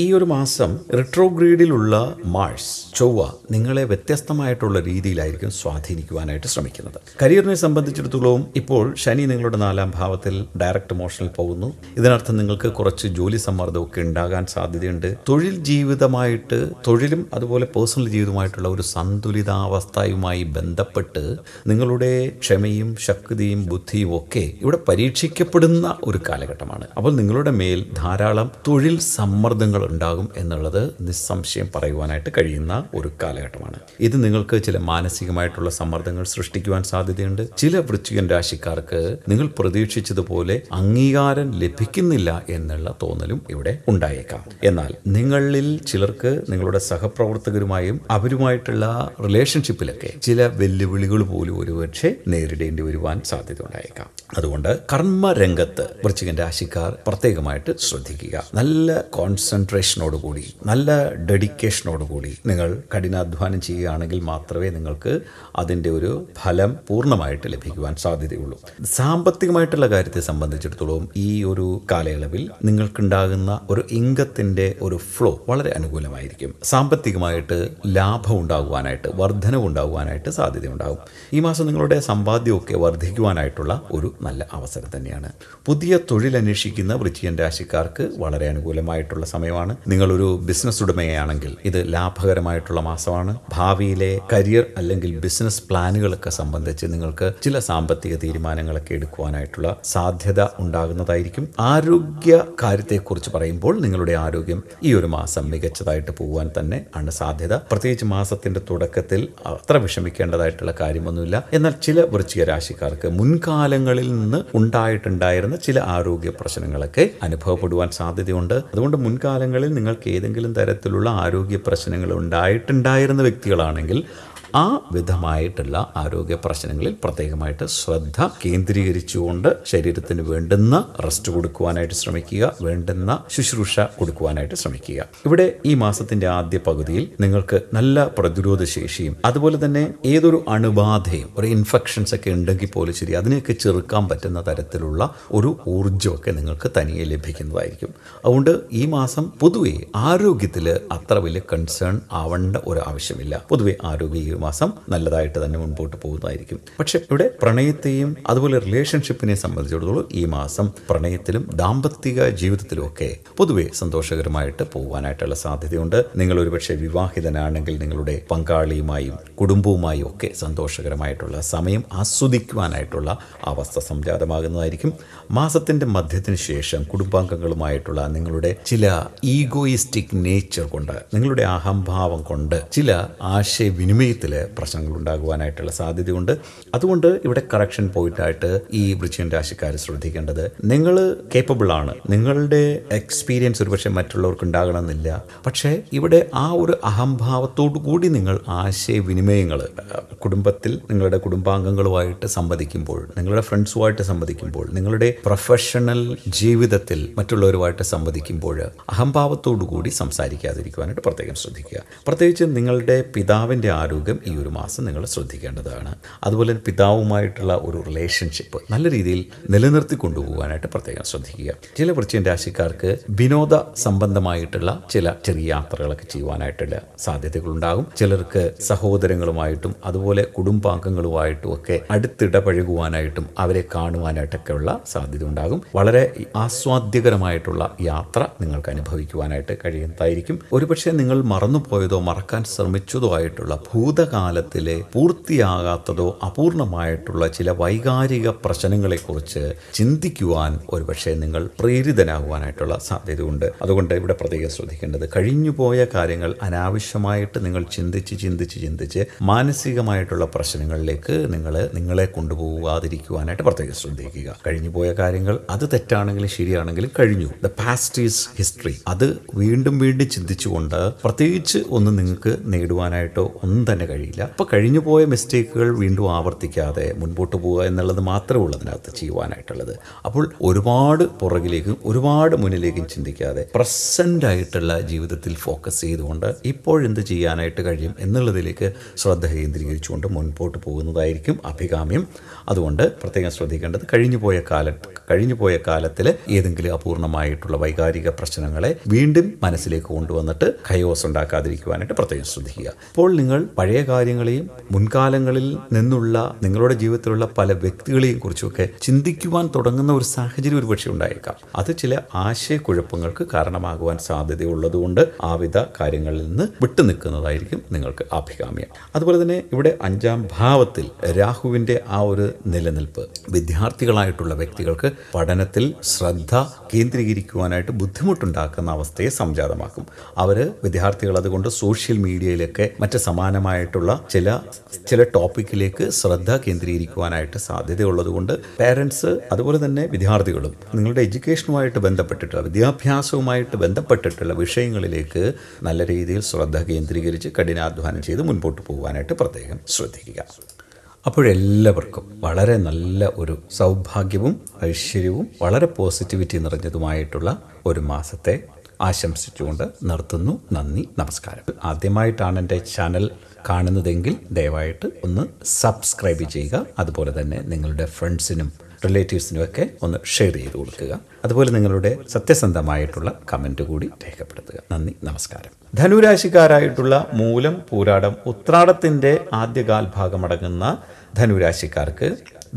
ഈ ഒരു മാസം റിട്രോഗ്രേഡിലുള്ള മാഴ്സ് ചൊവ്വ നിങ്ങളെ വ്യത്യസ്തമായിട്ടുള്ള രീതിയിലായിരിക്കും സ്വാധീനിക്കുവാനായിട്ട് ശ്രമിക്കുന്നത് കരിയറിനെ സംബന്ധിച്ചിടത്തോളം ഇപ്പോൾ ശനി നിങ്ങളുടെ നാലാം ഭാവത്തിൽ ഡയറക്ട് മോഷനിൽ പോകുന്നു ഇതിനർത്ഥം നിങ്ങൾക്ക് കുറച്ച് ജോലി സമ്മർദ്ദമൊക്കെ ഉണ്ടാകാൻ സാധ്യതയുണ്ട് തൊഴിൽ ജീവിതമായിട്ട് തൊഴിലും അതുപോലെ പേഴ്സണൽ ജീവിതമായിട്ടുള്ള തമ്മിലുള്ള ഒരു സന്തുലിതാവസ്ഥയുമായി ബന്ധപ്പെട്ട് നിങ്ങളുടെ ക്ഷമയും ശക്തിയും ബുദ്ധിയും ഒക്കെ ഇവിടെ പരീക്ഷിക്കപ്പെടുന്ന ഒരു കാലഘട്ടമാണ് അപ്പോൾ നിങ്ങളുടെ മേൽ ധാരാളം തൊഴിൽ സമ്മർദ്ദങ്ങൾ ഉണ്ടാകും എന്നുള്ളത് നിസ്സംശയം പറയുവാനായിട്ട് കഴിയുന്ന ഒരു കാലഘട്ടമാണ് ഇത് നിങ്ങൾക്ക് ചില മാനസികമായിട്ടുള്ള സമ്മർദ്ദങ്ങൾ സൃഷ്ടിക്കുവാൻ സാധ്യതയുണ്ട് ചില വൃശ്ചികൻ രാശിക്കാർക്ക് നിങ്ങൾ പ്രതീക്ഷിച്ചതുപോലെ അംഗീകാരം ലഭിക്കുന്നില്ല എന്നുള്ള തോന്നലും ഇവിടെ ഉണ്ടായേക്കാം എന്നാൽ നിങ്ങളിൽ ചിലർക്ക് നിങ്ങളുടെ സഹപ്രവർത്തകരുമായും അവരുമായി മറ്റുള്ളവരുമായിട്ടുള്ള റിലേഷൻഷിപ്പിലൊക്കെ ചില വെല്ലുവിളികൾ പോലും ഒരുപക്ഷെ നേരിടേണ്ടി വരുവാൻ സാധ്യത ഉണ്ടായേക്കാം അതുകൊണ്ട് കർമ്മരംഗത്ത് വൃശ്ചികൻ രാശിക്കാർ പ്രത്യേകമായിട്ട് ശ്രദ്ധിക്കുക നല്ല കോൺസെൻട്രേഷനോടുകൂടി നല്ല ഡെഡിക്കേഷനോടുകൂടി നിങ്ങൾ കഠിനാധ്വാനം ചെയ്യുകയാണെങ്കിൽ മാത്രമേ നിങ്ങൾക്ക് അതിൻ്റെ ഒരു ഫലം പൂർണ്ണമായിട്ട് ലഭിക്കുവാൻ സാധ്യതയുള്ളൂ സാമ്പത്തികമായിട്ടുള്ള കാര്യത്തെ സംബന്ധിച്ചിടത്തോളം ഈ ഒരു കാലയളവിൽ നിങ്ങൾക്കുണ്ടാകുന്ന ഒരു ഇംഗത്തിൻ്റെ ഒരു ഫ്ലോ വളരെ അനുകൂലമായിരിക്കും സാമ്പത്തികമായിട്ട് ലാഭം ഉണ്ടാകുവാനായിട്ട് വർധനവ് ഉണ്ടാകുവാനായിട്ട് സാധ്യതയുണ്ടാകും ഈ മാസം നിങ്ങളുടെ സമ്പാദ്യമൊക്കെ വർദ്ധിക്കുവാനായിട്ടുള്ള ഒരു നല്ല അവസരം തന്നെയാണ് പുതിയ തൊഴിലന്വേഷിക്കുന്ന വൃശ്ചികൻ രാശിക്കാർക്ക് വളരെ അനുകൂലമായിട്ടുള്ള സമയമാണ് നിങ്ങളൊരു ബിസിനസ് ഉടമയാണെങ്കിൽ ഇത് ലാഭകരമായിട്ടുള്ള മാസമാണ് ഭാവിയിലെ കരിയർ അല്ലെങ്കിൽ ബിസിനസ് പ്ലാനുകളൊക്കെ സംബന്ധിച്ച് നിങ്ങൾക്ക് ചില സാമ്പത്തിക തീരുമാനങ്ങളൊക്കെ എടുക്കുവാനായിട്ടുള്ള സാധ്യത ഉണ്ടാകുന്നതായിരിക്കും ആരോഗ്യ കാര്യത്തെക്കുറിച്ച് പറയുമ്പോൾ നിങ്ങളുടെ ആരോഗ്യം ഈ ഒരു മാസം മികച്ചതായിട്ട് പോകാൻ തന്നെ ആണ് സാധ്യത പ്രത്യേകിച്ച് മാസത്തിന്റെ തുടക്കത്തിൽ അത്ര വിഷമിക്കേണ്ടതായിട്ടുള്ള കാര്യമൊന്നുമില്ല എന്നാൽ ചില വൃശ്ചിക രാശിക്കാർക്ക് മുൻകാലങ്ങളിൽ നിന്ന് ഉണ്ടായിട്ടുണ്ടായിരുന്ന ചില ആരോഗ്യ പ്രശ്നങ്ങളൊക്കെ അനുഭവപ്പെടുവാൻ സാധ്യതയുണ്ട് അതുകൊണ്ട് മുൻകാലങ്ങളിൽ നിങ്ങൾക്ക് ഏതെങ്കിലും തരത്തിലുള്ള ആരോഗ്യ പ്രശ്നങ്ങൾ ഉണ്ടായിട്ടുണ്ടായിരുന്ന വ്യക്തികളാണെങ്കിൽ ആ വിധമായിട്ടുള്ള ആരോഗ്യ പ്രശ്നങ്ങളിൽ പ്രത്യേകമായിട്ട് ശ്രദ്ധ കേന്ദ്രീകരിച്ചുകൊണ്ട് ശരീരത്തിന് വേണ്ടുന്ന റെസ്റ്റ് കൊടുക്കുവാനായിട്ട് ശ്രമിക്കുക വേണ്ടുന്ന ശുശ്രൂഷ കൊടുക്കുവാനായിട്ട് ശ്രമിക്കുക ഇവിടെ ഈ മാസത്തിന്റെ ആദ്യ പകുതിയിൽ നിങ്ങൾക്ക് നല്ല പ്രതിരോധ ശേഷിയും അതുപോലെ തന്നെ ഏതൊരു അണുബാധയും ഒരു ഇൻഫെക്ഷൻസ് ഒക്കെ ഉണ്ടെങ്കിൽ പോലും ശരി അതിനെയൊക്കെ ചെറുക്കാൻ പറ്റുന്ന തരത്തിലുള്ള ഒരു ഊർജ്ജമൊക്കെ നിങ്ങൾക്ക് തനിയെ ലഭിക്കുന്നതായിരിക്കും അതുകൊണ്ട് ഈ മാസം പൊതുവെ ആരോഗ്യത്തിൽ അത്ര വലിയ കൺസേൺ ആവേണ്ട ഒരു ആവശ്യമില്ല പൊതുവെ ആരോഗ്യ മാസം നല്ലതായിട്ട് തന്നെ മുൻപോട്ട് പോകുന്നതായിരിക്കും പക്ഷെ ഇവിടെ പ്രണയത്തെയും അതുപോലെ റിലേഷൻഷിപ്പിനെ സംബന്ധിച്ചിടത്തോളം ഈ മാസം പ്രണയത്തിലും ദാമ്പത്തിക ജീവിതത്തിലും ഒക്കെ പൊതുവെ സന്തോഷകരമായിട്ട് പോകാനായിട്ടുള്ള സാധ്യതയുണ്ട് നിങ്ങൾ ഒരുപക്ഷെ വിവാഹിതനാണെങ്കിൽ നിങ്ങളുടെ പങ്കാളിയുമായും കുടുംബവുമായും ഒക്കെ സന്തോഷകരമായിട്ടുള്ള സമയം ആസ്വദിക്കുവാനായിട്ടുള്ള അവസ്ഥ സംജാതമാകുന്നതായിരിക്കും മാസത്തിന്റെ മധ്യത്തിന് ശേഷം കുടുംബാംഗങ്ങളുമായിട്ടുള്ള നിങ്ങളുടെ ചില ഈഗോയിസ്റ്റിക് നേച്ചർ കൊണ്ട് നിങ്ങളുടെ അഹംഭാവം കൊണ്ട് ചില ആശയവിനിമയത്തിൽ കാര്യത്തിൽ പ്രശ്നങ്ങൾ ഉണ്ടാകുവാനായിട്ടുള്ള സാധ്യതയുണ്ട് അതുകൊണ്ട് ഇവിടെ കറക്ഷൻ പോയിട്ടായിട്ട് ഈ വൃശ്ചികൻ രാശിക്കാർ ശ്രദ്ധിക്കേണ്ടത് നിങ്ങൾ കേപ്പബിൾ ആണ് നിങ്ങളുടെ എക്സ്പീരിയൻസ് ഒരുപക്ഷെ മറ്റുള്ളവർക്ക് ഉണ്ടാകണമെന്നില്ല പക്ഷേ ഇവിടെ ആ ഒരു അഹംഭാവത്തോടു കൂടി നിങ്ങൾ ആശയവിനിമയങ്ങൾ കുടുംബത്തിൽ നിങ്ങളുടെ കുടുംബാംഗങ്ങളുമായിട്ട് സംവദിക്കുമ്പോൾ നിങ്ങളുടെ ഫ്രണ്ട്സുമായിട്ട് സംവദിക്കുമ്പോൾ നിങ്ങളുടെ പ്രൊഫഷണൽ ജീവിതത്തിൽ മറ്റുള്ളവരുമായിട്ട് സംവദിക്കുമ്പോൾ അഹംഭാവത്തോടു കൂടി സംസാരിക്കാതിരിക്കുവാനായിട്ട് പ്രത്യേകം ശ്രദ്ധിക്കുക പ്രത്യേകിച്ച് നിങ്ങളുടെ പിതാവിൻ്റെ ആരോഗ്യം തീർച്ചയായിട്ടും ഈ ഒരു മാസം നിങ്ങൾ ശ്രദ്ധിക്കേണ്ടതാണ് അതുപോലെ തന്നെ പിതാവുമായിട്ടുള്ള ഒരു റിലേഷൻഷിപ്പ് നല്ല രീതിയിൽ നിലനിർത്തി കൊണ്ടുപോകാനായിട്ട് പ്രത്യേകം ശ്രദ്ധിക്കുക ചില വൃശ്ചിക രാശിക്കാർക്ക് വിനോദ സംബന്ധമായിട്ടുള്ള ചില ചെറിയ യാത്രകളൊക്കെ ചെയ്യുവാനായിട്ടുള്ള സാധ്യതകളുണ്ടാകും ചിലർക്ക് സഹോദരങ്ങളുമായിട്ടും അതുപോലെ കുടുംബാംഗങ്ങളുമായിട്ടും ഒക്കെ അടുത്തിടപഴകുവാനായിട്ടും അവരെ കാണുവാനായിട്ടൊക്കെ ഉള്ള സാധ്യത ഉണ്ടാകും വളരെ ആസ്വാദ്യകരമായിട്ടുള്ള യാത്ര നിങ്ങൾക്ക് അനുഭവിക്കുവാനായിട്ട് കഴിയുന്നതായിരിക്കും ഒരുപക്ഷെ നിങ്ങൾ മറന്നുപോയതോ മറക്കാൻ ശ്രമിച്ചതോ ആയിട്ടുള്ള ഭൂത ജീവിതകാലത്തിലെ പൂർത്തിയാകാത്തതോ അപൂർണമായിട്ടുള്ള ചില വൈകാരിക പ്രശ്നങ്ങളെക്കുറിച്ച് ചിന്തിക്കുവാൻ ഒരുപക്ഷെ നിങ്ങൾ പ്രേരിതനാകുവാനായിട്ടുള്ള സാധ്യതയുണ്ട് അതുകൊണ്ട് ഇവിടെ പ്രത്യേകം ശ്രദ്ധിക്കേണ്ടത് കഴിഞ്ഞുപോയ കാര്യങ്ങൾ അനാവശ്യമായിട്ട് നിങ്ങൾ ചിന്തിച്ച് ചിന്തിച്ച് ചിന്തിച്ച് മാനസികമായിട്ടുള്ള പ്രശ്നങ്ങളിലേക്ക് നിങ്ങൾ നിങ്ങളെ കൊണ്ടുപോകാതിരിക്കുവാനായിട്ട് പ്രത്യേകം ശ്രദ്ധിക്കുക കഴിഞ്ഞുപോയ കാര്യങ്ങൾ അത് തെറ്റാണെങ്കിലും ശരിയാണെങ്കിലും കഴിഞ്ഞു ദ പാസ്റ്റ് ഈസ് ഹിസ്റ്ററി അത് വീണ്ടും വീണ്ടും ചിന്തിച്ചുകൊണ്ട് പ്രത്യേകിച്ച് ഒന്നും നിങ്ങൾക്ക് നേടുവാനായിട്ടോ ഒന്നും തന്നെ കഴിയില്ല അപ്പോൾ കഴിഞ്ഞു പോയ മിസ്റ്റേക്കുകൾ വീണ്ടും ആവർത്തിക്കാതെ മുൻപോട്ട് പോവുക എന്നുള്ളത് മാത്രമേ ഉള്ളൂ അതിനകത്ത് ചെയ്യുവാനായിട്ടുള്ളത് അപ്പോൾ ഒരുപാട് പുറകിലേക്കും ഒരുപാട് മുന്നിലേക്കും ചിന്തിക്കാതെ പ്രസന്റ് ആയിട്ടുള്ള ജീവിതത്തിൽ ഫോക്കസ് ചെയ്തുകൊണ്ട് ഇപ്പോഴെന്ത് ചെയ്യാനായിട്ട് കഴിയും എന്നുള്ളതിലേക്ക് ശ്രദ്ധ കേന്ദ്രീകരിച്ചുകൊണ്ട് മുൻപോട്ട് പോകുന്നതായിരിക്കും അഭികാമ്യം അതുകൊണ്ട് പ്രത്യേകം ശ്രദ്ധിക്കേണ്ടത് കഴിഞ്ഞു പോയ കാല കഴിഞ്ഞു പോയ കാലത്തിൽ ഏതെങ്കിലും അപൂർണമായിട്ടുള്ള വൈകാരിക പ്രശ്നങ്ങളെ വീണ്ടും മനസ്സിലേക്ക് കൊണ്ടുവന്നിട്ട് ഖയോസ് ഉണ്ടാക്കാതിരിക്കുവാനായിട്ട് പ്രത്യേകം ശ്രദ്ധിക്കുക ഇപ്പോൾ നിങ്ങൾ പഴയ കാര്യങ്ങളെയും മുൻകാലങ്ങളിൽ നിന്നുള്ള നിങ്ങളുടെ ജീവിതത്തിലുള്ള പല വ്യക്തികളെയും കുറിച്ചുമൊക്കെ ചിന്തിക്കുവാൻ തുടങ്ങുന്ന ഒരു സാഹചര്യം ഒരുപക്ഷെ ഉണ്ടായേക്കാം അത് ചില ആശയക്കുഴപ്പങ്ങൾക്ക് കാരണമാകുവാൻ സാധ്യതയുള്ളതുകൊണ്ട് ആവിധ കാര്യങ്ങളിൽ നിന്ന് വിട്ടുനിൽക്കുന്നതായിരിക്കും നിങ്ങൾക്ക് അഭികാമ്യം അതുപോലെ തന്നെ ഇവിടെ അഞ്ചാം ഭാവത്തിൽ രാഹുവിൻ്റെ ആ ഒരു നിലനിൽപ്പ് വിദ്യാർത്ഥികളായിട്ടുള്ള വ്യക്തികൾക്ക് പഠനത്തിൽ ശ്രദ്ധ കേന്ദ്രീകരിക്കുവാനായിട്ട് ബുദ്ധിമുട്ടുണ്ടാക്കുന്ന അവസ്ഥയെ സംജാതമാക്കും അവർ വിദ്യാർത്ഥികൾ അതുകൊണ്ട് സോഷ്യൽ മീഡിയയിലൊക്കെ മറ്റ് സമാനമായിട്ട് ആയിട്ടുള്ള ചില ചില ടോപ്പിക്കിലേക്ക് ശ്രദ്ധ കേന്ദ്രീകരിക്കുവാനായിട്ട് കൊണ്ട് പാരൻസ് അതുപോലെ തന്നെ വിദ്യാർത്ഥികളും നിങ്ങളുടെ എഡ്യൂക്കേഷനുമായിട്ട് ബന്ധപ്പെട്ടിട്ടുള്ള വിദ്യാഭ്യാസവുമായിട്ട് ബന്ധപ്പെട്ടിട്ടുള്ള വിഷയങ്ങളിലേക്ക് നല്ല രീതിയിൽ ശ്രദ്ധ കേന്ദ്രീകരിച്ച് കഠിനാധ്വാനം ചെയ്ത് മുൻപോട്ട് പോകാനായിട്ട് പ്രത്യേകം ശ്രദ്ധിക്കുക അപ്പോഴെല്ലാവർക്കും വളരെ നല്ല ഒരു സൗഭാഗ്യവും ഐശ്വര്യവും വളരെ പോസിറ്റിവിറ്റി നിറഞ്ഞതുമായിട്ടുള്ള ഒരു മാസത്തെ ആശംസിച്ചുകൊണ്ട് നിർത്തുന്നു നന്ദി നമസ്കാരം ആദ്യമായിട്ടാണ് എൻ്റെ ചാനൽ കാണുന്നതെങ്കിൽ ദയവായിട്ട് ഒന്ന് സബ്സ്ക്രൈബ് ചെയ്യുക അതുപോലെ തന്നെ നിങ്ങളുടെ ഫ്രണ്ട്സിനും റിലേറ്റീവ്സിനും ഒക്കെ ഒന്ന് ഷെയർ ചെയ്ത് കൊടുക്കുക അതുപോലെ നിങ്ങളുടെ സത്യസന്ധമായിട്ടുള്ള കമൻറ്റ് കൂടി രേഖപ്പെടുത്തുക നന്ദി നമസ്കാരം ധനുരാശിക്കാരായിട്ടുള്ള മൂലം പൂരാടം ഉത്രാടത്തിൻ്റെ ആദ്യ ഭാഗമടങ്ങുന്ന ധനുരാശിക്കാർക്ക്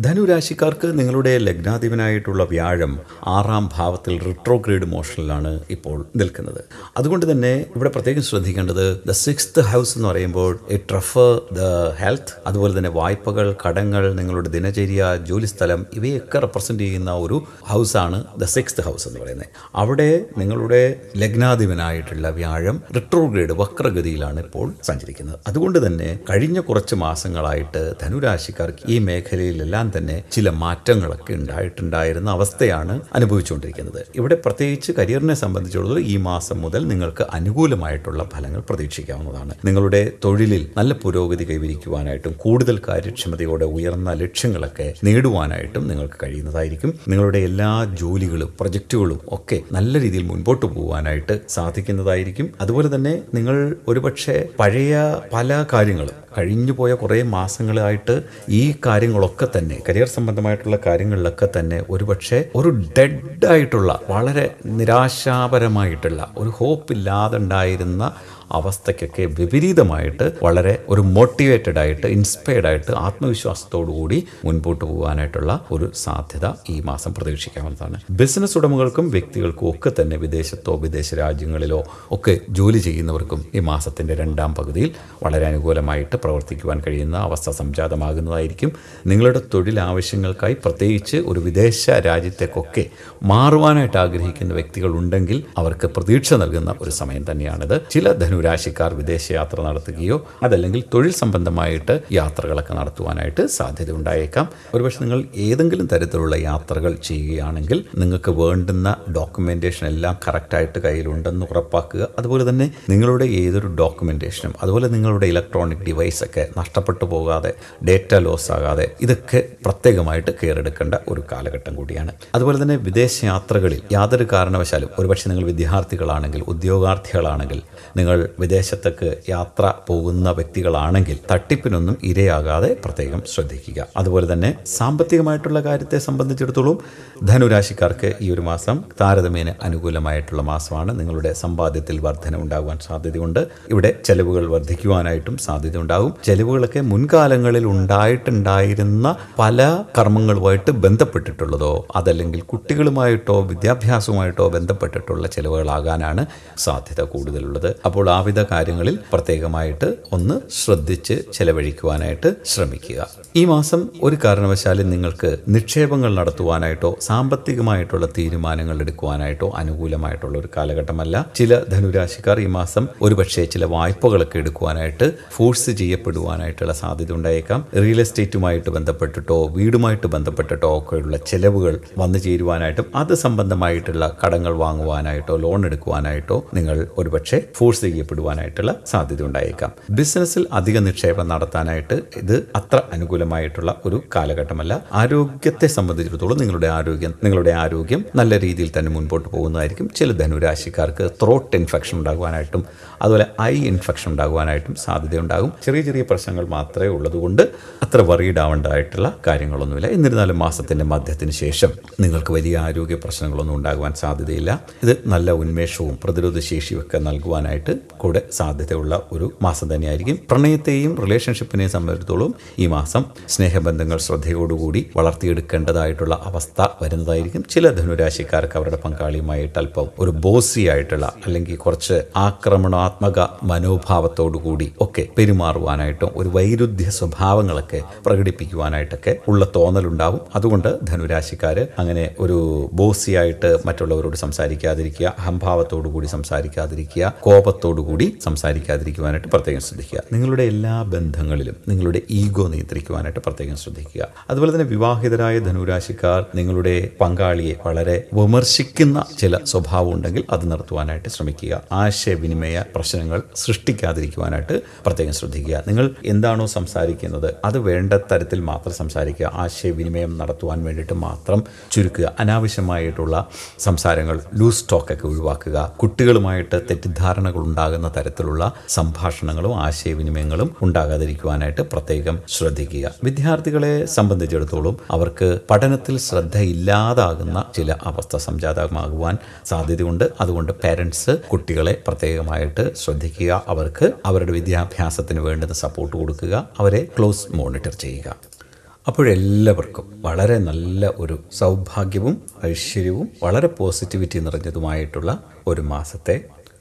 ധനുരാശിക്കാർക്ക് നിങ്ങളുടെ ലഗ്നാധിപനായിട്ടുള്ള വ്യാഴം ആറാം ഭാവത്തിൽ റിട്രോഗ്രേഡ് മോഷനിലാണ് ഇപ്പോൾ നിൽക്കുന്നത് അതുകൊണ്ട് തന്നെ ഇവിടെ പ്രത്യേകം ശ്രദ്ധിക്കേണ്ടത് ദ സിക്സ്ത് ഹൗസ് എന്ന് പറയുമ്പോൾ ഇറ്റ് റഫർ ദ ഹെൽത്ത് അതുപോലെ തന്നെ വായ്പകൾ കടങ്ങൾ നിങ്ങളുടെ ദിനചര്യ ജോലിസ്ഥലം ഇവയൊക്കെ റെപ്രസെൻ്റ് ചെയ്യുന്ന ഒരു ഹൗസാണ് ദ സിക്സ്ത് ഹൗസ് എന്ന് പറയുന്നത് അവിടെ നിങ്ങളുടെ ലഗ്നാധിപനായിട്ടുള്ള വ്യാഴം റിട്രോഗ്രേഡ് വക്രഗതിയിലാണ് ഇപ്പോൾ സഞ്ചരിക്കുന്നത് അതുകൊണ്ട് തന്നെ കഴിഞ്ഞ കുറച്ച് മാസങ്ങളായിട്ട് ധനുരാശി കൃഷിക്കാർക്ക് ഈ മേഖലയിലെല്ലാം തന്നെ ചില മാറ്റങ്ങളൊക്കെ ഉണ്ടായിട്ടുണ്ടായിരുന്ന അവസ്ഥയാണ് അനുഭവിച്ചുകൊണ്ടിരിക്കുന്നത് ഇവിടെ പ്രത്യേകിച്ച് കരിയറിനെ സംബന്ധിച്ചിടത്തോളം ഈ മാസം മുതൽ നിങ്ങൾക്ക് അനുകൂലമായിട്ടുള്ള ഫലങ്ങൾ പ്രതീക്ഷിക്കാവുന്നതാണ് നിങ്ങളുടെ തൊഴിലിൽ നല്ല പുരോഗതി കൈവരിക്കുവാനായിട്ടും കൂടുതൽ കാര്യക്ഷമതയോടെ ഉയർന്ന ലക്ഷ്യങ്ങളൊക്കെ നേടുവാനായിട്ടും നിങ്ങൾക്ക് കഴിയുന്നതായിരിക്കും നിങ്ങളുടെ എല്ലാ ജോലികളും പ്രൊജക്റ്റുകളും ഒക്കെ നല്ല രീതിയിൽ മുൻപോട്ട് പോകാനായിട്ട് സാധിക്കുന്നതായിരിക്കും അതുപോലെ തന്നെ നിങ്ങൾ ഒരുപക്ഷെ പഴയ പല കാര്യങ്ങളും കഴിഞ്ഞു പോയ കുറേ മാസങ്ങളായിട്ട് ഈ കാര്യങ്ങളൊക്കെ തന്നെ കരിയർ സംബന്ധമായിട്ടുള്ള കാര്യങ്ങളിലൊക്കെ തന്നെ ഒരു പക്ഷേ ഒരു ഡെഡ് ആയിട്ടുള്ള വളരെ നിരാശാപരമായിട്ടുള്ള ഒരു ഹോപ്പ് ഇല്ലാതെ ഉണ്ടായിരുന്ന അവസ്ഥയ്ക്കൊക്കെ വിപരീതമായിട്ട് വളരെ ഒരു മോട്ടിവേറ്റഡ് ആയിട്ട് ഇൻസ്പയർഡ് ആയിട്ട് ആത്മവിശ്വാസത്തോടു കൂടി മുൻപോട്ട് പോകാനായിട്ടുള്ള ഒരു സാധ്യത ഈ മാസം പ്രതീക്ഷിക്കാവുന്നതാണ് ബിസിനസ് ഉടമകൾക്കും വ്യക്തികൾക്കും ഒക്കെ തന്നെ വിദേശത്തോ വിദേശ രാജ്യങ്ങളിലോ ഒക്കെ ജോലി ചെയ്യുന്നവർക്കും ഈ മാസത്തിൻ്റെ രണ്ടാം പകുതിയിൽ വളരെ അനുകൂലമായിട്ട് പ്രവർത്തിക്കുവാൻ കഴിയുന്ന അവസ്ഥ സംജാതമാകുന്നതായിരിക്കും നിങ്ങളുടെ തൊഴിൽ ആവശ്യങ്ങൾക്കായി പ്രത്യേകിച്ച് ഒരു വിദേശ രാജ്യത്തേക്കൊക്കെ മാറുവാനായിട്ട് ആഗ്രഹിക്കുന്ന വ്യക്തികൾ ഉണ്ടെങ്കിൽ അവർക്ക് പ്രതീക്ഷ നൽകുന്ന ഒരു സമയം തന്നെയാണിത് ചില ധനു വിദേശ വിദേശയാത്ര നടത്തുകയോ അതല്ലെങ്കിൽ തൊഴിൽ സംബന്ധമായിട്ട് യാത്രകളൊക്കെ നടത്തുവാനായിട്ട് സാധ്യത ഉണ്ടായേക്കാം ഒരുപക്ഷെ നിങ്ങൾ ഏതെങ്കിലും തരത്തിലുള്ള യാത്രകൾ ചെയ്യുകയാണെങ്കിൽ നിങ്ങൾക്ക് വേണ്ടുന്ന ഡോക്യുമെൻറ്റേഷൻ എല്ലാം കറക്റ്റായിട്ട് കയ്യിലുണ്ടെന്ന് ഉറപ്പാക്കുക അതുപോലെ തന്നെ നിങ്ങളുടെ ഏതൊരു ഡോക്യുമെൻറ്റേഷനും അതുപോലെ നിങ്ങളുടെ ഇലക്ട്രോണിക് ഡിവൈസ് ഒക്കെ നഷ്ടപ്പെട്ടു പോകാതെ ഡേറ്റ ലോസ് ആകാതെ ഇതൊക്കെ പ്രത്യേകമായിട്ട് കെയറെടുക്കേണ്ട ഒരു കാലഘട്ടം കൂടിയാണ് അതുപോലെ തന്നെ വിദേശ യാത്രകളിൽ യാതൊരു കാരണവശാലും ഒരുപക്ഷെ നിങ്ങൾ വിദ്യാർത്ഥികളാണെങ്കിൽ ഉദ്യോഗാർത്ഥികളാണെങ്കിൽ നിങ്ങൾ വിദേശത്തേക്ക് യാത്ര പോകുന്ന വ്യക്തികളാണെങ്കിൽ തട്ടിപ്പിനൊന്നും ഇരയാകാതെ പ്രത്യേകം ശ്രദ്ധിക്കുക അതുപോലെ തന്നെ സാമ്പത്തികമായിട്ടുള്ള കാര്യത്തെ സംബന്ധിച്ചിടത്തോളം ധനുരാശിക്കാർക്ക് ഈ ഒരു മാസം താരതമ്യേന അനുകൂലമായിട്ടുള്ള മാസമാണ് നിങ്ങളുടെ സമ്പാദ്യത്തിൽ വർധന ഉണ്ടാകുവാൻ സാധ്യതയുണ്ട് ഇവിടെ ചെലവുകൾ വർദ്ധിക്കുവാനായിട്ടും സാധ്യത ഉണ്ടാകും ചെലവുകളൊക്കെ മുൻകാലങ്ങളിൽ ഉണ്ടായിട്ടുണ്ടായിരുന്ന പല കർമ്മങ്ങളുമായിട്ട് ബന്ധപ്പെട്ടിട്ടുള്ളതോ അതല്ലെങ്കിൽ കുട്ടികളുമായിട്ടോ വിദ്യാഭ്യാസവുമായിട്ടോ ബന്ധപ്പെട്ടിട്ടുള്ള ചെലവുകളാകാനാണ് സാധ്യത കൂടുതലുള്ളത് അപ്പോൾ ആവിധ കാര്യങ്ങളിൽ പ്രത്യേകമായിട്ട് ഒന്ന് ശ്രദ്ധിച്ച് ചെലവഴിക്കുവാനായിട്ട് ശ്രമിക്കുക ഈ മാസം ഒരു കാരണവശാലും നിങ്ങൾക്ക് നിക്ഷേപങ്ങൾ നടത്തുവാനായിട്ടോ സാമ്പത്തികമായിട്ടുള്ള തീരുമാനങ്ങൾ എടുക്കുവാനായിട്ടോ അനുകൂലമായിട്ടുള്ള ഒരു കാലഘട്ടമല്ല ചില ധനുരാശിക്കാർ ഈ മാസം ഒരുപക്ഷെ ചില വായ്പകളൊക്കെ എടുക്കുവാനായിട്ട് ഫോഴ്സ് ചെയ്യപ്പെടുവാനായിട്ടുള്ള സാധ്യത ഉണ്ടായേക്കാം റിയൽ എസ്റ്റേറ്റുമായിട്ട് ബന്ധപ്പെട്ടിട്ടോ വീടുമായിട്ട് ബന്ധപ്പെട്ടിട്ടോ ഒക്കെയുള്ള ചെലവുകൾ വന്നു ചേരുവാനായിട്ടും അത് സംബന്ധമായിട്ടുള്ള കടങ്ങൾ വാങ്ങുവാനായിട്ടോ ലോൺ എടുക്കുവാനായിട്ടോ നിങ്ങൾ ഒരുപക്ഷെ ഫോഴ്സ് ഫോഴ്സ് ചെയ്യപ്പെടുവാനായിട്ടുള്ള സാധ്യത ഉണ്ടായേക്കാം ബിസിനസ്സിൽ അധിക നിക്ഷേപം നടത്താനായിട്ട് ഇത് അത്ര അനുകൂലമായിട്ടുള്ള ഒരു കാലഘട്ടമല്ല ആരോഗ്യത്തെ സംബന്ധിച്ചിടത്തോളം നിങ്ങളുടെ ആരോഗ്യം നിങ്ങളുടെ ആരോഗ്യം നല്ല രീതിയിൽ തന്നെ മുൻപോട്ട് പോകുന്നതായിരിക്കും ചില ധനുരാശിക്കാർക്ക് ത്രോട്ട് ഇൻഫെക്ഷൻ ഉണ്ടാകുവാനായിട്ടും അതുപോലെ ഐ ഇൻഫെക്ഷൻ ഉണ്ടാകുവാനായിട്ടും സാധ്യതയുണ്ടാകും ചെറിയ ചെറിയ പ്രശ്നങ്ങൾ മാത്രമേ ഉള്ളതുകൊണ്ട് അത്ര വറീഡ് ആവേണ്ടതായിട്ടുള്ള കാര്യങ്ങളൊന്നുമില്ല എന്നിരുന്നാലും മാസത്തിൻ്റെ മധ്യത്തിന് ശേഷം നിങ്ങൾക്ക് വലിയ ആരോഗ്യ പ്രശ്നങ്ങളൊന്നും ഉണ്ടാകുവാൻ സാധ്യതയില്ല ഇത് നല്ല ഉന്മേഷവും പ്രതിരോധശേഷിയും ഒക്കെ നൽകുവാനായിട്ട് കൂടെ സാധ്യതയുള്ള ഒരു മാസം തന്നെയായിരിക്കും പ്രണയത്തെയും റിലേഷൻഷിപ്പിനെയും സംബന്ധിച്ചിടത്തോളം ഈ മാസം സ്നേഹബന്ധങ്ങൾ ശ്രദ്ധയോടുകൂടി വളർത്തിയെടുക്കേണ്ടതായിട്ടുള്ള അവസ്ഥ വരുന്നതായിരിക്കും ചില ധനുരാശിക്കാർക്ക് അവരുടെ പങ്കാളിയുമായിട്ട് അല്പം ഒരു ബോസി ആയിട്ടുള്ള അല്ലെങ്കിൽ കുറച്ച് ആക്രമണ ആത്മക മനോഭാവത്തോടുകൂടി ഒക്കെ പെരുമാറുവാനായിട്ടും ഒരു വൈരുദ്ധ്യ സ്വഭാവങ്ങളൊക്കെ പ്രകടിപ്പിക്കുവാനായിട്ടൊക്കെ ഉള്ള തോന്നലുണ്ടാവും അതുകൊണ്ട് ധനുരാശിക്കാർ അങ്ങനെ ഒരു ബോസിയായിട്ട് മറ്റുള്ളവരോട് സംസാരിക്കാതിരിക്കുക അഹംഭാവത്തോടുകൂടി സംസാരിക്കാതിരിക്കുക കോപത്തോടുകൂടി സംസാരിക്കാതിരിക്കുവാനായിട്ട് പ്രത്യേകം ശ്രദ്ധിക്കുക നിങ്ങളുടെ എല്ലാ ബന്ധങ്ങളിലും നിങ്ങളുടെ ഈഗോ നിയന്ത്രിക്കുവാനായിട്ട് പ്രത്യേകം ശ്രദ്ധിക്കുക അതുപോലെ തന്നെ വിവാഹിതരായ ധനുരാശിക്കാർ നിങ്ങളുടെ പങ്കാളിയെ വളരെ വിമർശിക്കുന്ന ചില സ്വഭാവം ഉണ്ടെങ്കിൽ അത് നിർത്തുവാനായിട്ട് ശ്രമിക്കുക ആശയവിനിമയ പ്രശ്നങ്ങൾ സൃഷ്ടിക്കാതിരിക്കുവാനായിട്ട് പ്രത്യേകം ശ്രദ്ധിക്കുക നിങ്ങൾ എന്താണോ സംസാരിക്കുന്നത് അത് വേണ്ട തരത്തിൽ മാത്രം സംസാരിക്കുക ആശയവിനിമയം നടത്തുവാൻ വേണ്ടിയിട്ട് മാത്രം ചുരുക്കുക അനാവശ്യമായിട്ടുള്ള സംസാരങ്ങൾ ലൂസ് സ്റ്റോക്കൊക്കെ ഒഴിവാക്കുക കുട്ടികളുമായിട്ട് തെറ്റിദ്ധാരണകൾ ഉണ്ടാകുന്ന തരത്തിലുള്ള സംഭാഷണങ്ങളും ആശയവിനിമയങ്ങളും ഉണ്ടാകാതിരിക്കുവാനായിട്ട് പ്രത്യേകം ശ്രദ്ധിക്കുക വിദ്യാർത്ഥികളെ സംബന്ധിച്ചിടത്തോളം അവർക്ക് പഠനത്തിൽ ശ്രദ്ധയില്ലാതാകുന്ന ചില അവസ്ഥ സംജാതമാകുവാൻ സാധ്യതയുണ്ട് അതുകൊണ്ട് പേരൻസ് കുട്ടികളെ പ്രത്യേകമായിട്ട് ശ്രദ്ധിക്കുക അവർക്ക് അവരുടെ വിദ്യാഭ്യാസത്തിന് വേണ്ടുന്ന സപ്പോർട്ട് കൊടുക്കുക അവരെ ക്ലോസ് മോണിറ്റർ ചെയ്യുക അപ്പോഴെല്ലാവർക്കും വളരെ നല്ല ഒരു സൗഭാഗ്യവും ഐശ്വര്യവും വളരെ പോസിറ്റിവിറ്റി നിറഞ്ഞതുമായിട്ടുള്ള ഒരു മാസത്തെ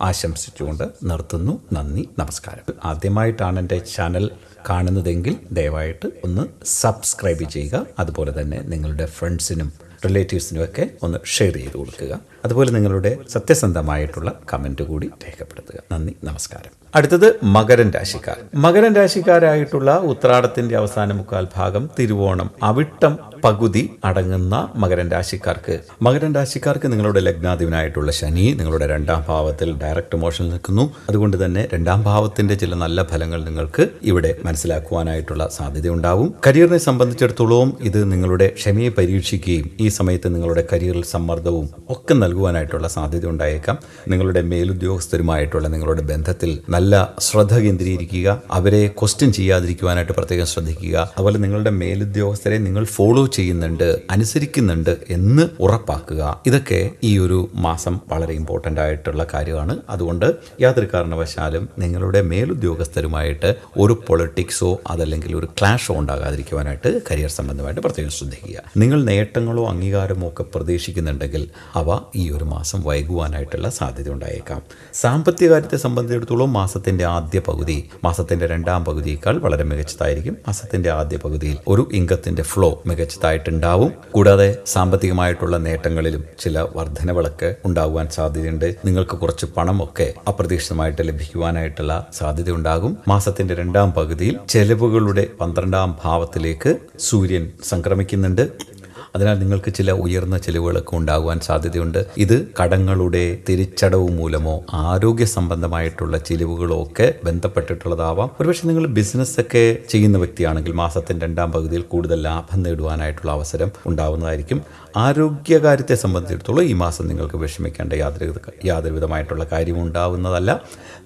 ആശംസിച്ചുകൊണ്ട് നിർത്തുന്നു നന്ദി നമസ്കാരം ആദ്യമായിട്ടാണ് എൻ്റെ ചാനൽ കാണുന്നതെങ്കിൽ ദയവായിട്ട് ഒന്ന് സബ്സ്ക്രൈബ് ചെയ്യുക അതുപോലെ തന്നെ നിങ്ങളുടെ ഫ്രണ്ട്സിനും റിലേറ്റീവ്സിനുമൊക്കെ ഒന്ന് ഷെയർ ചെയ്ത് കൊടുക്കുക അതുപോലെ നിങ്ങളുടെ സത്യസന്ധമായിട്ടുള്ള കമൻറ്റ് കൂടി രേഖപ്പെടുത്തുക നന്ദി നമസ്കാരം അടുത്തത് മകരൻ രാശിക്കാർ മകരൻ രാശിക്കാരായിട്ടുള്ള ഉത്രാടത്തിന്റെ അവസാന മുക്കാൽ ഭാഗം തിരുവോണം അവിട്ടം പകുതി അടങ്ങുന്ന മകരൻ രാശിക്കാർക്ക് മകരൻ രാശിക്കാർക്ക് നിങ്ങളുടെ ലഗ്നാധിപനായിട്ടുള്ള ശനി നിങ്ങളുടെ രണ്ടാം ഭാവത്തിൽ ഡയറക്റ്റ് മോഷൻ നിൽക്കുന്നു അതുകൊണ്ട് തന്നെ രണ്ടാം ഭാവത്തിന്റെ ചില നല്ല ഫലങ്ങൾ നിങ്ങൾക്ക് ഇവിടെ മനസ്സിലാക്കുവാനായിട്ടുള്ള സാധ്യത ഉണ്ടാവും കരിയറിനെ സംബന്ധിച്ചിടത്തോളം ഇത് നിങ്ങളുടെ ക്ഷമയെ പരീക്ഷിക്കുകയും ഈ സമയത്ത് നിങ്ങളുടെ കരിയറിൽ സമ്മർദ്ദവും ഒക്കെ നൽകുവാനായിട്ടുള്ള സാധ്യത ഉണ്ടായേക്കാം നിങ്ങളുടെ മേലുദ്യോഗസ്ഥരുമായിട്ടുള്ള നിങ്ങളുടെ ബന്ധത്തിൽ നല്ല ശ്രദ്ധ കേന്ദ്രീകരിക്കുക അവരെ ക്വസ്റ്റ്യൻ ചെയ്യാതിരിക്കുവാനായിട്ട് പ്രത്യേകം ശ്രദ്ധിക്കുക അതുപോലെ നിങ്ങളുടെ മേലുദ്യോഗസ്ഥരെ നിങ്ങൾ ഫോളോ ചെയ്യുന്നുണ്ട് അനുസരിക്കുന്നുണ്ട് എന്ന് ഉറപ്പാക്കുക ഇതൊക്കെ ഈ ഒരു മാസം വളരെ ഇമ്പോർട്ടൻ്റ് ആയിട്ടുള്ള കാര്യമാണ് അതുകൊണ്ട് യാതൊരു കാരണവശാലും നിങ്ങളുടെ മേലുദ്യോഗസ്ഥരുമായിട്ട് ഒരു പൊളിറ്റിക്സോ അതല്ലെങ്കിൽ ഒരു ക്ലാഷോ ഉണ്ടാകാതിരിക്കുവാനായിട്ട് കരിയർ സംബന്ധമായിട്ട് പ്രത്യേകം ശ്രദ്ധിക്കുക നിങ്ങൾ നേട്ടങ്ങളോ അംഗീകാരമോ ഒക്കെ പ്രതീക്ഷിക്കുന്നുണ്ടെങ്കിൽ അവ ഈ ഒരു മാസം വൈകുവാനായിട്ടുള്ള സാധ്യത ഉണ്ടായേക്കാം സാമ്പത്തിക കാര്യത്തെ സംബന്ധിച്ചിടത്തോളം മാസത്തിൻ്റെ ആദ്യ പകുതി മാസത്തിൻ്റെ രണ്ടാം പകുതിയേക്കാൾ വളരെ മികച്ചതായിരിക്കും മാസത്തിൻ്റെ ആദ്യ പകുതിയിൽ ഒരു ഇംഗത്തിൻ്റെ ഫ്ലോ മികച്ചതായിട്ടുണ്ടാവും കൂടാതെ സാമ്പത്തികമായിട്ടുള്ള നേട്ടങ്ങളിലും ചില വർധനകളൊക്കെ ഉണ്ടാകുവാൻ സാധ്യതയുണ്ട് നിങ്ങൾക്ക് കുറച്ച് പണമൊക്കെ അപ്രതീക്ഷിതമായിട്ട് ലഭിക്കുവാനായിട്ടുള്ള സാധ്യത ഉണ്ടാകും മാസത്തിന്റെ രണ്ടാം പകുതിയിൽ ചെലവുകളുടെ പന്ത്രണ്ടാം ഭാവത്തിലേക്ക് സൂര്യൻ സംക്രമിക്കുന്നുണ്ട് അതിനാൽ നിങ്ങൾക്ക് ചില ഉയർന്ന ചിലവുകളൊക്കെ ഉണ്ടാകുവാൻ സാധ്യതയുണ്ട് ഇത് കടങ്ങളുടെ തിരിച്ചടവ് മൂലമോ ആരോഗ്യ സംബന്ധമായിട്ടുള്ള ചിലവുകളോ ഒക്കെ ബന്ധപ്പെട്ടിട്ടുള്ളതാവാം ഒരുപക്ഷെ നിങ്ങൾ ബിസിനസ് ഒക്കെ ചെയ്യുന്ന വ്യക്തിയാണെങ്കിൽ മാസത്തിൻ്റെ രണ്ടാം പകുതിയിൽ കൂടുതൽ ലാഭം നേടുവാനായിട്ടുള്ള അവസരം ഉണ്ടാവുന്നതായിരിക്കും ആരോഗ്യകാര്യത്തെ സംബന്ധിച്ചിടത്തോളം ഈ മാസം നിങ്ങൾക്ക് വിഷമിക്കേണ്ട യാതൊരു യാതൊരു വിധമായിട്ടുള്ള കാര്യം ഉണ്ടാവുന്നതല്ല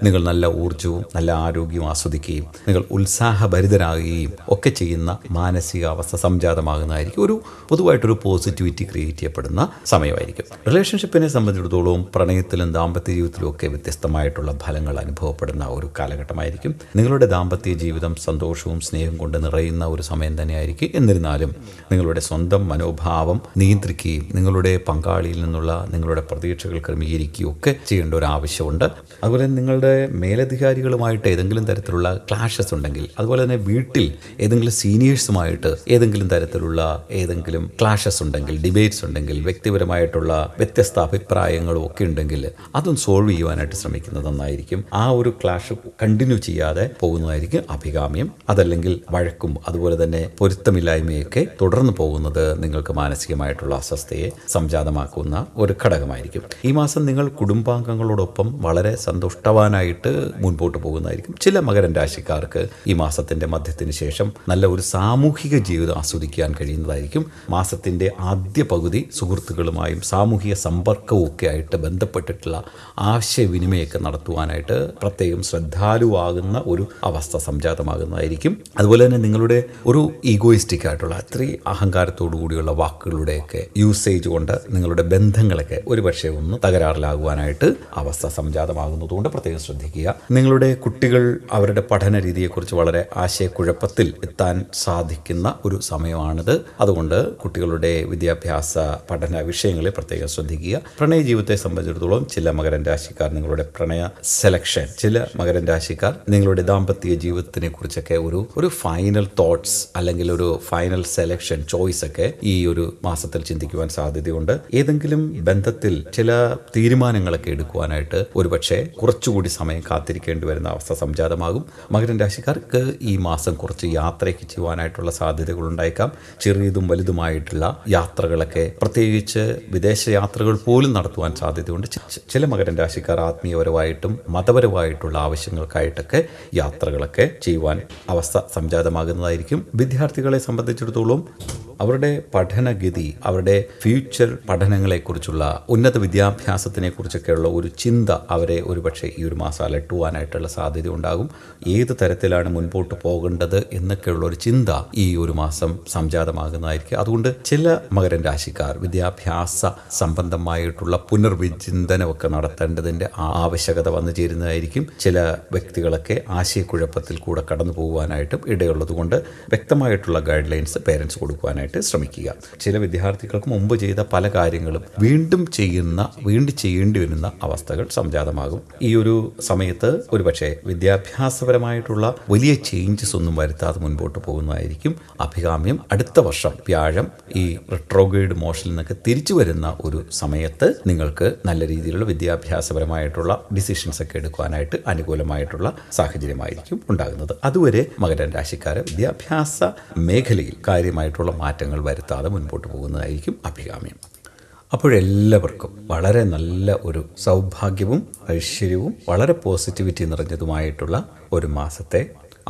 നിങ്ങൾ നല്ല ഊർജ്ജവും നല്ല ആരോഗ്യവും ആസ്വദിക്കുകയും നിങ്ങൾ ഉത്സാഹഭരിതരാകുകയും ഒക്കെ ചെയ്യുന്ന മാനസികാവസ്ഥ സംജാതമാകുന്നതായിരിക്കും ഒരു പൊതുവായിട്ട് ഒരു പോസിറ്റിവിറ്റി ക്രിയേറ്റ് ചെയ്യപ്പെടുന്ന സമയമായിരിക്കും റിലേഷൻഷിപ്പിനെ സംബന്ധിച്ചിടത്തോളം പ്രണയത്തിലും ദാമ്പത്യ ജീവിതത്തിലും ഒക്കെ വ്യത്യസ്തമായിട്ടുള്ള ഫലങ്ങൾ അനുഭവപ്പെടുന്ന ഒരു കാലഘട്ടമായിരിക്കും നിങ്ങളുടെ ദാമ്പത്യ ജീവിതം സന്തോഷവും സ്നേഹം കൊണ്ട് നിറയുന്ന ഒരു സമയം തന്നെയായിരിക്കും എന്നിരുന്നാലും നിങ്ങളുടെ സ്വന്തം മനോഭാവം നിയന്ത്രിക്കുകയും നിങ്ങളുടെ പങ്കാളിയിൽ നിന്നുള്ള നിങ്ങളുടെ പ്രതീക്ഷകൾ ക്രമീകരിക്കുകയും ഒക്കെ ചെയ്യേണ്ട ഒരു ആവശ്യമുണ്ട് അതുപോലെ നിങ്ങളുടെ മേലധികാരികളുമായിട്ട് ഏതെങ്കിലും തരത്തിലുള്ള ക്ലാഷസ് ഉണ്ടെങ്കിൽ അതുപോലെ തന്നെ വീട്ടിൽ ഏതെങ്കിലും സീനിയേഴ്സുമായിട്ട് ഏതെങ്കിലും തരത്തിലുള്ള ഏതെങ്കിലും ക്ലാഷസ് ഉണ്ടെങ്കിൽ ഡിബേറ്റ്സ് ഉണ്ടെങ്കിൽ വ്യക്തിപരമായിട്ടുള്ള വ്യത്യസ്ത അഭിപ്രായങ്ങളും ഒക്കെ ഉണ്ടെങ്കിൽ അതും സോൾവ് ചെയ്യുവാനായിട്ട് ശ്രമിക്കുന്നത് നന്നായിരിക്കും ആ ഒരു ക്ലാഷ് കണ്ടിന്യൂ ചെയ്യാതെ പോകുന്നതായിരിക്കും അഭികാമ്യം അതല്ലെങ്കിൽ വഴക്കും അതുപോലെ തന്നെ പൊരുത്തമില്ലായ്മയൊക്കെ തുടർന്ന് പോകുന്നത് നിങ്ങൾക്ക് മാനസികമായിട്ടുള്ള അസ്വസ്ഥയെ സംജാതമാക്കുന്ന ഒരു ഘടകമായിരിക്കും ഈ മാസം നിങ്ങൾ കുടുംബാംഗങ്ങളോടൊപ്പം വളരെ സന്തുഷ്ടവാനായിട്ട് മുൻപോട്ട് പോകുന്നതായിരിക്കും ചില മകരം രാശിക്കാർക്ക് ഈ മാസത്തിന്റെ മധ്യത്തിന് ശേഷം നല്ല ഒരു സാമൂഹിക ജീവിതം ആസ്വദിക്കാൻ കഴിയുന്നതായിരിക്കും മാസ മാസത്തിൻ്റെ ആദ്യ പകുതി സുഹൃത്തുക്കളുമായും സാമൂഹിക സമ്പർക്കവുമൊക്കെ ആയിട്ട് ബന്ധപ്പെട്ടിട്ടുള്ള ആശയവിനിമയമൊക്കെ നടത്തുവാനായിട്ട് പ്രത്യേകം ശ്രദ്ധാലുവാകുന്ന ഒരു അവസ്ഥ സംജാതമാകുന്നതായിരിക്കും അതുപോലെ തന്നെ നിങ്ങളുടെ ഒരു ഈഗോയിസ്റ്റിക് ആയിട്ടുള്ള അത്രയും അഹങ്കാരത്തോടു കൂടിയുള്ള വാക്കുകളുടെയൊക്കെ യൂസേജ് കൊണ്ട് നിങ്ങളുടെ ബന്ധങ്ങളൊക്കെ ഒരുപക്ഷെ ഒന്ന് തകരാറിലാകുവാനായിട്ട് അവസ്ഥ സംജാതമാകുന്നതുകൊണ്ട് പ്രത്യേകം ശ്രദ്ധിക്കുക നിങ്ങളുടെ കുട്ടികൾ അവരുടെ പഠന രീതിയെക്കുറിച്ച് വളരെ ആശയക്കുഴപ്പത്തിൽ എത്താൻ സാധിക്കുന്ന ഒരു സമയമാണിത് അതുകൊണ്ട് കുട്ടികൾ കുട്ടികളുടെ വിദ്യാഭ്യാസ പഠന വിഷയങ്ങളിൽ പ്രത്യേകം ശ്രദ്ധിക്കുക പ്രണയ ജീവിതത്തെ സംബന്ധിച്ചിടത്തോളം ചില മകരൻ രാശിക്കാർ നിങ്ങളുടെ പ്രണയ സെലക്ഷൻ ചില മകരൻ രാശിക്കാർ നിങ്ങളുടെ ദാമ്പത്യ ജീവിതത്തിനെ കുറിച്ചൊക്കെ ഒരു ഒരു ഫൈനൽ തോട്ട്സ് അല്ലെങ്കിൽ ഒരു ഫൈനൽ സെലക്ഷൻ ചോയ്സ് ഒക്കെ ഈ ഒരു മാസത്തിൽ ചിന്തിക്കുവാൻ സാധ്യതയുണ്ട് ഏതെങ്കിലും ബന്ധത്തിൽ ചില തീരുമാനങ്ങളൊക്കെ എടുക്കുവാനായിട്ട് ഒരുപക്ഷെ കുറച്ചുകൂടി സമയം കാത്തിരിക്കേണ്ടി വരുന്ന അവസ്ഥ സംജാതമാകും മകരൻ രാശിക്കാർക്ക് ഈ മാസം കുറച്ച് യാത്രയ്ക്ക് ചെയ്യുവാനായിട്ടുള്ള സാധ്യതകൾ ഉണ്ടായേക്കാം ചെറിയതും വലുതുമായിട്ട് ആയിട്ടുള്ള യാത്രകളൊക്കെ പ്രത്യേകിച്ച് വിദേശ യാത്രകൾ പോലും നടത്തുവാൻ സാധ്യതയുണ്ട് ചില മകരം രാശിക്കാർ ആത്മീയപരമായിട്ടും മതപരമായിട്ടുള്ള ആവശ്യങ്ങൾക്കായിട്ടൊക്കെ യാത്രകളൊക്കെ ചെയ്യുവാൻ അവസ്ഥ സംജാതമാകുന്നതായിരിക്കും വിദ്യാർത്ഥികളെ സംബന്ധിച്ചിടത്തോളം അവരുടെ പഠനഗതി അവരുടെ ഫ്യൂച്ചർ പഠനങ്ങളെക്കുറിച്ചുള്ള ഉന്നത വിദ്യാഭ്യാസത്തിനെ കുറിച്ചൊക്കെയുള്ള ഒരു ചിന്ത അവരെ ഒരുപക്ഷെ ഈ ഒരു മാസം അലട്ടുവാനായിട്ടുള്ള സാധ്യത ഉണ്ടാകും ഏത് തരത്തിലാണ് മുൻപോട്ട് പോകേണ്ടത് എന്നൊക്കെയുള്ള ഒരു ചിന്ത ഈ ഒരു മാസം സംജാതമാകുന്നതായിരിക്കും അതുകൊണ്ട് ചില മകരൻ രാശിക്കാർ വിദ്യാഭ്യാസ സംബന്ധമായിട്ടുള്ള പുനർവിചിന്തനമൊക്കെ നടത്തേണ്ടതിൻ്റെ ആവശ്യകത വന്നു ചേരുന്നതായിരിക്കും ചില വ്യക്തികളൊക്കെ ആശയക്കുഴപ്പത്തിൽ കൂടെ കടന്നു പോകുവാനായിട്ടും ഇടയുള്ളതുകൊണ്ട് വ്യക്തമായിട്ടുള്ള ഗൈഡ് ലൈൻസ് പേരൻസ് കൊടുക്കുവാനായിട്ട് ശ്രമിക്കുക ചില വിദ്യാർത്ഥികൾക്ക് മുമ്പ് ചെയ്ത പല കാര്യങ്ങളും വീണ്ടും ചെയ്യുന്ന വീണ്ടും ചെയ്യേണ്ടി വരുന്ന അവസ്ഥകൾ സംജാതമാകും ഈ ഒരു സമയത്ത് ഒരുപക്ഷെ വിദ്യാഭ്യാസപരമായിട്ടുള്ള വലിയ ചേഞ്ചസ് ഒന്നും വരുത്താതെ മുൻപോട്ട് പോകുന്നതായിരിക്കും അഭികാമ്യം അടുത്ത വർഷം വ്യാഴം ഈ റിട്രോഗ്രേഡ് മോഷനിൽ നിന്നൊക്കെ തിരിച്ചു വരുന്ന ഒരു സമയത്ത് നിങ്ങൾക്ക് നല്ല രീതിയിലുള്ള വിദ്യാഭ്യാസപരമായിട്ടുള്ള ഡിസിഷൻസ് ഒക്കെ എടുക്കുവാനായിട്ട് അനുകൂലമായിട്ടുള്ള സാഹചര്യമായിരിക്കും ഉണ്ടാകുന്നത് അതുവരെ മകരൻ രാശിക്കാരെ വിദ്യാഭ്യാസ മേഖലയിൽ കാര്യമായിട്ടുള്ള മാറ്റങ്ങൾ വരുത്താതെ മുൻപോട്ട് പോകുന്നതായിരിക്കും അഭികാമ്യം അപ്പോഴെല്ലാവർക്കും വളരെ നല്ല ഒരു സൗഭാഗ്യവും ഐശ്വര്യവും വളരെ പോസിറ്റിവിറ്റി നിറഞ്ഞതുമായിട്ടുള്ള ഒരു മാസത്തെ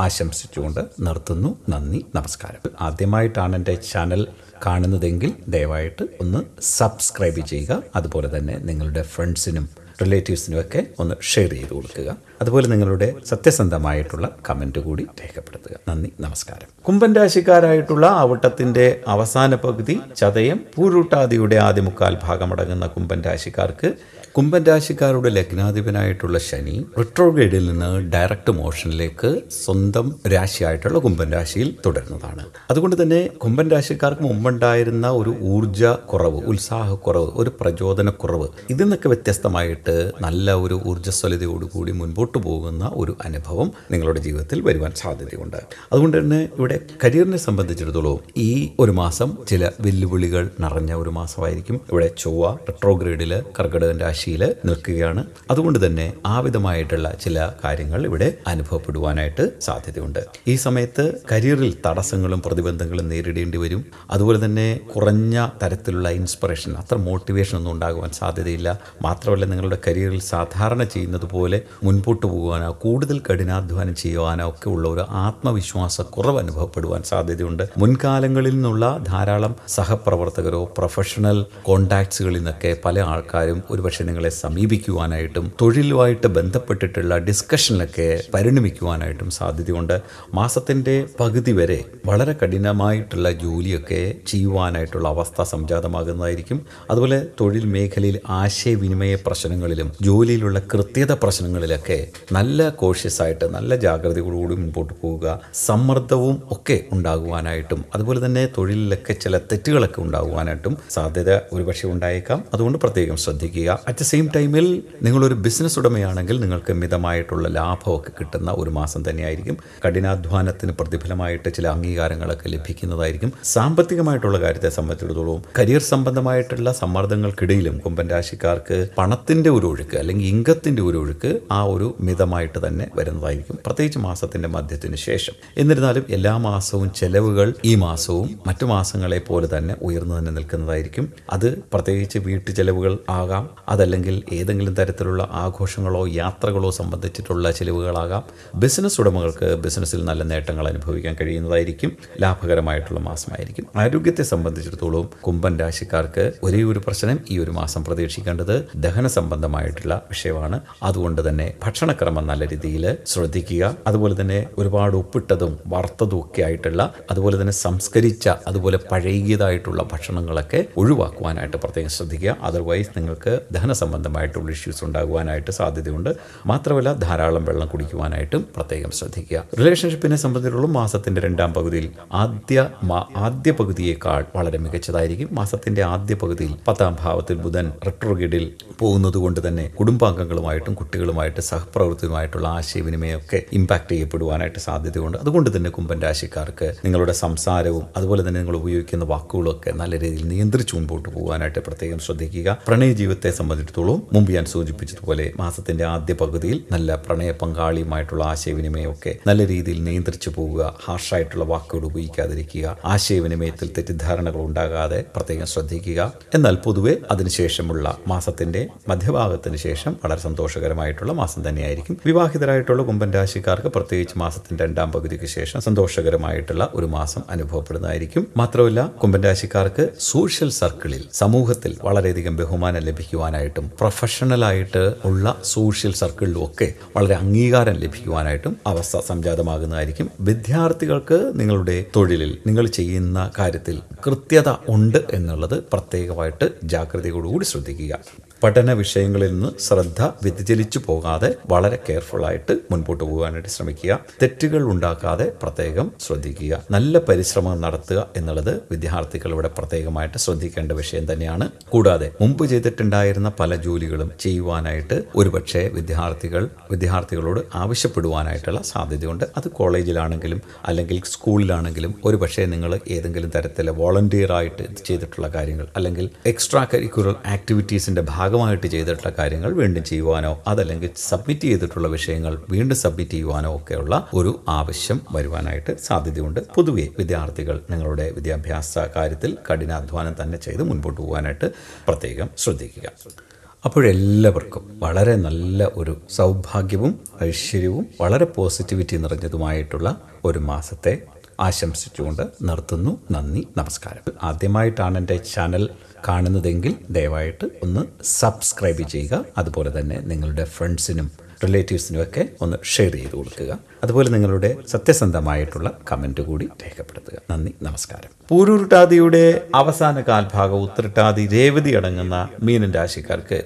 ആശംസിച്ചുകൊണ്ട് നിർത്തുന്നു നന്ദി നമസ്കാരം ആദ്യമായിട്ടാണ് എൻ്റെ ചാനൽ കാണുന്നതെങ്കിൽ ദയവായിട്ട് ഒന്ന് സബ്സ്ക്രൈബ് ചെയ്യുക അതുപോലെ തന്നെ നിങ്ങളുടെ ഫ്രണ്ട്സിനും റിലേറ്റീവ്സിനും ഒക്കെ ഒന്ന് ഷെയർ ചെയ്ത് കൊടുക്കുക അതുപോലെ നിങ്ങളുടെ സത്യസന്ധമായിട്ടുള്ള കമൻറ്റ് കൂടി രേഖപ്പെടുത്തുക നന്ദി നമസ്കാരം കുംഭൻ രാശിക്കാരായിട്ടുള്ള അവട്ടത്തിൻ്റെ അവസാന പകുതി ചതയം പൂരൂട്ടാദിയുടെ ആദ്യമുക്കാൽ ഭാഗമടങ്ങുന്ന കുംഭൻ രാശിക്കാർക്ക് കുംഭൻ രാശിക്കാരുടെ ലഗ്നാധിപനായിട്ടുള്ള ശനി റിട്രോഗ്രേഡിൽ നിന്ന് ഡയറക്റ്റ് മോഷനിലേക്ക് സ്വന്തം രാശിയായിട്ടുള്ള കുംഭൻ രാശിയിൽ തുടരുന്നതാണ് അതുകൊണ്ട് തന്നെ കുംഭൻ രാശിക്കാർക്ക് മുമ്പുണ്ടായിരുന്ന ഒരു ഊർജ കുറവ് ഉത്സാഹക്കുറവ് ഒരു പ്രചോദനക്കുറവ് ഇതിൽ നിന്നൊക്കെ വ്യത്യസ്തമായിട്ട് നല്ല ഒരു ഊർജ്ജസ്വലതയോടുകൂടി മുൻപോട്ട് പോകുന്ന ഒരു അനുഭവം നിങ്ങളുടെ ജീവിതത്തിൽ വരുവാൻ സാധ്യതയുണ്ട് അതുകൊണ്ട് തന്നെ ഇവിടെ കരിയറിനെ സംബന്ധിച്ചിടത്തോളം ഈ ഒരു മാസം ചില വെല്ലുവിളികൾ നിറഞ്ഞ ഒരു മാസമായിരിക്കും ഇവിടെ ചൊവ്വ റിട്രോഗ്രേഡിൽ കർക്കിടകൻ രാശി കാഴ്ചയിൽ നിൽക്കുകയാണ് അതുകൊണ്ട് തന്നെ ആവിധമായിട്ടുള്ള ചില കാര്യങ്ങൾ ഇവിടെ അനുഭവപ്പെടുവാനായിട്ട് സാധ്യതയുണ്ട് ഈ സമയത്ത് കരിയറിൽ തടസ്സങ്ങളും പ്രതിബന്ധങ്ങളും നേരിടേണ്ടി വരും അതുപോലെ തന്നെ കുറഞ്ഞ തരത്തിലുള്ള ഇൻസ്പിറേഷൻ അത്ര മോട്ടിവേഷൻ ഒന്നും ഉണ്ടാകുവാൻ സാധ്യതയില്ല മാത്രമല്ല നിങ്ങളുടെ കരിയറിൽ സാധാരണ ചെയ്യുന്നത് പോലെ മുൻപോട്ട് പോകുവാനോ കൂടുതൽ കഠിനാധ്വാനം ചെയ്യുവാനോ ഒക്കെ ഉള്ള ഒരു ആത്മവിശ്വാസ കുറവ് അനുഭവപ്പെടുവാൻ സാധ്യതയുണ്ട് മുൻകാലങ്ങളിൽ നിന്നുള്ള ധാരാളം സഹപ്രവർത്തകരോ പ്രൊഫഷണൽ കോണ്ടാക്ട്സുകളിൽ നിന്നൊക്കെ പല ആൾക്കാരും ഒരുപക്ഷെ നിങ്ങളെ സമീപിക്കുവാനായിട്ടും തൊഴിലുമായിട്ട് ബന്ധപ്പെട്ടിട്ടുള്ള ഡിസ്കഷനിലൊക്കെ പരിണമിക്കുവാനായിട്ടും സാധ്യതയുണ്ട് മാസത്തിൻ്റെ പകുതി വരെ വളരെ കഠിനമായിട്ടുള്ള ജോലിയൊക്കെ ചെയ്യുവാനായിട്ടുള്ള അവസ്ഥ സംജാതമാകുന്നതായിരിക്കും അതുപോലെ തൊഴിൽ മേഖലയിൽ ആശയവിനിമയ പ്രശ്നങ്ങളിലും ജോലിയിലുള്ള കൃത്യത പ്രശ്നങ്ങളിലൊക്കെ നല്ല കോഷ്യസ് ആയിട്ട് നല്ല ജാഗ്രതയോടുകൂടി മുമ്പോട്ട് പോവുക സമ്മർദ്ദവും ഒക്കെ ഉണ്ടാകുവാനായിട്ടും അതുപോലെ തന്നെ തൊഴിലിലൊക്കെ ചില തെറ്റുകളൊക്കെ ഉണ്ടാകുവാനായിട്ടും സാധ്യത ഒരുപക്ഷെ ഉണ്ടായേക്കാം അതുകൊണ്ട് പ്രത്യേകം ശ്രദ്ധിക്കുക അറ്റ് അറ്റ് സെയിം ടൈമിൽ നിങ്ങളൊരു ബിസിനസ് ഉടമയാണെങ്കിൽ നിങ്ങൾക്ക് മിതമായിട്ടുള്ള ലാഭമൊക്കെ കിട്ടുന്ന ഒരു മാസം തന്നെയായിരിക്കും കഠിനാധ്വാനത്തിന് പ്രതിഫലമായിട്ട് ചില അംഗീകാരങ്ങളൊക്കെ ലഭിക്കുന്നതായിരിക്കും സാമ്പത്തികമായിട്ടുള്ള കാര്യത്തെ സംബന്ധിച്ചിടത്തോളം കരിയർ സംബന്ധമായിട്ടുള്ള സമ്മർദ്ദങ്ങൾക്കിടയിലും കുംഭൻ രാശിക്കാർക്ക് പണത്തിന്റെ ഒരു ഒഴുക്ക് അല്ലെങ്കിൽ ഇംഗത്തിന്റെ ഒരു ഒഴുക്ക് ആ ഒരു മിതമായിട്ട് തന്നെ വരുന്നതായിരിക്കും പ്രത്യേകിച്ച് മാസത്തിന്റെ മധ്യത്തിന് ശേഷം എന്നിരുന്നാലും എല്ലാ മാസവും ചെലവുകൾ ഈ മാസവും മറ്റു മാസങ്ങളെ പോലെ തന്നെ ഉയർന്നു തന്നെ നിൽക്കുന്നതായിരിക്കും അത് പ്രത്യേകിച്ച് വീട്ടു ചെലവുകൾ ആകാം അതല്ല അല്ലെങ്കിൽ ഏതെങ്കിലും തരത്തിലുള്ള ആഘോഷങ്ങളോ യാത്രകളോ സംബന്ധിച്ചിട്ടുള്ള ചിലവുകളാകാം ബിസിനസ് ഉടമകൾക്ക് ബിസിനസ്സിൽ നല്ല നേട്ടങ്ങൾ അനുഭവിക്കാൻ കഴിയുന്നതായിരിക്കും ലാഭകരമായിട്ടുള്ള മാസമായിരിക്കും ആരോഗ്യത്തെ സംബന്ധിച്ചിടത്തോളം കുംഭൻ രാശിക്കാർക്ക് ഒരേ ഒരു പ്രശ്നം ഈ ഒരു മാസം പ്രതീക്ഷിക്കേണ്ടത് ദഹന സംബന്ധമായിട്ടുള്ള വിഷയമാണ് അതുകൊണ്ട് തന്നെ ഭക്ഷണക്രമം നല്ല രീതിയിൽ ശ്രദ്ധിക്കുക അതുപോലെ തന്നെ ഒരുപാട് ഉപ്പിട്ടതും വറുത്തതും ഒക്കെ ആയിട്ടുള്ള അതുപോലെ തന്നെ സംസ്കരിച്ച അതുപോലെ പഴകിയതായിട്ടുള്ള ഭക്ഷണങ്ങളൊക്കെ ഒഴിവാക്കുവാനായിട്ട് പ്രത്യേകം ശ്രദ്ധിക്കുക അതർവൈസ് നിങ്ങൾക്ക് ദഹന സംബന്ധമായിട്ടുള്ള ഇഷ്യൂസ് ഉണ്ടാകുവാനായിട്ട് സാധ്യതയുണ്ട് മാത്രമല്ല ധാരാളം വെള്ളം കുടിക്കുവാനായിട്ടും പ്രത്യേകം ശ്രദ്ധിക്കുക റിലേഷൻഷിപ്പിനെ സംബന്ധിച്ചുള്ള മാസത്തിൻ്റെ രണ്ടാം പകുതിയിൽ ആദ്യ ആദ്യ പകുതിയേക്കാൾ വളരെ മികച്ചതായിരിക്കും മാസത്തിൻ്റെ ആദ്യ പകുതിയിൽ പത്താം ഭാവത്തിൽ ബുധൻ പോകുന്നത് പോകുന്നതുകൊണ്ട് തന്നെ കുടുംബാംഗങ്ങളുമായിട്ടും കുട്ടികളുമായിട്ട് സഹപ്രവൃത്തിയുമായിട്ടുള്ള ആശയവിനിമയമൊക്കെ ഇമ്പാക്ട് ചെയ്യപ്പെടുവാനായിട്ട് സാധ്യതയുണ്ട് അതുകൊണ്ട് തന്നെ കുംഭൻ രാശിക്കാർക്ക് നിങ്ങളുടെ സംസാരവും അതുപോലെ തന്നെ നിങ്ങൾ ഉപയോഗിക്കുന്ന വാക്കുകളൊക്കെ നല്ല രീതിയിൽ നിയന്ത്രിച്ചു മുമ്പോട്ട് പോകാനായിട്ട് പ്രത്യേകം ശ്രദ്ധിക്കുക പ്രണയ ജീവിതത്തെ സംബന്ധിച്ച് സംബന്ധിച്ചിടത്തോളം മുമ്പ് ഞാൻ സൂചിപ്പിച്ചതുപോലെ മാസത്തിന്റെ ആദ്യ പകുതിയിൽ നല്ല പ്രണയ പങ്കാളിയുമായിട്ടുള്ള ആശയവിനിമയമൊക്കെ നല്ല രീതിയിൽ നിയന്ത്രിച്ചു പോവുക ഹാർഷായിട്ടുള്ള വാക്കുകൾ ഉപയോഗിക്കാതിരിക്കുക ആശയവിനിമയത്തിൽ തെറ്റിദ്ധാരണകൾ ഉണ്ടാകാതെ പ്രത്യേകം ശ്രദ്ധിക്കുക എന്നാൽ പൊതുവെ അതിനുശേഷമുള്ള മാസത്തിന്റെ മധ്യഭാഗത്തിന് ശേഷം വളരെ സന്തോഷകരമായിട്ടുള്ള മാസം തന്നെയായിരിക്കും വിവാഹിതരായിട്ടുള്ള കുംഭൻ രാശിക്കാർക്ക് പ്രത്യേകിച്ച് മാസത്തിന്റെ രണ്ടാം പകുതിക്ക് ശേഷം സന്തോഷകരമായിട്ടുള്ള ഒരു മാസം അനുഭവപ്പെടുന്നതായിരിക്കും മാത്രമല്ല കുംഭൻ രാശിക്കാർക്ക് സോഷ്യൽ സർക്കിളിൽ സമൂഹത്തിൽ വളരെയധികം ബഹുമാനം ലഭിക്കുവാനായിട്ട് ആയിട്ടും പ്രൊഫഷണലായിട്ട് ഉള്ള സോഷ്യൽ സർക്കിളിലും ഒക്കെ വളരെ അംഗീകാരം ലഭിക്കുവാനായിട്ടും അവസ്ഥ സംജാതമാകുന്നതായിരിക്കും വിദ്യാർത്ഥികൾക്ക് നിങ്ങളുടെ തൊഴിലിൽ നിങ്ങൾ ചെയ്യുന്ന കാര്യത്തിൽ കൃത്യത ഉണ്ട് എന്നുള്ളത് പ്രത്യേകമായിട്ട് ജാഗ്രതയോടുകൂടി ശ്രദ്ധിക്കുക പഠന വിഷയങ്ങളിൽ നിന്ന് ശ്രദ്ധ വ്യതിചലിച്ചു പോകാതെ വളരെ കെയർഫുള്ളായിട്ട് മുൻപോട്ട് പോകാനായിട്ട് ശ്രമിക്കുക തെറ്റുകൾ ഉണ്ടാക്കാതെ പ്രത്യേകം ശ്രദ്ധിക്കുക നല്ല പരിശ്രമം നടത്തുക എന്നുള്ളത് വിദ്യാർത്ഥികൾ ഇവിടെ പ്രത്യേകമായിട്ട് ശ്രദ്ധിക്കേണ്ട വിഷയം തന്നെയാണ് കൂടാതെ മുമ്പ് ചെയ്തിട്ടുണ്ടായിരുന്ന പല ജോലികളും ചെയ്യുവാനായിട്ട് ഒരുപക്ഷെ വിദ്യാർത്ഥികൾ വിദ്യാർത്ഥികളോട് ആവശ്യപ്പെടുവാനായിട്ടുള്ള സാധ്യതയുണ്ട് അത് കോളേജിലാണെങ്കിലും അല്ലെങ്കിൽ സ്കൂളിലാണെങ്കിലും ഒരുപക്ഷെ നിങ്ങൾ ഏതെങ്കിലും തരത്തിലെ വോളണ്ടിയറായിട്ട് ചെയ്തിട്ടുള്ള കാര്യങ്ങൾ അല്ലെങ്കിൽ എക്സ്ട്രാ കരിക്കുലർ ആക്ടിവിറ്റീസിന്റെ ഭാഗം ഭാഗമായിട്ട് ചെയ്തിട്ടുള്ള കാര്യങ്ങൾ വീണ്ടും ചെയ്യുവാനോ അതല്ലെങ്കിൽ സബ്മിറ്റ് ചെയ്തിട്ടുള്ള വിഷയങ്ങൾ വീണ്ടും സബ്മിറ്റ് ചെയ്യുവാനോ ഒക്കെയുള്ള ഒരു ആവശ്യം വരുവാനായിട്ട് സാധ്യതയുണ്ട് പൊതുവെ വിദ്യാർത്ഥികൾ നിങ്ങളുടെ വിദ്യാഭ്യാസ കാര്യത്തിൽ കഠിനാധ്വാനം തന്നെ ചെയ്ത് മുൻപോട്ട് പോകാനായിട്ട് പ്രത്യേകം ശ്രദ്ധിക്കുക അപ്പോഴെല്ലാവർക്കും വളരെ നല്ല ഒരു സൗഭാഗ്യവും ഐശ്വര്യവും വളരെ പോസിറ്റിവിറ്റി നിറഞ്ഞതുമായിട്ടുള്ള ഒരു മാസത്തെ ആശംസിച്ചുകൊണ്ട് നിർത്തുന്നു നന്ദി നമസ്കാരം ആദ്യമായിട്ടാണ് എൻ്റെ ചാനൽ കാണുന്നതെങ്കിൽ ദയവായിട്ട് ഒന്ന് സബ്സ്ക്രൈബ് ചെയ്യുക അതുപോലെ തന്നെ നിങ്ങളുടെ ഫ്രണ്ട്സിനും റിലേറ്റീവ്സിനും ഒക്കെ ഒന്ന് ഷെയർ ചെയ്ത് കൊടുക്കുക അതുപോലെ നിങ്ങളുടെ സത്യസന്ധമായിട്ടുള്ള കമൻറ്റ് കൂടി രേഖപ്പെടുത്തുക നന്ദി നമസ്കാരം പൂരൂരുട്ടാതിയുടെ അവസാന കാൽഭാഗം ഉത്തരട്ടാതി രേവതി അടങ്ങുന്ന മീനൻ രാശിക്കാർക്ക്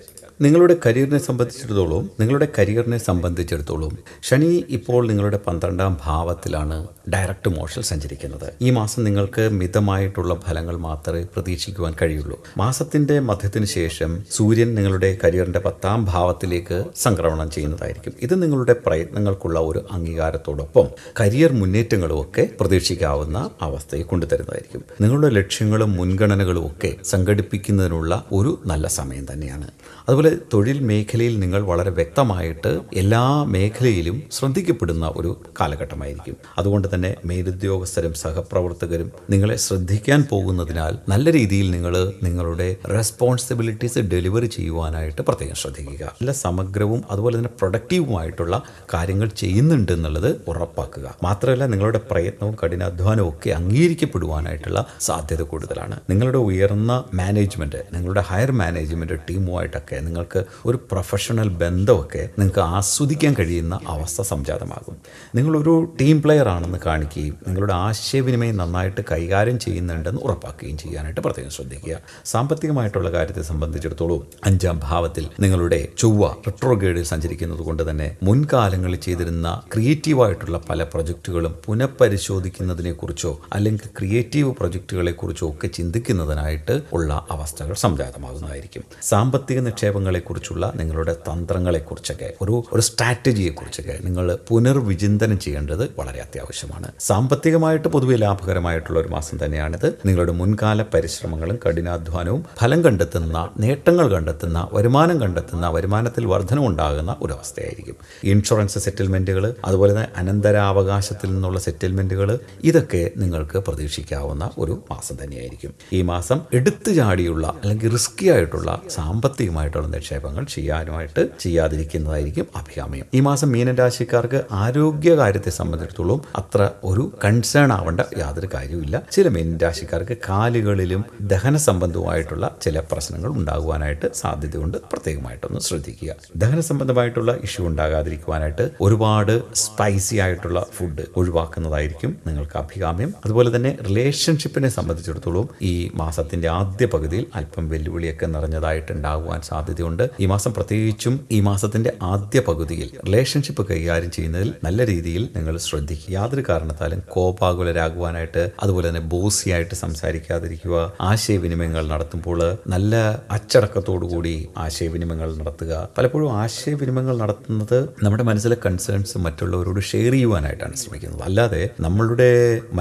നിങ്ങളുടെ കരിയറിനെ സംബന്ധിച്ചിടത്തോളം നിങ്ങളുടെ കരിയറിനെ സംബന്ധിച്ചിടത്തോളം ശനി ഇപ്പോൾ നിങ്ങളുടെ പന്ത്രണ്ടാം ഭാവത്തിലാണ് ഡയറക്റ്റ് മോഷൻ സഞ്ചരിക്കുന്നത് ഈ മാസം നിങ്ങൾക്ക് മിതമായിട്ടുള്ള ഫലങ്ങൾ മാത്രമേ പ്രതീക്ഷിക്കുവാൻ കഴിയുള്ളൂ മാസത്തിന്റെ മധ്യത്തിന് ശേഷം സൂര്യൻ നിങ്ങളുടെ കരിയറിന്റെ പത്താം ഭാവത്തിലേക്ക് സംക്രമണം ചെയ്യുന്നതായിരിക്കും ഇത് നിങ്ങളുടെ പ്രയത്നങ്ങൾക്കുള്ള ഒരു അംഗീകാരത്തോടൊപ്പം കരിയർ മുന്നേറ്റങ്ങളും ഒക്കെ പ്രതീക്ഷിക്കാവുന്ന അവസ്ഥയെ കൊണ്ടുതരുന്നതായിരിക്കും നിങ്ങളുടെ ലക്ഷ്യങ്ങളും മുൻഗണനകളും ഒക്കെ സംഘടിപ്പിക്കുന്നതിനുള്ള ഒരു നല്ല സമയം തന്നെയാണ് അതുപോലെ അതുപോലെ തൊഴിൽ മേഖലയിൽ നിങ്ങൾ വളരെ വ്യക്തമായിട്ട് എല്ലാ മേഖലയിലും ശ്രദ്ധിക്കപ്പെടുന്ന ഒരു കാലഘട്ടമായിരിക്കും അതുകൊണ്ട് തന്നെ മേലുദ്യോഗസ്ഥരും സഹപ്രവർത്തകരും നിങ്ങളെ ശ്രദ്ധിക്കാൻ പോകുന്നതിനാൽ നല്ല രീതിയിൽ നിങ്ങൾ നിങ്ങളുടെ റെസ്പോൺസിബിലിറ്റീസ് ഡെലിവറി ചെയ്യുവാനായിട്ട് പ്രത്യേകം ശ്രദ്ധിക്കുക നല്ല സമഗ്രവും അതുപോലെ തന്നെ പ്രൊഡക്റ്റീവുമായിട്ടുള്ള കാര്യങ്ങൾ ചെയ്യുന്നുണ്ട് എന്നുള്ളത് ഉറപ്പാക്കുക മാത്രമല്ല നിങ്ങളുടെ പ്രയത്നവും കഠിനാധ്വാനവും ഒക്കെ അംഗീകരിക്കപ്പെടുവാനായിട്ടുള്ള സാധ്യത കൂടുതലാണ് നിങ്ങളുടെ ഉയർന്ന മാനേജ്മെൻറ്റ് നിങ്ങളുടെ ഹയർ മാനേജ്മെൻറ്റ് ടീമുമായിട്ടൊക്കെ നിങ്ങൾ നിങ്ങൾക്ക് ഒരു പ്രൊഫഷണൽ ബന്ധമൊക്കെ നിങ്ങൾക്ക് ആസ്വദിക്കാൻ കഴിയുന്ന അവസ്ഥ സംജാതമാകും നിങ്ങളൊരു ടീം പ്ലെയർ ആണെന്ന് കാണിക്കുകയും നിങ്ങളുടെ ആശയവിനിമയം നന്നായിട്ട് കൈകാര്യം ചെയ്യുന്നുണ്ടെന്ന് ഉറപ്പാക്കുകയും ചെയ്യാനായിട്ട് പ്രത്യേകം ശ്രദ്ധിക്കുക സാമ്പത്തികമായിട്ടുള്ള കാര്യത്തെ സംബന്ധിച്ചിടത്തോളം അഞ്ചാം ഭാവത്തിൽ നിങ്ങളുടെ ചൊവ്വ റിട്രോഗേഡിൽ സഞ്ചരിക്കുന്നത് കൊണ്ട് തന്നെ മുൻകാലങ്ങളിൽ ചെയ്തിരുന്ന ക്രിയേറ്റീവായിട്ടുള്ള പല പ്രൊജക്റ്റുകളും പുനഃപരിശോധിക്കുന്നതിനെക്കുറിച്ചോ അല്ലെങ്കിൽ ക്രിയേറ്റീവ് പ്രൊജക്റ്റുകളെക്കുറിച്ചോ ഒക്കെ ചിന്തിക്കുന്നതിനായിട്ട് ഉള്ള അവസ്ഥകൾ സംജാതമാകുന്നതായിരിക്കും സാമ്പത്തിക നിക്ഷേപങ്ങൾ കാര്യങ്ങളെക്കുറിച്ചുള്ള നിങ്ങളുടെ തന്ത്രങ്ങളെക്കുറിച്ചൊക്കെ ഒരു ഒരു സ്ട്രാറ്റജിയെക്കുറിച്ചൊക്കെ നിങ്ങൾ പുനർവിചിന്തനം ചെയ്യേണ്ടത് വളരെ അത്യാവശ്യമാണ് സാമ്പത്തികമായിട്ട് പൊതുവെ ലാഭകരമായിട്ടുള്ള ഒരു മാസം തന്നെയാണിത് നിങ്ങളുടെ മുൻകാല പരിശ്രമങ്ങളും കഠിനാധ്വാനവും ഫലം കണ്ടെത്തുന്ന നേട്ടങ്ങൾ കണ്ടെത്തുന്ന വരുമാനം കണ്ടെത്തുന്ന വരുമാനത്തിൽ വർധനമുണ്ടാകുന്ന ഒരു അവസ്ഥയായിരിക്കും ഇൻഷുറൻസ് സെറ്റിൽമെൻറ്റുകൾ അതുപോലെ തന്നെ അനന്തരാവകാശത്തിൽ നിന്നുള്ള സെറ്റിൽമെൻറ്റുകൾ ഇതൊക്കെ നിങ്ങൾക്ക് പ്രതീക്ഷിക്കാവുന്ന ഒരു മാസം തന്നെയായിരിക്കും ഈ മാസം എടുത്തു ചാടിയുള്ള അല്ലെങ്കിൽ റിസ്ക്കി ആയിട്ടുള്ള സാമ്പത്തികമായിട്ടുള്ള നിക്ഷേപങ്ങൾ ചെയ്യാനുമായിട്ട് ചെയ്യാതിരിക്കുന്നതായിരിക്കും അഭികാമ്യം ഈ മാസം മീനൻ രാശിക്കാർക്ക് ആരോഗ്യ കാര്യത്തെ സംബന്ധിച്ചിടത്തോളം അത്ര ഒരു കൺസേൺ ആവേണ്ട യാതൊരു കാര്യവുമില്ല ചില മീനൻ രാശിക്കാർക്ക് കാലുകളിലും ദഹന സംബന്ധവുമായിട്ടുള്ള ചില പ്രശ്നങ്ങൾ ഉണ്ടാകുവാനായിട്ട് സാധ്യതയുണ്ട് പ്രത്യേകമായിട്ടൊന്ന് ശ്രദ്ധിക്കുക ദഹന സംബന്ധമായിട്ടുള്ള ഇഷ്യൂ ഉണ്ടാകാതിരിക്കുവാനായിട്ട് ഒരുപാട് സ്പൈസി ആയിട്ടുള്ള ഫുഡ് ഒഴിവാക്കുന്നതായിരിക്കും നിങ്ങൾക്ക് അഭികാമ്യം അതുപോലെ തന്നെ റിലേഷൻഷിപ്പിനെ സംബന്ധിച്ചിടത്തോളം ഈ മാസത്തിന്റെ ആദ്യ പകുതിയിൽ അല്പം വെല്ലുവിളിയൊക്കെ നിറഞ്ഞതായിട്ട് ഉണ്ടാകുവാൻ സാധ്യത ആയതുകൊണ്ട് ഈ മാസം പ്രത്യേകിച്ചും ഈ മാസത്തിന്റെ ആദ്യ പകുതിയിൽ റിലേഷൻഷിപ്പ് കൈകാര്യം ചെയ്യുന്നതിൽ നല്ല രീതിയിൽ നിങ്ങൾ ശ്രദ്ധിക്കുക യാതൊരു കാരണത്താലും കോപാകുലരാകുവാനായിട്ട് അതുപോലെ തന്നെ ബോസിയായിട്ട് സംസാരിക്കാതിരിക്കുക ആശയവിനിമയങ്ങൾ നടത്തുമ്പോൾ നല്ല അച്ചടക്കത്തോടുകൂടി ആശയവിനിമയങ്ങൾ നടത്തുക പലപ്പോഴും ആശയവിനിമയങ്ങൾ നടത്തുന്നത് നമ്മുടെ മനസ്സിലെ കൺസേൺസ് മറ്റുള്ളവരോട് ഷെയർ ചെയ്യുവാനായിട്ടാണ് ശ്രമിക്കുന്നത് അല്ലാതെ നമ്മളുടെ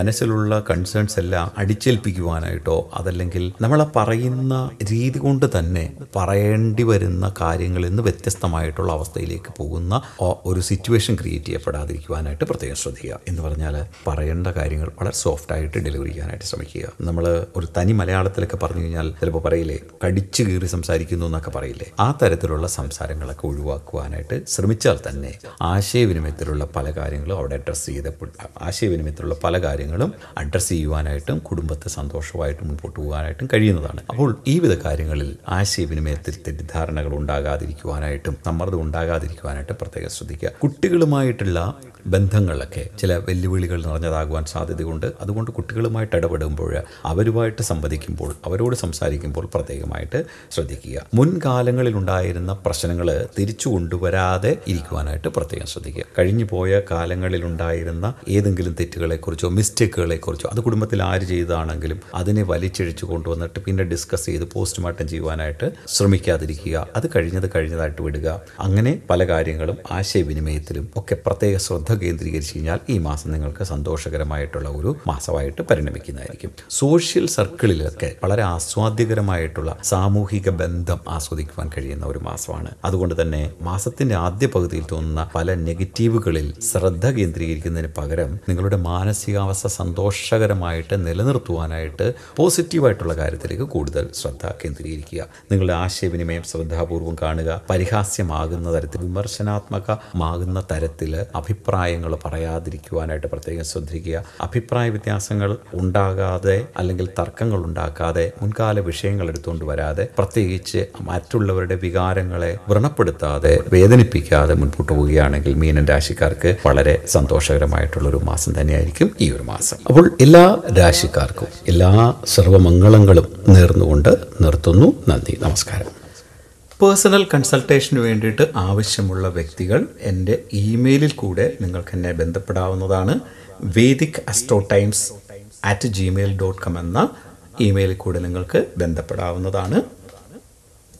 മനസ്സിലുള്ള കൺസേൺസ് എല്ലാം അടിച്ചേൽപ്പിക്കുവാനായിട്ടോ അതല്ലെങ്കിൽ നമ്മൾ പറയുന്ന രീതി കൊണ്ട് തന്നെ പറയേണ്ടി വരുന്ന കാര്യങ്ങളിൽ നിന്ന് വ്യത്യസ്തമായിട്ടുള്ള അവസ്ഥയിലേക്ക് പോകുന്ന ഒരു സിറ്റുവേഷൻ ക്രിയേറ്റ് ചെയ്യപ്പെടാതിരിക്കുവാനായിട്ട് പ്രത്യേകം ശ്രദ്ധിക്കുക എന്ന് പറഞ്ഞാൽ പറയേണ്ട കാര്യങ്ങൾ വളരെ സോഫ്റ്റായിട്ട് ഡെലിവറി ചെയ്യാനായിട്ട് ശ്രമിക്കുക നമ്മൾ ഒരു തനി മലയാളത്തിലൊക്കെ പറഞ്ഞു കഴിഞ്ഞാൽ ചിലപ്പോൾ പറയില്ലേ കടിച്ചു കീറി സംസാരിക്കുന്നു എന്നൊക്കെ പറയില്ലേ ആ തരത്തിലുള്ള സംസാരങ്ങളൊക്കെ ഒഴിവാക്കുവാനായിട്ട് ശ്രമിച്ചാൽ തന്നെ ആശയവിനിമയത്തിലുള്ള പല കാര്യങ്ങളും അവിടെ അഡ്രസ്സ് ചെയ്ത ആശയവിനിമയത്തിലുള്ള പല കാര്യങ്ങളും അഡ്രസ്സ് ചെയ്യുവാനായിട്ടും കുടുംബത്തെ സന്തോഷമായിട്ട് മുൻപോട്ട് പോകാനായിട്ടും കഴിയുന്നതാണ് അപ്പോൾ ഈ വിധ കാര്യങ്ങളിൽ ആശയവിനിമയത്തിൽ തെറ്റിദ്ധാരണ തെറ്റിദ്ധാരണകൾ ഉണ്ടാകാതിരിക്കുവാനായിട്ടും സമ്മർദ്ദം ഉണ്ടാകാതിരിക്കുവാനായിട്ടും പ്രത്യേകം ശ്രദ്ധിക്കുക കുട്ടികളുമായിട്ടുള്ള ബന്ധങ്ങളിലൊക്കെ ചില വെല്ലുവിളികൾ നിറഞ്ഞതാകുവാൻ സാധ്യതയുണ്ട് അതുകൊണ്ട് കുട്ടികളുമായിട്ട് ഇടപെടുമ്പോൾ അവരുമായിട്ട് സംവദിക്കുമ്പോൾ അവരോട് സംസാരിക്കുമ്പോൾ പ്രത്യേകമായിട്ട് ശ്രദ്ധിക്കുക മുൻകാലങ്ങളിൽ ഉണ്ടായിരുന്ന പ്രശ്നങ്ങൾ തിരിച്ചു കൊണ്ടുവരാതെ ഇരിക്കുവാനായിട്ട് പ്രത്യേകം ശ്രദ്ധിക്കുക കഴിഞ്ഞു പോയ കാലങ്ങളിൽ ഉണ്ടായിരുന്ന ഏതെങ്കിലും തെറ്റുകളെക്കുറിച്ചോ മിസ്റ്റേക്കുകളെക്കുറിച്ചോ അത് കുടുംബത്തിൽ ആര് ചെയ്തതാണെങ്കിലും അതിനെ വലിച്ചിഴിച്ചു കൊണ്ടുവന്നിട്ട് പിന്നെ ഡിസ്കസ് ചെയ്ത് പോസ്റ്റ്മോർട്ടം ചെയ്യുവാനായിട്ട് ശ്രമിക്കാതിരിക്കുക വയ്ക്കുക അത് കഴിഞ്ഞത് കഴിഞ്ഞതായിട്ട് വിടുക അങ്ങനെ പല കാര്യങ്ങളും ആശയവിനിമയത്തിലും ഒക്കെ പ്രത്യേക ശ്രദ്ധ കേന്ദ്രീകരിച്ച് കഴിഞ്ഞാൽ ഈ മാസം നിങ്ങൾക്ക് സന്തോഷകരമായിട്ടുള്ള ഒരു മാസമായിട്ട് പരിണമിക്കുന്നതായിരിക്കും സോഷ്യൽ സർക്കിളിലൊക്കെ വളരെ ആസ്വാദ്യകരമായിട്ടുള്ള സാമൂഹിക ബന്ധം ആസ്വദിക്കുവാൻ കഴിയുന്ന ഒരു മാസമാണ് അതുകൊണ്ട് തന്നെ മാസത്തിന്റെ ആദ്യ പകുതിയിൽ തോന്നുന്ന പല നെഗറ്റീവുകളിൽ ശ്രദ്ധ കേന്ദ്രീകരിക്കുന്നതിന് പകരം നിങ്ങളുടെ മാനസികാവസ്ഥ സന്തോഷകരമായിട്ട് നിലനിർത്തുവാനായിട്ട് പോസിറ്റീവായിട്ടുള്ള കാര്യത്തിലേക്ക് കൂടുതൽ ശ്രദ്ധ കേന്ദ്രീകരിക്കുക നിങ്ങളുടെ ആശയവിനിമയം ശ്രദ്ധാപൂർവം കാണുക പരിഹാസ്യമാകുന്ന തരത്തിൽ വിമർശനാത്മകമാകുന്ന തരത്തിൽ അഭിപ്രായങ്ങൾ പറയാതിരിക്കുവാനായിട്ട് പ്രത്യേകം ശ്രദ്ധിക്കുക അഭിപ്രായ വ്യത്യാസങ്ങൾ ഉണ്ടാകാതെ അല്ലെങ്കിൽ തർക്കങ്ങൾ ഉണ്ടാക്കാതെ മുൻകാല വിഷയങ്ങൾ എടുത്തുകൊണ്ട് വരാതെ പ്രത്യേകിച്ച് മറ്റുള്ളവരുടെ വികാരങ്ങളെ വ്രണപ്പെടുത്താതെ വേദനിപ്പിക്കാതെ മുൻപോട്ട് പോവുകയാണെങ്കിൽ മീനൻ രാശിക്കാർക്ക് വളരെ സന്തോഷകരമായിട്ടുള്ള ഒരു മാസം തന്നെയായിരിക്കും ഈ ഒരു മാസം അപ്പോൾ എല്ലാ രാശിക്കാർക്കും എല്ലാ സർവമംഗളങ്ങളും നേർന്നുകൊണ്ട് നിർത്തുന്നു നന്ദി നമസ്കാരം പേഴ്സണൽ കൺസൾട്ടേഷന് വേണ്ടിയിട്ട് ആവശ്യമുള്ള വ്യക്തികൾ എൻ്റെ ഇമെയിലിൽ കൂടെ നിങ്ങൾക്ക് എന്നെ ബന്ധപ്പെടാവുന്നതാണ് vedic astro times at gmail dot com എന്ന ഇമെയിലിൽ കൂടെ നിങ്ങൾക്ക് ബന്ധപ്പെടാവുന്നതാണ്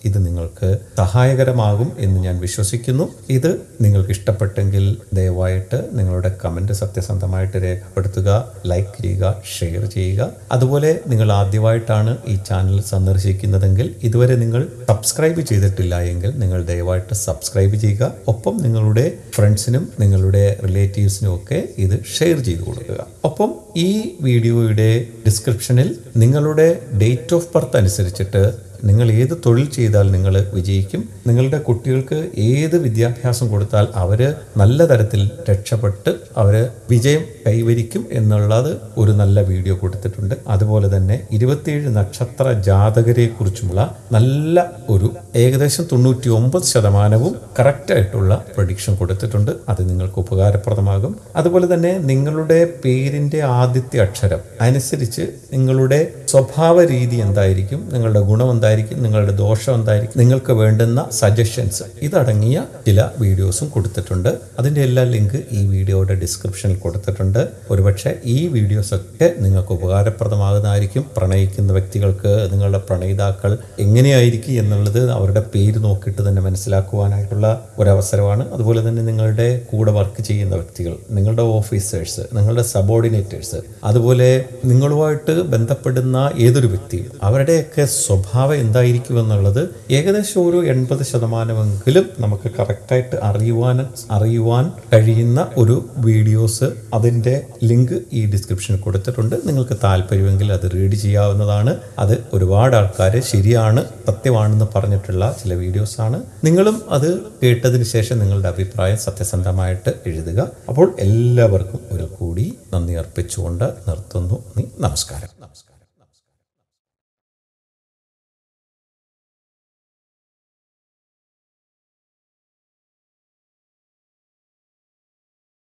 ഇത് നിങ്ങൾക്ക് സഹായകരമാകും എന്ന് ഞാൻ വിശ്വസിക്കുന്നു ഇത് നിങ്ങൾക്ക് ഇഷ്ടപ്പെട്ടെങ്കിൽ ദയവായിട്ട് നിങ്ങളുടെ കമൻറ്റ് സത്യസന്ധമായിട്ട് രേഖപ്പെടുത്തുക ലൈക്ക് ചെയ്യുക ഷെയർ ചെയ്യുക അതുപോലെ നിങ്ങൾ ആദ്യമായിട്ടാണ് ഈ ചാനൽ സന്ദർശിക്കുന്നതെങ്കിൽ ഇതുവരെ നിങ്ങൾ സബ്സ്ക്രൈബ് ചെയ്തിട്ടില്ല എങ്കിൽ നിങ്ങൾ ദയവായിട്ട് സബ്സ്ക്രൈബ് ചെയ്യുക ഒപ്പം നിങ്ങളുടെ ഫ്രണ്ട്സിനും നിങ്ങളുടെ റിലേറ്റീവ്സിനും ഒക്കെ ഇത് ഷെയർ ചെയ്തു കൊടുക്കുക ഒപ്പം ഈ വീഡിയോയുടെ ഡിസ്ക്രിപ്ഷനിൽ നിങ്ങളുടെ ഡേറ്റ് ഓഫ് ബർത്ത് അനുസരിച്ചിട്ട് നിങ്ങൾ ഏത് തൊഴിൽ ചെയ്താൽ നിങ്ങൾ വിജയിക്കും നിങ്ങളുടെ കുട്ടികൾക്ക് ഏത് വിദ്യാഭ്യാസം കൊടുത്താൽ അവർ നല്ല തരത്തിൽ രക്ഷപ്പെട്ട് അവർ വിജയം കൈവരിക്കും എന്നുള്ളത് ഒരു നല്ല വീഡിയോ കൊടുത്തിട്ടുണ്ട് അതുപോലെ തന്നെ ഇരുപത്തിയേഴ് നക്ഷത്ര ജാതകരെ കുറിച്ചുള്ള നല്ല ഒരു ഏകദേശം തൊണ്ണൂറ്റി ഒമ്പത് ശതമാനവും കറക്റ്റായിട്ടുള്ള പ്രൊഡിക്ഷൻ കൊടുത്തിട്ടുണ്ട് അത് നിങ്ങൾക്ക് ഉപകാരപ്രദമാകും അതുപോലെ തന്നെ നിങ്ങളുടെ പേരിൻ്റെ ആദ്യത്തെ അക്ഷരം അനുസരിച്ച് നിങ്ങളുടെ സ്വഭാവ രീതി എന്തായിരിക്കും നിങ്ങളുടെ ഗുണം എന്തായിരിക്കും നിങ്ങളുടെ ദോഷം എന്തായിരിക്കും നിങ്ങൾക്ക് വേണ്ടുന്ന സജഷൻസ് ഇതടങ്ങിയ ചില വീഡിയോസും കൊടുത്തിട്ടുണ്ട് അതിൻ്റെ എല്ലാ ലിങ്ക് ഈ വീഡിയോയുടെ ഡിസ്ക്രിപ്ഷനിൽ കൊടുത്തിട്ടുണ്ട് ഒരുപക്ഷെ ഈ വീഡിയോസ് ഒക്കെ നിങ്ങൾക്ക് ഉപകാരപ്രദമാകുന്നതായിരിക്കും പ്രണയിക്കുന്ന വ്യക്തികൾക്ക് നിങ്ങളുടെ പ്രണയിതാക്കൾ എങ്ങനെയായിരിക്കും എന്നുള്ളത് അവരുടെ പേര് നോക്കിയിട്ട് തന്നെ മനസ്സിലാക്കുവാനായിട്ടുള്ള ഒരവസരമാണ് അതുപോലെ തന്നെ നിങ്ങളുടെ കൂടെ വർക്ക് ചെയ്യുന്ന വ്യക്തികൾ നിങ്ങളുടെ ഓഫീസേഴ്സ് നിങ്ങളുടെ സബോർഡിനേറ്റേഴ്സ് അതുപോലെ നിങ്ങളുമായിട്ട് ബന്ധപ്പെടുന്ന ഏതൊരു വ്യക്തിയും അവരുടെയൊക്കെ സ്വഭാവ എന്തായിരിക്കുമെന്നുള്ളത് ഏകദേശം ഒരു എൺപത് ശതമാനമെങ്കിലും നമുക്ക് കറക്റ്റായിട്ട് അറിയുവാൻ അറിയുവാൻ കഴിയുന്ന ഒരു വീഡിയോസ് അതിൻ്റെ ലിങ്ക് ഈ ഡിസ്ക്രിപ്ഷനിൽ കൊടുത്തിട്ടുണ്ട് നിങ്ങൾക്ക് താല്പര്യമെങ്കിൽ അത് റീഡ് ചെയ്യാവുന്നതാണ് അത് ഒരുപാട് ആൾക്കാർ ശരിയാണ് സത്യമാണെന്ന് പറഞ്ഞിട്ടുള്ള ചില വീഡിയോസാണ് നിങ്ങളും അത് കേട്ടതിന് ശേഷം നിങ്ങളുടെ അഭിപ്രായം സത്യസന്ധമായിട്ട് എഴുതുക അപ്പോൾ എല്ലാവർക്കും ഒരു കൂടി നന്ദി അർപ്പിച്ചുകൊണ്ട് നിർത്തുന്നു നമസ്കാരം നമസ്കാരം